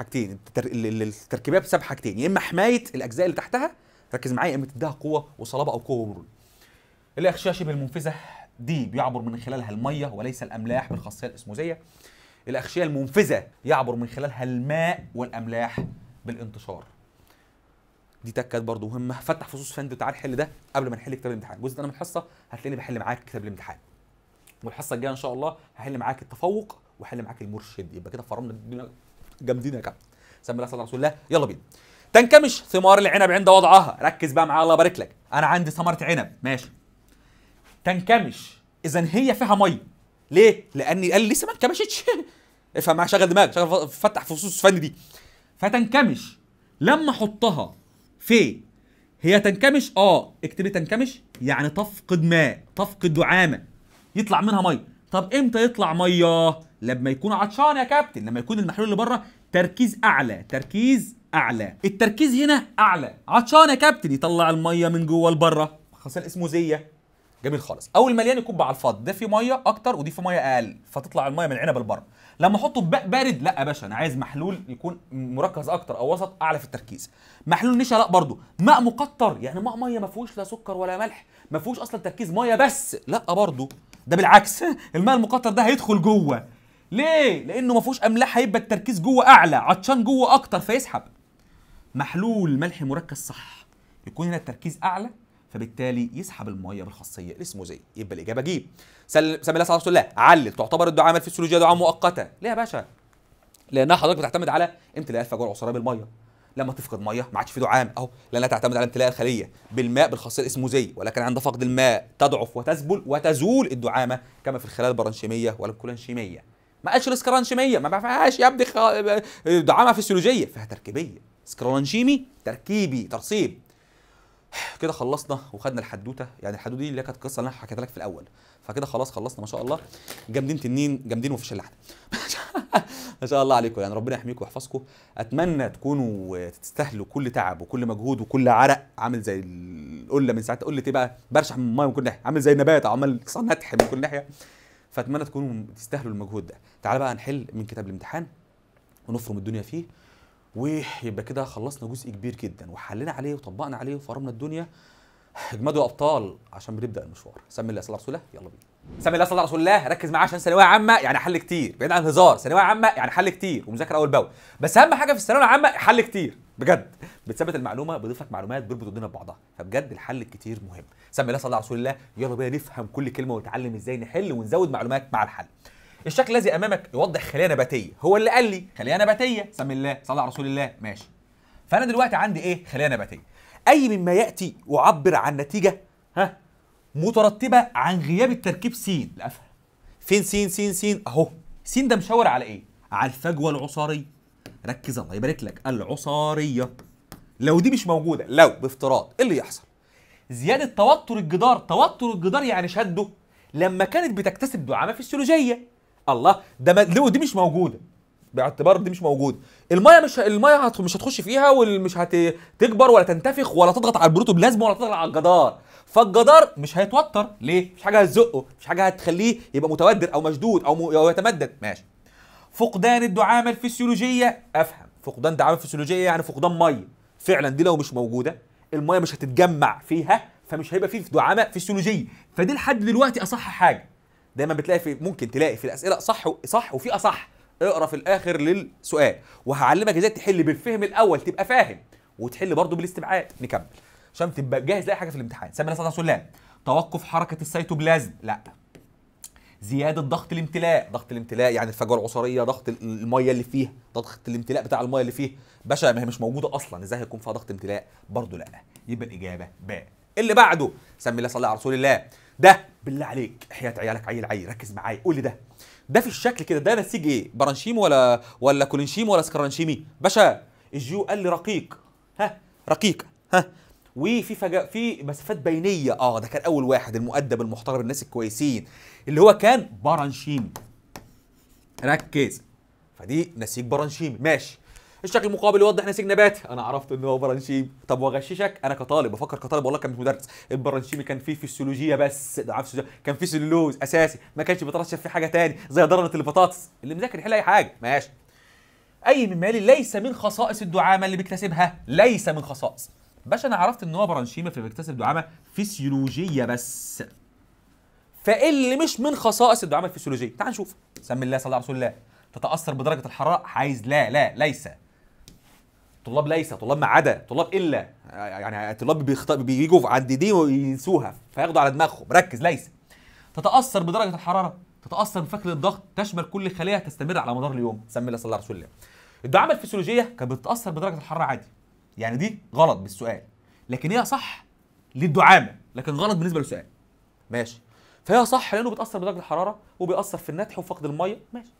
حاجتين التركيبيه بسبب حاجتين يا اما حمايه الاجزاء اللي تحتها ركز معايا يا اما تديها قوه وصلابه او قوه ومرونه الاخشاشه المنفذه دي بيعبر من خلالها الميه وليس الاملاح بالخاصيه الاسموزيه الاغشيه المنفذه يعبر من خلالها الماء والاملاح بالانتشار دي تكات برضه مهمه فتح فصوص فند تعال حل ده قبل ما نحل كتاب الامتحان جزء انا من الحصه هتلاقيني بحل معاك كتاب الامتحان والحصه الجايه ان شاء الله هحل معاك التفوق وحل معاك المرشد يبقى كده فرمنا الدنيا جامدين يا كابتن سمي الله صلى رسول الله يلا بينا تنكمش ثمار العنب عند وضعها ركز بقى معايا الله يبارك لك انا عندي ثمره عنب ماشي تنكمش اذا هي فيها ميه ليه لاني قال لسه ما انكمشتش (laughs) افهم معايا شغل دماغك شغل فتح فصوص فن دي فتنكمش لما احطها في هي تنكمش اه اكتبي تنكمش يعني تفقد ماء تفقد دعامه يطلع منها ميه طب امتى يطلع ميه لما يكون عطشان يا كابتن لما يكون المحلول اللي بره تركيز اعلى تركيز اعلى التركيز هنا اعلى عطشان يا كابتن يطلع الميه من جوه لبره اسمه زيه جميل خالص اول مليان يكب على الفاض ده في ميه اكتر ودي في ميه اقل فتطلع الميه من العنب لبره لما احطه في بارد لا يا باشا انا عايز محلول يكون مركز اكتر او وسط اعلى في التركيز محلول نشا لا برضه ماء مقطر يعني ماء ميه ما فيهوش لا سكر ولا ملح ما فيهوش اصلا تركيز ميه بس لا برضه ده بالعكس (laughs) الماء المقطر ده هيدخل جوه ليه؟ لأنه ما فيهوش أملاح هيبقى التركيز جوه أعلى عطشان جوه أكتر فيسحب محلول ملح مركز صح يكون هنا التركيز أعلى فبالتالي يسحب الميه بالخاصيه الاسموزيه يبقى الاجابه جيب سمي الله سبحانه وتعالى علل تعتبر الدعامه في الفسيولوجيا دعامه مؤقته ليه يا باشا لانها حضرتك بتعتمد على امتلاء الفجوه العصريه بالميه لما تفقد ميه ما عادش في دعام اهو لانها تعتمد على امتلاء الخليه بالماء بالخاصيه الاسموزيه ولكن عند فقد الماء تضعف وتذبل وتزول الدعامه كما في الخلايا البرانشيميه والكولانشيميه ما قالش الاسكرانشيميه ما فيهاش يا ابني دعامه فسيولوجيه فيها تركيبيه اسكرانشيمي تركيبي ترصيب كده خلصنا وخدنا الحدوته يعني الحدوته دي اللي كانت القصه اللي انا حكيتها لك في الاول فكده خلاص خلصنا ما شاء الله جامدين تنين جامدين ومفيش الا (laughs) ما شاء الله عليكم يعني ربنا يحميكم ويحفظكم اتمنى تكونوا تستاهلوا كل تعب وكل مجهود وكل عرق عامل زي القله من ساعه قله ايه بقى برشح من الميه من كل ناحيه عامل زي النبات عمال نتح من كل ناحيه فاتمنى تكونوا تستاهلوا المجهود ده تعال بقى نحل من كتاب الامتحان ونفرم الدنيا فيه ويبقى كده خلصنا جزء كبير جدا وحلينا عليه وطبقنا عليه وفرمنا الدنيا اجمدوا ابطال عشان بنبدا المشوار سمي الله صلى رسول الله يلا بينا سمي الله صلى رسول الله ركز معايا عشان ثانويه عامه يعني حل كتير بعيد عن الهزار ثانويه عامه يعني حل كتير ومذاكره اول باول بس اهم حاجه في الثانويه العامه حل كتير بجد بتثبت المعلومه بضيف لك معلومات بيربط الدنيا ببعضها فبجد الحل الكتير مهم سمي الله صلى على رسول الله يلا بينا نفهم كل كلمه ونتعلم ازاي نحل ونزود معلومات مع الحل الشكل الذي امامك يوضح خليه نباتيه هو اللي قال لي خليه نباتيه سمي الله صلى على رسول الله ماشي فانا دلوقتي عندي ايه خليه نباتيه اي مما ياتي يعبر عن نتيجه ها مترتبه عن غياب التركيب س لا افهم فين س س س اهو س ده مشاور على ايه على الفجوه العصاريه ركز الله يبارك لك العصاريه لو دي مش موجوده لو بافتراض ايه اللي يحصل زياده توتر الجدار توتر الجدار يعني شده لما كانت بتكتسب دعامه فيسيولوجيه الله ده لو دي مش موجوده باعتبار دي مش موجوده الميه مش الميه مش هتخش فيها ومش هتكبر ولا تنتفخ ولا تضغط على البروتوبلازم ولا تضغط على الجدار فالجدار مش هيتوتر ليه مش حاجه هتزقه مش حاجه هتخليه يبقى متودر او مشدود او, م... أو يتمدد ماشي فقدان الدعامه الفسيولوجيه افهم فقدان دعامه فسيولوجيه يعني فقدان ميه فعلا دي لو مش موجوده الميه مش هتتجمع فيها فمش هيبقى فيه دعامه فسيولوجيه فدي لحد دلوقتي اصح حاجه دايما بتلاقي في ممكن تلاقي في الاسئله صح صح وفي اصح اقرا في الاخر للسؤال وهعلمك ازاي تحل بالفهم الاول تبقى فاهم وتحل برضه بالاستبعاد نكمل عشان تبقى جاهز لاي حاجه في الامتحان سامي عليه سلام توقف حركه السيتوبلازم لا زياده ضغط الامتلاء ضغط الامتلاء يعني الفجوه العصريه ضغط الميه اللي فيها ضغط الامتلاء بتاع الميه اللي فيه باشا ما هي مش موجوده اصلا ازاي هيكون فيها ضغط امتلاء برضه لا يبقى الاجابه باء اللي بعده سمي الله صلى على رسول الله ده بالله عليك حياه عيالك عيل عيل ركز معايا قول لي ده ده في الشكل كده ده نسيج ايه برانشيم ولا ولا كولينشيم ولا سكرانشيمي باشا الجيو قال لي رقيق ها رقيق ها وفي فجأة في مسافات بينيه اه ده كان اول واحد المؤدب المحترم الناس الكويسين اللي هو كان برانشيمي ركز فدي نسيج برانشيمي ماشي الشكل المقابل يوضح نسيج نباتي انا عرفت ان هو برانشيم طب واغششك انا كطالب بفكر كطالب والله كان مش مدرس البرانشيمي كان فيه فيسيولوجيا بس ده عارف كان فيه سلولوز اساسي ما كانش بيترشف فيه حاجه تاني زي درنه البطاطس اللي مذاكر يحل اي حاجه ماشي اي من مالي ليس من خصائص الدعامه اللي بيكتسبها ليس من خصائص باشا انا عرفت ان هو برانشيمي فبيكتسب دعامه فسيولوجيه بس فايه اللي مش من خصائص الدعامه الفسيولوجيه تعال نشوف سمي الله صلى على رسول الله تتاثر بدرجه الحراره عايز لا لا ليس طلاب ليس طلاب ما عدا طلاب الا يعني الطلاب بيخط... بيجوا عند دي وينسوها فياخدوا على دماغهم ركز ليس تتاثر بدرجه الحراره تتاثر بشكل الضغط تشمل كل خليه تستمر على مدار اليوم سمي الله صلى الله رسول الله الدعامه الفسيولوجيه كانت بتتاثر بدرجه الحراره عادي يعني دي غلط بالسؤال لكن هي صح للدعامه لكن غلط بالنسبه للسؤال ماشي فهي صح لانه بتاثر بدرجه الحراره وبيأثر في النتح وفقد الميه ماشي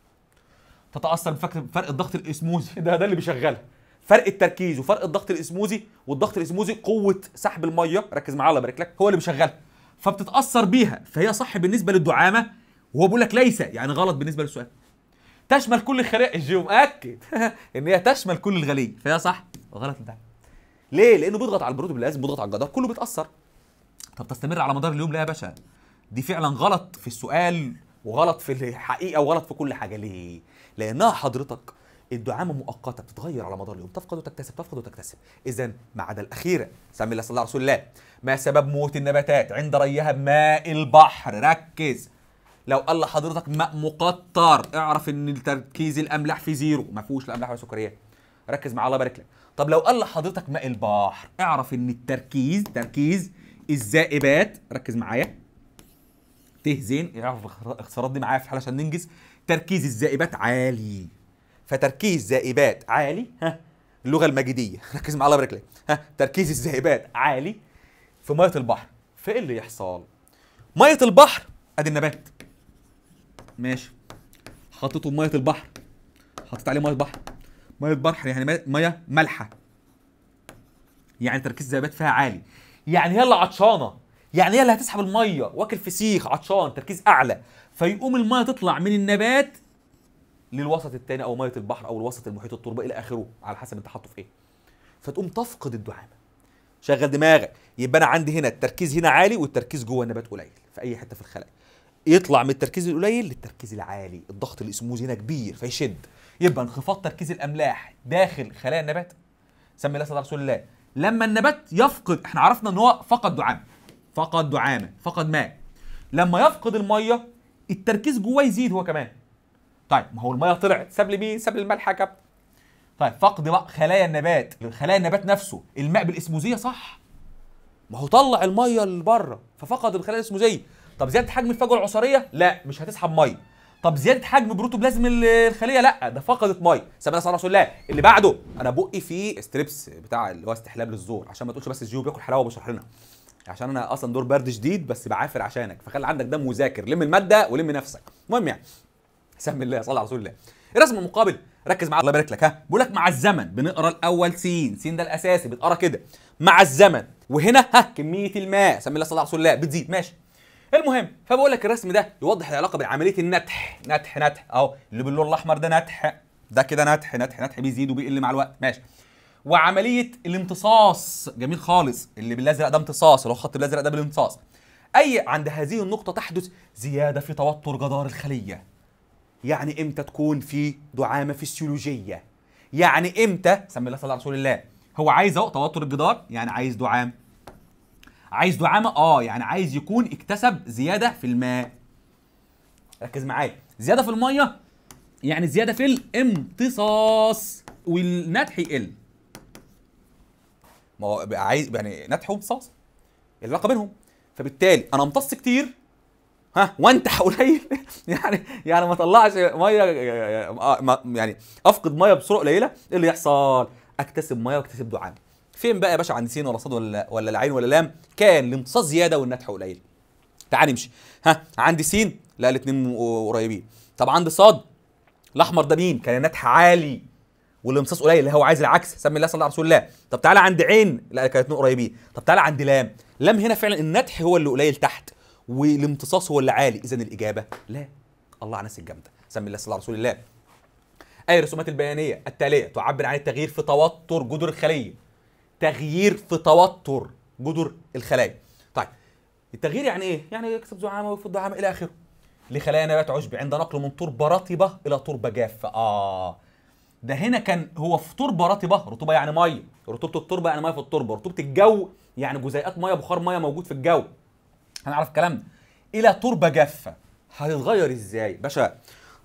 تتاثر بفرق الضغط الاسموزي (laughs) ده ده اللي بيشغلها فرق التركيز وفرق الضغط الاسموزي والضغط الاسموزي قوه سحب الميه ركز معايا الله يبارك لك هو اللي بيشغلها فبتتاثر بيها فهي صح بالنسبه للدعامه وهو بيقول لك ليس يعني غلط بالنسبه للسؤال تشمل كل الخلايا الجيو (laughs) مأكد (laughs) ان هي تشمل كل الغلي فهي صح وغلط ده ليه؟ لانه بيضغط على البروتوبلازم بيضغط على الجدار كله بيتاثر طب تستمر على مدار اليوم لا يا باشا دي فعلا غلط في السؤال وغلط في الحقيقه وغلط في كل حاجه ليه؟ لانها حضرتك الدعامه مؤقته بتتغير على مدار اليوم تفقد وتكتسب تفقد وتكتسب اذا ما عدا الاخيره سمي الله صلى الله عليه وسلم ما سبب موت النباتات عند ريها بماء البحر ركز لو قال لحضرتك ماء مقطر اعرف ان تركيز الاملاح في زيرو ما فيهوش لا املاح ولا سكريات ركز مع الله يبارك لك طب لو قال لحضرتك ماء البحر اعرف ان التركيز تركيز الزائبات ركز معايا ت زين يعرف الاختصارات دي معايا في الحاله عشان ننجز تركيز الزائبات عالي فتركيز زائبات عالي ها اللغه المجيديه (laughs) ركز معايا الله برجلك ها تركيز الزائبات عالي في ميه البحر فايه اللي يحصل ميه البحر ادي النبات ماشي حطيته في ميه البحر حطيت عليه ميه بحر ميه بحر يعني ميه مالحه يعني تركيز الذائبات فيها عالي يعني هي اللي عطشانه يعني هي اللي هتسحب الميه واكل فسيخ عطشان تركيز اعلى فيقوم الميه تطلع من النبات للوسط الثاني او ميه البحر او الوسط المحيط التربه الى اخره على حسب انت حاطه في ايه فتقوم تفقد الدعامه شغل دماغك يبقى انا عندي هنا التركيز هنا عالي والتركيز جوه النبات قليل في اي حته في الخلايا يطلع من التركيز القليل للتركيز العالي الضغط الاسموز هنا كبير فيشد يبقى انخفاض تركيز الاملاح داخل خلايا النبات سمي الله صلى الله عليه وسلم لما النبات يفقد احنا عرفنا ان هو فقد دعامه فقد دعامه فقد ماء لما يفقد الميه التركيز جواه يزيد هو كمان طيب ما هو الميه طلعت ساب لي مين ساب الملح يا كابتن طيب فقد بقى خلايا النبات خلايا النبات نفسه الماء بالاسموزيه صح ما هو طلع الميه اللي بره ففقد الخلايا الاسموزيه طب زياده حجم الفجوه العصاريه لا مش هتسحب ميه طب زياده حجم بروتوبلازم الخليه لا ده فقدت ميه سيبنا صلى رسول الله اللي بعده انا بقي فيه ستريبس بتاع اللي هو استحلاب للزور عشان ما تقولش بس الجيو بياكل حلاوه وبشرح لنا عشان انا اصلا دور برد شديد بس بعافر عشانك فخلي عندك دم وذاكر لم الماده ولم نفسك المهم يعني سم الله صلى على رسول الله الرسم المقابل ركز معاه الله يبارك لك ها بيقول لك مع الزمن بنقرا الاول سين سين ده الاساسي بتقرا كده مع الزمن وهنا ها كميه الماء سم الله صلى على رسول الله بتزيد ماشي المهم فبقول لك الرسم ده يوضح العلاقه بين عمليه النتح نتح نتح اهو اللي باللون الاحمر ده نتح ده كده نتح نتح نتح بيزيد وبيقل مع الوقت ماشي وعمليه الامتصاص جميل خالص اللي بالازرق ده امتصاص اللي هو الخط الازرق ده بالامتصاص اي عند هذه النقطه تحدث زياده في توتر جدار الخليه يعني امتى تكون في دعامه فسيولوجيه يعني امتى سمي الله صلى على رسول الله هو عايز اهو توتر الجدار يعني عايز دعام عايز دعامه اه يعني عايز يكون اكتسب زياده في الماء ركز معايا زياده في الميه يعني زياده في الامتصاص والنتح يقل ما هو عايز يعني نتح وامتصاص إيه العلاقه بينهم فبالتالي انا امتص كتير ها وانتح قليل (laughs) يعني يعني ما اطلعش ميه آه، آه، يعني افقد ميه بسرعه قليله ايه اللي يحصل؟ اكتسب ميه واكتسب دعامه فين بقى يا باشا عند سين ولا صاد ولا ولا العين ولا لام كان الامتصاص زياده والنتح قليل تعال نمشي ها عند سين لا الاثنين قريبين طب عند صاد الاحمر ده مين كان النتح عالي والامتصاص قليل اللي هو عايز العكس سمي الله صلى على رسول الله طب تعالى عند عين لا كانت قريبين طب تعالى عند لام لام هنا فعلا النتح هو اللي قليل تحت والامتصاص هو اللي عالي اذا الاجابه لا الله على الناس الجامده سمي الله صلى على رسول الله اي الرسومات البيانيه التاليه تعبر عن التغيير في توتر جدر الخليه تغيير في توتر جدر الخلايا طيب التغيير يعني ايه يعني يكسب زعامه ويفض زعامه الى اخره لخلايا نبات عشبي عند نقل من تربه رطبه الى تربه جافه اه ده هنا كان هو في تربه رطبه رطوبه يعني ميه رطوبه التربه يعني ميه في التربه رطوبه الجو يعني جزيئات ميه بخار ميه موجود في الجو هنعرف الكلام ده الى تربه جافه هتتغير ازاي باشا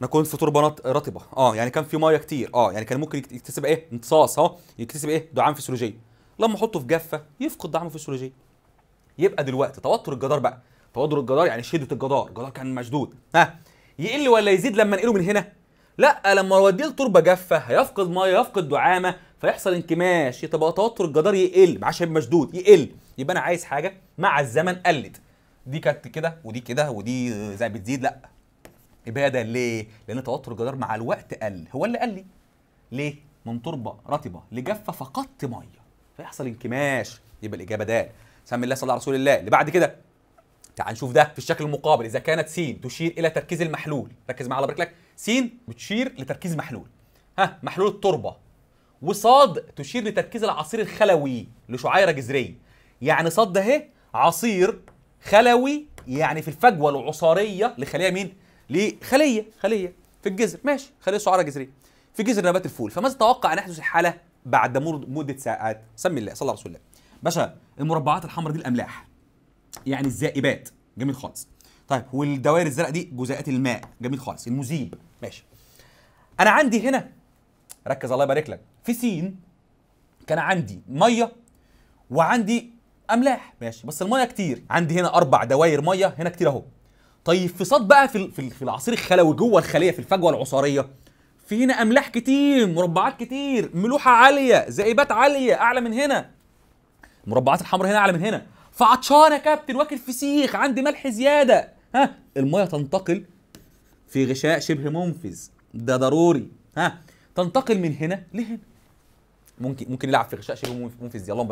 انا كنت في تربه رطبه اه يعني كان في ميه كتير اه يعني كان ممكن يكتسب ايه امتصاص اه يكتسب ايه دعام فيسيولوجي لما احطه في جافه يفقد دعامه فيسيولوجي يبقى دلوقتي توتر الجدار بقى توتر الجدار يعني شده الجدار الجدار كان مشدود ها يقل ولا يزيد لما انقله من هنا لا لما اوديه لتربه جافه هيفقد ميه يفقد دعامه فيحصل انكماش يبقى توتر الجدار يقل عشان شبه مشدود يقل يبقى انا عايز حاجه مع الزمن قلت دي كانت كده ودي كده ودي زي بتزيد لا يبقى ده ليه؟ لان توتر الجدار مع الوقت قل هو اللي قال لي ليه؟ من تربه رطبه لجافه فقدت ميه فيحصل انكماش يبقى الاجابه ده سمي الله صلى على رسول الله اللي بعد كده تعال نشوف ده في الشكل المقابل اذا كانت س تشير الى تركيز المحلول ركز معايا على بركلك س بتشير لتركيز محلول ها محلول التربه وصاد تشير لتركيز العصير الخلوي لشعيره جذريه يعني صاد ده اهي عصير خلوي يعني في الفجوه العصاريه لخليه مين لخليه خليه في الجذر ماشي خليه شعيره جذريه في جذر نبات الفول فماذا تتوقع ان يحدث الحاله بعد مده ساعات سمي الله صلى الله رسول الله باشا المربعات الحمراء دي الاملاح يعني الزائبات جميل خالص طيب والدوائر الزرقاء دي جزيئات الماء جميل خالص المذيب ماشي انا عندي هنا ركز الله يبارك لك في سين كان عندي ميه وعندي املاح ماشي بس الميه كتير عندي هنا اربع دوائر ميه هنا كتير اهو طيب في صاد بقى في في العصير الخلوي جوه الخليه في الفجوه العصاريه في هنا املاح كتير مربعات كتير ملوحه عاليه زائبات عاليه اعلى من هنا المربعات الحمراء هنا اعلى من هنا فعطشان يا كابتن واكل فسيخ عندي ملح زياده ها الميه تنتقل في غشاء شبه منفذ ده ضروري ها تنتقل من هنا لهنا ممكن ممكن نلعب في غشاء شبه منفذ يلا الله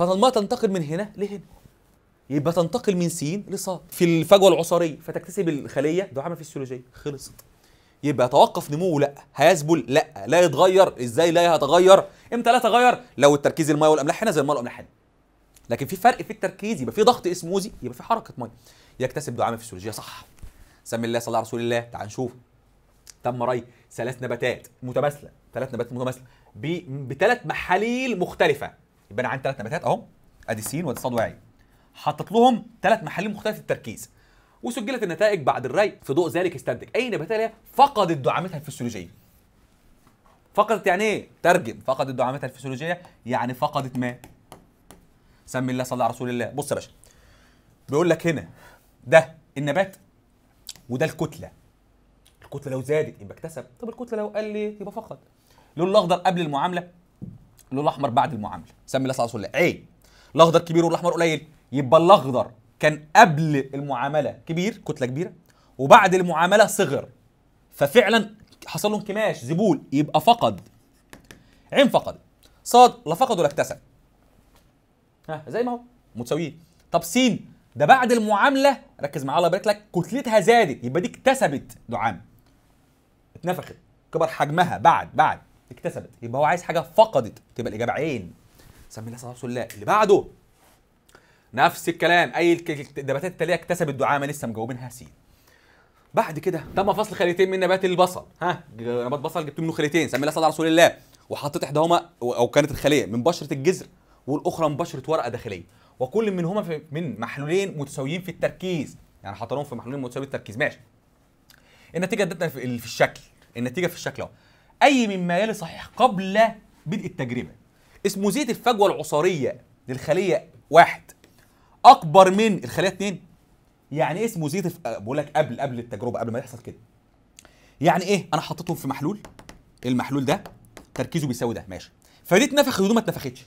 مبلغ تنتقل من هنا لهنا يبقى تنتقل من س لص في الفجوه العصريه فتكتسب الخليه ده عمل فيسيولوجيه خلصت يبقى توقف نموه لا هيذبل لا لا يتغير ازاي لا يتغير امتى لا يتغير لو التركيز الميه والاملاح هنا زي الميه والاملاح هنا لكن في فرق في التركيز يبقى في ضغط اسموزي يبقى في حركه ميه يكتسب دعامه فسيولوجيه صح سمي الله صلى على رسول الله تعال نشوف تم ري ثلاث نباتات متماثله ثلاث نباتات متماثله بثلاث محاليل مختلفه يبقى انا عندي ثلاث نباتات اهو ادي سين وادي صاد وعين حطيت لهم ثلاث محاليل مختلفه التركيز وسجلت النتائج بعد الري في ضوء ذلك استنتج اي نباتات فقدت دعامتها الفسيولوجيه فقدت يعني ايه ترجم فقدت دعامتها الفسيولوجيه يعني فقدت ما سمي الله صلى على رسول الله بص يا باشا بيقول لك هنا ده النبات وده الكتله الكتله لو زادت يبقى اكتسب طب الكتله لو قل يبقى فقد اللون الاخضر قبل المعامله اللون الاحمر بعد المعامله سمي الله صلى الله عليه الاخضر كبير والاحمر قليل يبقى الاخضر كان قبل المعامله كبير كتله كبيره وبعد المعامله صغر ففعلا حصل له انكماش زبول يبقى فقد عين فقد صاد لا فقد ولا اكتسب ها زي ما هو متساويين طب سين ده بعد المعامله ركز معايا الله يبارك لك كتلتها زادت يبقى دي اكتسبت دعامه اتنفخت كبر حجمها بعد بعد اكتسبت يبقى هو عايز حاجه فقدت تبقى الاجابه عين سمي الله صلى الله اللي بعده نفس الكلام اي النباتات التاليه اكتسبت دعامه لسه مجاوبينها سين بعد كده تم فصل خليتين من نبات البصل ها نبات بصل جبت منه خليتين سمي الله صلى الله وحطيت احداهما او كانت الخليه من بشره الجذر والاخرى من بشره ورقه داخليه وكل منهما في من محلولين متساويين في التركيز يعني حطيناهم في محلولين متساويين التركيز ماشي النتيجه ادتنا في الشكل النتيجه في الشكل اهو اي مما يلي صحيح قبل بدء التجربه اسموزيه الفجوه العصاريه للخليه واحد اكبر من الخليه اثنين يعني ايه اسموزيه الف... أه، بقول لك قبل قبل التجربه قبل ما يحصل كده يعني ايه انا حطيتهم في محلول المحلول ده تركيزه بيساوي ده ماشي فدي اتنفخت ودي ما اتنفختش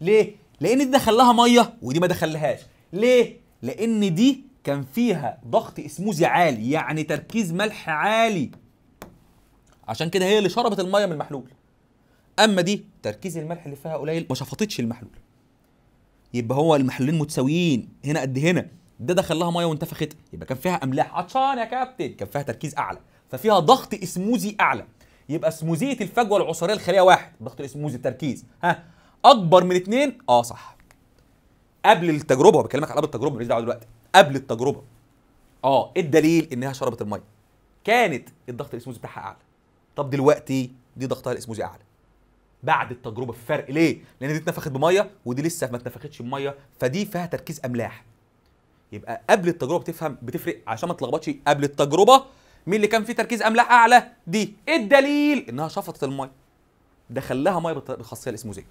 ليه لان دي دخل لها ميه ودي ما دخلهاش ليه لان دي كان فيها ضغط اسموزي عالي يعني تركيز ملح عالي عشان كده هي اللي شربت الميه من المحلول اما دي تركيز الملح اللي فيها قليل ما شفطتش المحلول يبقى هو المحلولين متساويين هنا قد هنا ده دخل لها ميه وانتفخت يبقى كان فيها املاح عطشان يا كابتن كان فيها تركيز اعلى ففيها ضغط اسموزي اعلى يبقى اسموزيه الفجوه العصريه الخليه واحد ضغط الاسموزي التركيز ها اكبر من اتنين اه صح قبل التجربه بكلمك على قبل التجربه ماليش دعوه دلوقتي قبل التجربه اه إيه الدليل انها شربت الميه كانت الضغط الاسموزي بتاعها اعلى طب دلوقتي دي ضغطها الاسموزي اعلى بعد التجربه في فرق ليه لان دي اتنفخت بميه ودي لسه ما اتنفختش بميه فدي فيها تركيز املاح يبقى قبل التجربه بتفهم بتفرق عشان ما تلخبطش قبل التجربه مين اللي كان فيه تركيز املاح اعلى دي إيه الدليل انها شفطت الميه ده خلاها ميه بالخاصيه الاسموزيه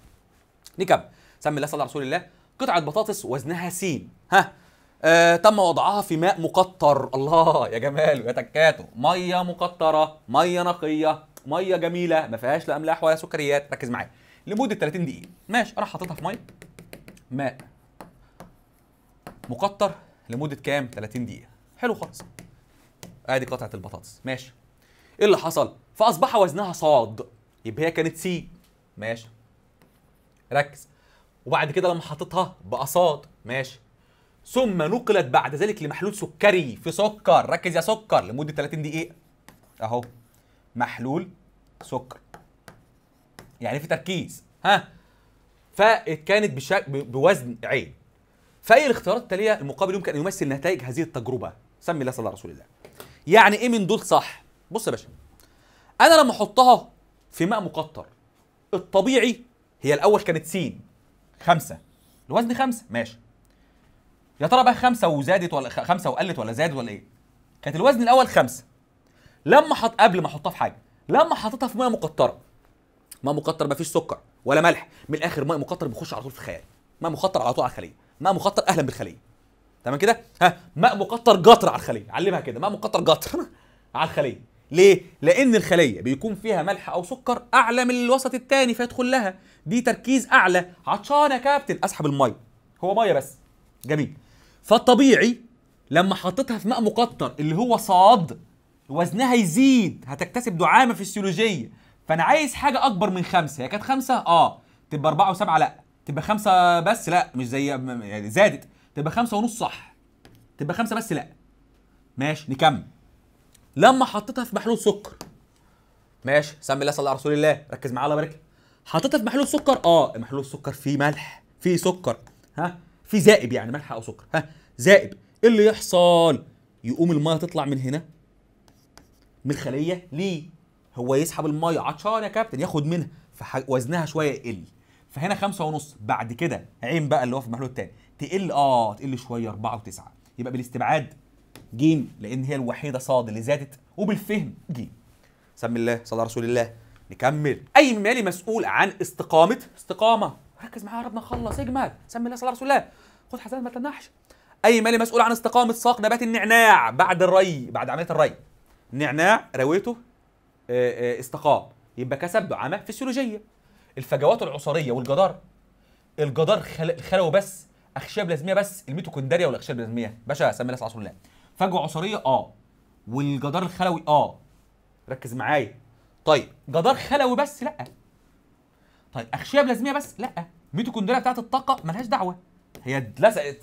نكب سمي الله صلى على رسول الله قطعه بطاطس وزنها سين ها آه تم وضعها في ماء مقطر الله يا جمال يا تكاته ميه مقطره ميه نقيه ميه جميله ما فيهاش لا املاح ولا سكريات ركز معايا لمده 30 دقيقه ماشي انا حاططها في ميه ماء مقطر لمده كام 30 دقيقه حلو خالص ادي قطعه البطاطس ماشي ايه اللي حصل فاصبح وزنها صاد يبقى هي كانت سي ماشي ركز وبعد كده لما حاططها بقصاد ماشي ثم نقلت بعد ذلك لمحلول سكري في سكر ركز يا سكر لمده 30 دقيقه اهو محلول سكر يعني في تركيز ها فكانت بشك... بوزن عين فاي الاختيارات التاليه المقابل يمكن ان يمثل نتائج هذه التجربه سمي الله صلى رسول الله يعني ايه من دول صح بص يا باشا انا لما احطها في ماء مقطر الطبيعي هي الاول كانت س خمسة الوزن خمسة ماشي يا ترى بقى خمسة وزادت ولا خمسة وقلت ولا زادت ولا ايه كانت الوزن الاول خمسة لما حط قبل ما احطها في حاجة لما حطيتها في ميه مقطرة ميه مقطر مفيش سكر ولا ملح من الاخر ميه مقطر بيخش على طول في الخيال ماء مقطر على طول على الخليه ماء مقطر اهلا بالخليه تمام كده ها ماء مقطر قطر على الخليه علمها كده ماء مقطر قطر (laughs) على الخليه ليه؟ لأن الخلية بيكون فيها ملح أو سكر أعلى من الوسط الثاني فيدخل لها دي تركيز أعلى عطشان يا كابتن أسحب المية هو مية بس جميل فالطبيعي لما حطيتها في ماء مقطر اللي هو صاد وزنها يزيد هتكتسب دعامة فسيولوجية فأنا عايز حاجة أكبر من خمسة هي كانت خمسة؟ أه تبقى أربعة وسبعة لأ تبقى خمسة بس لأ مش زي يعني زادت تبقى خمسة ونص صح تبقى خمسة بس لأ ماشي نكمل لما حطيتها في محلول سكر ماشي سمي الله صلى على رسول الله ركز معايا الله يبارك حطيتها في محلول سكر اه محلول السكر فيه ملح فيه سكر ها في زائب يعني ملح او سكر ها زائب ايه اللي يحصل يقوم الميه تطلع من هنا من الخليه ليه هو يسحب الميه عطشان يا كابتن ياخد منها فوزنها شويه يقل فهنا خمسة ونص بعد كده عين بقى اللي هو في المحلول الثاني تقل اه تقل شويه 4 و9 يبقى بالاستبعاد ج لان هي الوحيده صاد اللي زادت وبالفهم ج سم الله صلى على رسول الله نكمل اي مالي مسؤول عن استقامه استقامه ركز معايا يا رب نخلص اجمل سم الله صلى على رسول الله خد حسنات ما تنحش اي مالي مسؤول عن استقامه ساق نبات النعناع بعد الري بعد عمليه الري نعناع رويته آه، آه، استقام يبقى كسب عمى فسيولوجيه الفجوات العصريه والجدار الجدار خل... الخلوي بس اخشاب لازميه بس الميتوكوندريا والاخشاب اللازميه باشا سمي الله صلى الله عليه وسلم فجوه عصريه اه والجدار الخلوي اه ركز معايا طيب جدار خلوي بس لا طيب اخشيه بلازميه بس لا ميتوكوندريا بتاعت الطاقه ملهاش دعوه هي اتلزقت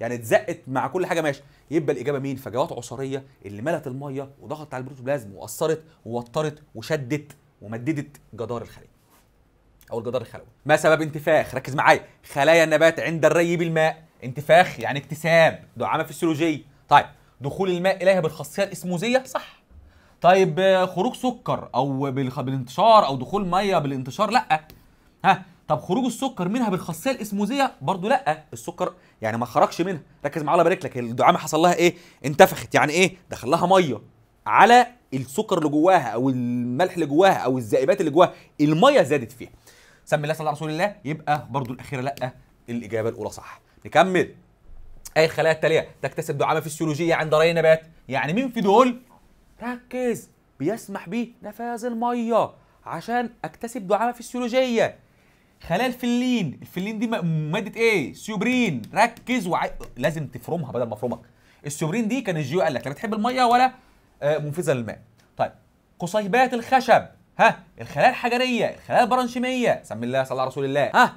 يعني اتزقت مع كل حاجه ماشي يبقى الاجابه مين فجوات عصريه اللي ملت الميه وضغطت على البروتوبلازم واثرت ووترت وشدت ومددت جدار الخليه او الجدار الخلوي ما سبب انتفاخ ركز معايا خلايا النبات عند الري بالماء انتفاخ يعني اكتساب دعامه فسيولوجيه طيب دخول الماء اليها بالخاصيه الاسموزيه صح طيب خروج سكر او بالانتشار او دخول ميه بالانتشار لا ها طب خروج السكر منها بالخاصيه الاسموزيه برضو لا السكر يعني ما خرجش منها ركز معايا الله يبارك لك الدعامه حصل لها ايه انتفخت يعني ايه دخل لها ميه على السكر اللي جواها او الملح اللي جواها او الزائبات اللي جواها الميه زادت فيها سمي الله صلى الله على رسول الله يبقى برضو الاخيره لا الاجابه الاولى صح نكمل أي الخلايا التالية تكتسب دعامة فسيولوجية عند ري النبات يعني مين في دول؟ ركز بيسمح بيه نفاذ المية عشان أكتسب دعامة فسيولوجية خلايا الفلين الفلين دي مادة إيه؟ سيوبرين ركز وع... لازم تفرمها بدل ما أفرمك السيوبرين دي كان الجيو قال لك لا بتحب المية ولا آه، منفذة للماء طيب قصيبات الخشب ها الخلايا الحجريه الخلايا البرانشيميه سمي الله صلى على رسول الله ها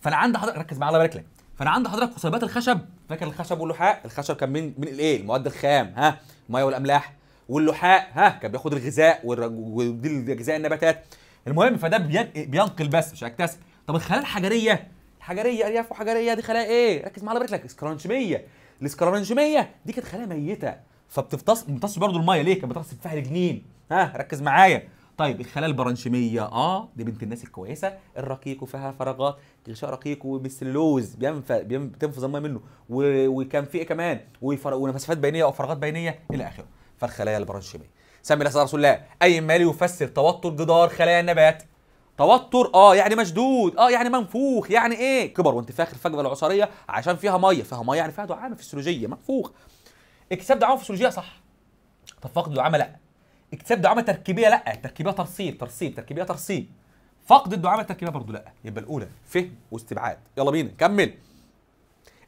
فانا عندي حضرتك ركز معايا الله يبارك لك فانا عند حضرتك قصيبات الخشب فاكر الخشب واللحاء الخشب كان من من الايه المواد الخام ها الميه والاملاح واللحاء ها كان بياخد الغذاء ودي غذاء النباتات المهم فده بينقل بس مش هيكتسب طب الخلايا الحجريه الحجريه ارياف وحجريه دي خلايا ايه ركز معايا بقول لك اسكرانشميه الاسكرانشميه دي كانت خلايا ميته فبتمتص برضه الميه ليه كانت بتغسل فيها الجنين ها ركز معايا طيب الخلايا البرانشيميه اه دي بنت الناس الكويسه الرقيق وفيها فراغات الغشاء رقيق وبالسلوز بتنفذ الميه منه وكان في إيه كمان ونفسفات بينيه او فراغات بينيه الى اخره فالخلايا البرانشيميه سمي الله رسول الله اي مال يفسر توتر جدار خلايا النبات توتر اه يعني مشدود اه يعني منفوخ يعني ايه كبر وانتفاخ الفجوه العصاريه عشان فيها ميه فيها ميه يعني فيها دعامه فيسيولوجيه منفوخ اكتساب دعامه فيسيولوجيه صح طب فقد دعامه لا اكتساب دعامه تركيبيه لا تركيبيه ترصيب ترصيب تركيبيه ترصيب فقد الدعامه التركيبيه برضه لا يبقى الاولى فهم واستبعاد يلا بينا كمل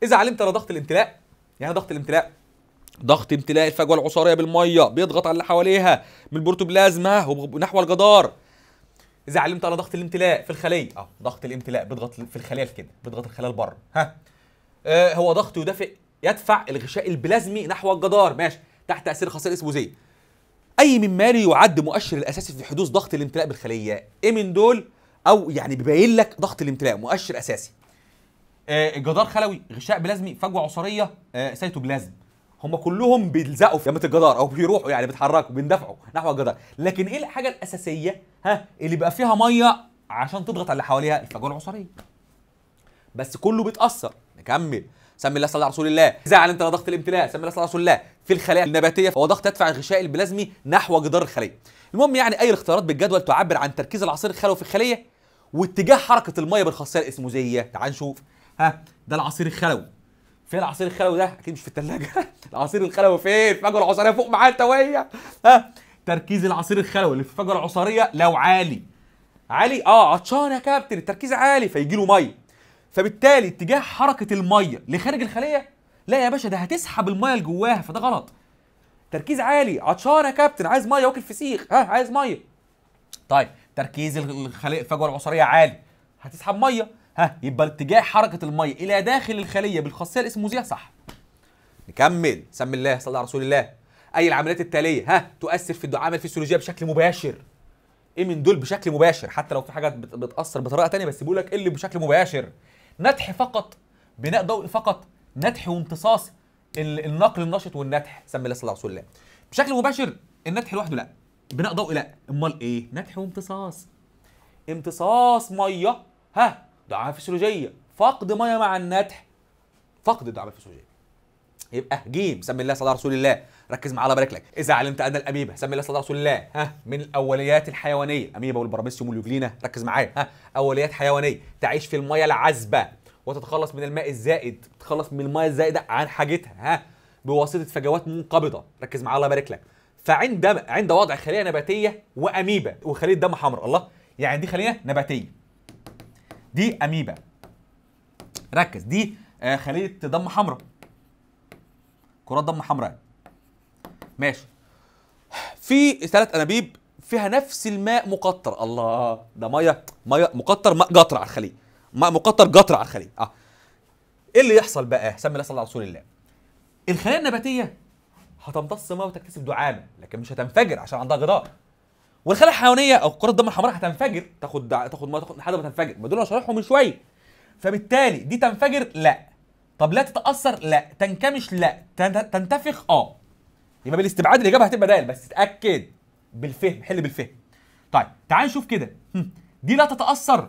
اذا علمت ضغط الامتلاء يعني ضغط الامتلاء ضغط امتلاء الفجوه العصاريه بالميه بيضغط على اللي حواليها من البروتوبلازما ونحو الجدار اذا علمت انا ضغط الامتلاء في الخليه اه ضغط الامتلاء بيضغط في الخليه كده بيضغط الخليه لبره ها آه هو ضغط يدافع يدفع الغشاء البلازمي نحو الجدار ماشي تحت تاثير خاصيه اسمه زي اي من مالي يعد مؤشر الاساسي في حدوث ضغط الامتلاء بالخليه ايه من دول او يعني بيبين لك ضغط الامتلاء مؤشر اساسي آه جدار خلوي غشاء بلازمي فجوه عصاريه آه سيتوبلازم هم كلهم بيلزقوا في جامعه الجدار او بيروحوا يعني بيتحركوا بيندفعوا نحو الجدار لكن ايه الحاجه الاساسيه ها اللي بقى فيها ميه عشان تضغط على اللي حواليها الفجوه العصاريه بس كله بيتاثر نكمل سمي الله صلى على رسول الله زعل انت ضغط الامتلاء سمي الله صلى على رسول الله في الخلايا النباتيه هو ضغط يدفع الغشاء البلازمي نحو جدار الخليه المهم يعني اي الاختيارات بالجدول تعبر عن تركيز العصير الخلوي في الخليه واتجاه حركه الميه بالخاصيه الاسموزيه تعال نشوف ها ده العصير الخلوي فين العصير الخلوي ده اكيد مش في الثلاجه (laughs) العصير الخلوي فين الفجوة العصاريه فوق معايا انت ها تركيز العصير الخلوي اللي في الفجوه العصاريه لو عالي عالي اه عطشان يا كابتن التركيز عالي فيجي له ميه فبالتالي اتجاه حركه الميه لخارج الخليه لا يا باشا ده هتسحب الميه لجواها فده غلط تركيز عالي عطشان يا كابتن عايز ميه واكل فسيخ ها عايز ميه طيب تركيز الخليه الفجوه العصريه عالي هتسحب ميه ها يبقى اتجاه حركه الميه الى داخل الخليه بالخاصيه الاسموزيه صح نكمل سم الله صلى على رسول الله اي العمليات التاليه ها تؤثر في الدعامه الفسيولوجيه بشكل مباشر ايه من دول بشكل مباشر حتى لو في حاجات بتاثر بطريقه ثانيه بس بيقول لك إيه اللي بشكل مباشر نتح فقط بناء ضوئي فقط ندح وامتصاص النقل النشط والندح سمي الله صلى الله عليه وسلم بشكل مباشر الندح لوحده لا بناء ضوئي لا امال ايه ندح وامتصاص امتصاص ميه ها دعامه فسيولوجيه فقد ميه مع الندح فقد الدعامه الفسيولوجيه يبقى جيم سمي الله صلى رسول الله ركز معاه على بالك لك اذا علمت ان الاميبا سمي الله صلى رسول الله ها من الاوليات الحيوانيه الاميبا والبراميسيوم واليوجلينا ركز معايا ها اوليات حيوانيه تعيش في الميه العذبه وتتخلص من الماء الزائد تتخلص من الماء الزائده عن حاجتها ها بواسطه فجوات منقبضه ركز معايا الله يبارك لك فعند عند وضع خليه نباتيه واميبا وخليه دم حمراء الله يعني دي خليه نباتيه دي اميبا ركز دي آه، خليه دم حمراء كرات دم حمراء ماشي في ثلاث انابيب فيها نفس الماء مقطر الله ده ميه ميه مقطر ماء قطر على الخليه مقطر جطر على الخليه اه ايه اللي يحصل بقى سمي الله صلى الله رسول الله الخلايا النباتيه هتمتص ماء وتكتسب دعامه لكن مش هتنفجر عشان عندها غذاء والخلايا الحيوانيه او كره الدم الحمراء هتنفجر تاخد دع... تاخد ماء تاخد حاجة وتنفجر ما دول انا شارحهم من شويه فبالتالي دي تنفجر لا طب لا تتاثر لا تنكمش لا تنتفخ اه يبقى بالاستبعاد الاجابه هتبقى دال بس تتاكد بالفهم حل بالفهم طيب تعال نشوف كده دي لا تتاثر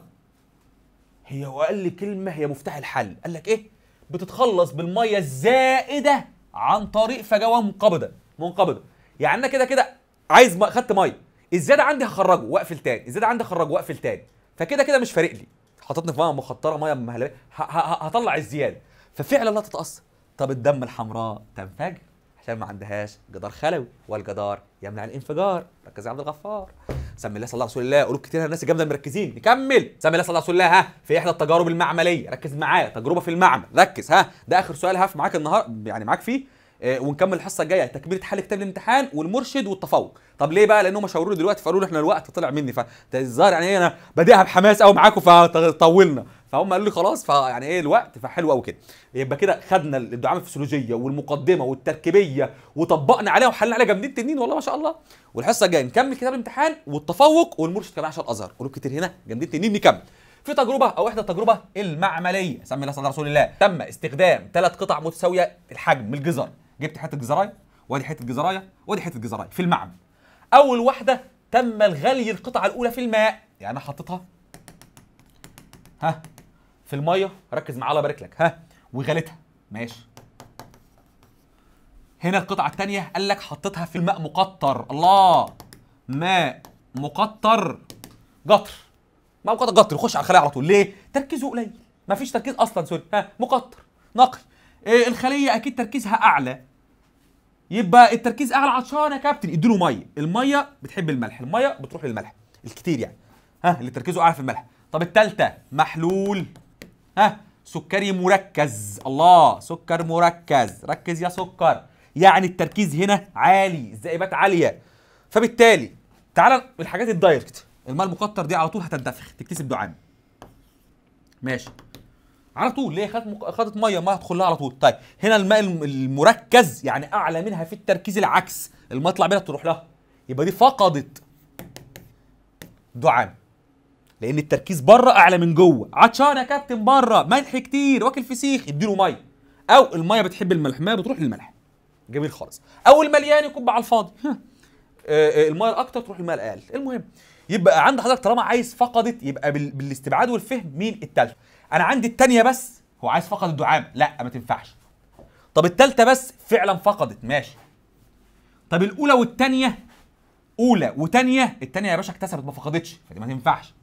هي لي كلمه هي مفتاح الحل قال لك ايه بتتخلص بالميه الزائده عن طريق فجوه منقبضه منقبضه يعني انا كده كده عايز خدت ميه الزياده عندي هخرجه واقفل تاني الزياده عندي هخرجه واقفل تاني فكده كده مش فارق لي حطتني في ميه مخطره ميه مهلبيه هطلع الزياده ففعلا لا تتاثر طب الدم الحمراء تنفجر عشان ما عندهاش جدار خلوي والجدار يمنع الانفجار ركز يا عبد الغفار سمي الله صلى الله عليه وسلم قلوب كتير الناس الجامده المركزين نكمل سمي الله صلى الله عليه وسلم ها في احدى التجارب المعمليه ركز معايا تجربه في المعمل ركز ها ده اخر سؤال هقف معاك النهارده يعني معاك فيه آه ونكمل الحصه الجايه تكمله حل كتاب الامتحان والمرشد والتفوق طب ليه بقى لان هم دلوقتي فقالوا احنا الوقت طلع مني فالظاهر يعني إيه؟ انا بادئها بحماس قوي معاكم فطولنا فهم قالوا لي خلاص فيعني ايه الوقت فحلو قوي كده يبقى كده خدنا الدعامه الفسيولوجيه والمقدمه والتركيبيه وطبقنا عليها وحلنا عليها جامدين التنين والله ما شاء الله والحصه الجايه نكمل كتاب الامتحان والتفوق والمرشد كمان عشان الازهر قلوب كتير هنا جامدين التنين نكمل في تجربه او احدى التجربه المعمليه سمي الله رسول الله تم استخدام ثلاث قطع متساويه الحجم من الجزر جبت حته جزرايه وادي حته جزرايه وادي حته جزرايه في المعمل اول واحده تم الغلي القطعه الاولى في الماء يعني انا حطيتها ها في الميه ركز معايا الله يبارك لك ها وغلتها ماشي هنا القطعه الثانيه قال لك حطيتها في الماء مقطر الله ماء مقطر قطر ماء مقطر قطر يخش على الخلية على طول ليه تركيزه قليل مفيش تركيز اصلا سوري ها مقطر نقي إيه الخليه اكيد تركيزها اعلى يبقى التركيز اعلى عطشان يا كابتن اديله ميه الميه بتحب الملح الميه بتروح للملح الكتير يعني ها اللي تركيزه اعلى في الملح طب الثالثه محلول ها سكري مركز الله سكر مركز ركز يا سكر يعني التركيز هنا عالي الذائبات عاليه فبالتالي تعالى الحاجات الدايركت الماء المقطر دي على طول هتندفخ تكتسب دعامه ماشي على طول ليه خدت خدت ميه ما هتدخل لها على طول طيب هنا الماء المركز يعني اعلى منها في التركيز العكس الماء يطلع منها تروح لها يبقى دي فقدت دعامه لان التركيز بره اعلى من جوه عطشان يا كابتن بره ملح كتير واكل فسيخ اديله ميه او الميه بتحب الملح الميه بتروح للملح جميل خالص او المليان يكب على الفاضي آه، آه، الميه الاكتر تروح للميه الاقل المهم يبقى عند حضرتك طالما عايز فقدت يبقى بال... بالاستبعاد والفهم مين التالتة انا عندي التانية بس هو عايز فقد الدعامة لا ما تنفعش طب التالتة بس فعلا فقدت ماشي طب الاولى والتانية اولى وتانية التانية يا باشا اكتسبت ما فقدتش فدي ما تنفعش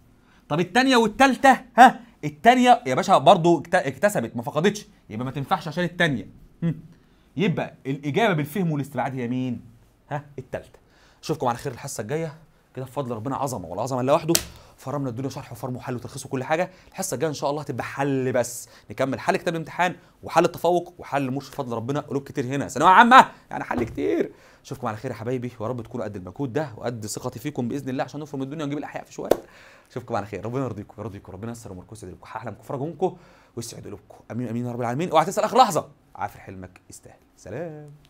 طب الثانيه والثالثه ها الثانيه يا باشا برضو اكتسبت ما فقدتش يبقى ما تنفعش عشان الثانيه يبقى الاجابه بالفهم والاستبعاد هي مين ها الثالثه اشوفكم على خير الحصه الجايه كده بفضل ربنا عظمه والعظمه لوحده فرمنا الدنيا شرح وفرم وحل وتلخيص وكل حاجه الحصه الجايه ان شاء الله هتبقى حل بس نكمل حل كتاب الامتحان وحل التفوق وحل مش فضل ربنا قلوب كتير هنا ثانويه عامه يعني حل كتير اشوفكم على خير يا حبايبي ويا رب تكونوا قد المجهود ده وقد ثقتي فيكم باذن الله عشان نفرم الدنيا ونجيب الاحياء في شويه اشوفكم على خير ربنا يرضيكم يرضيكم ربنا ييسر اموركم ويسعد لكم احلى من فرجكم ويسعد قلوبكم امين امين يا رب العالمين اوعى تسال اخر لحظه عافر حلمك يستاهل سلام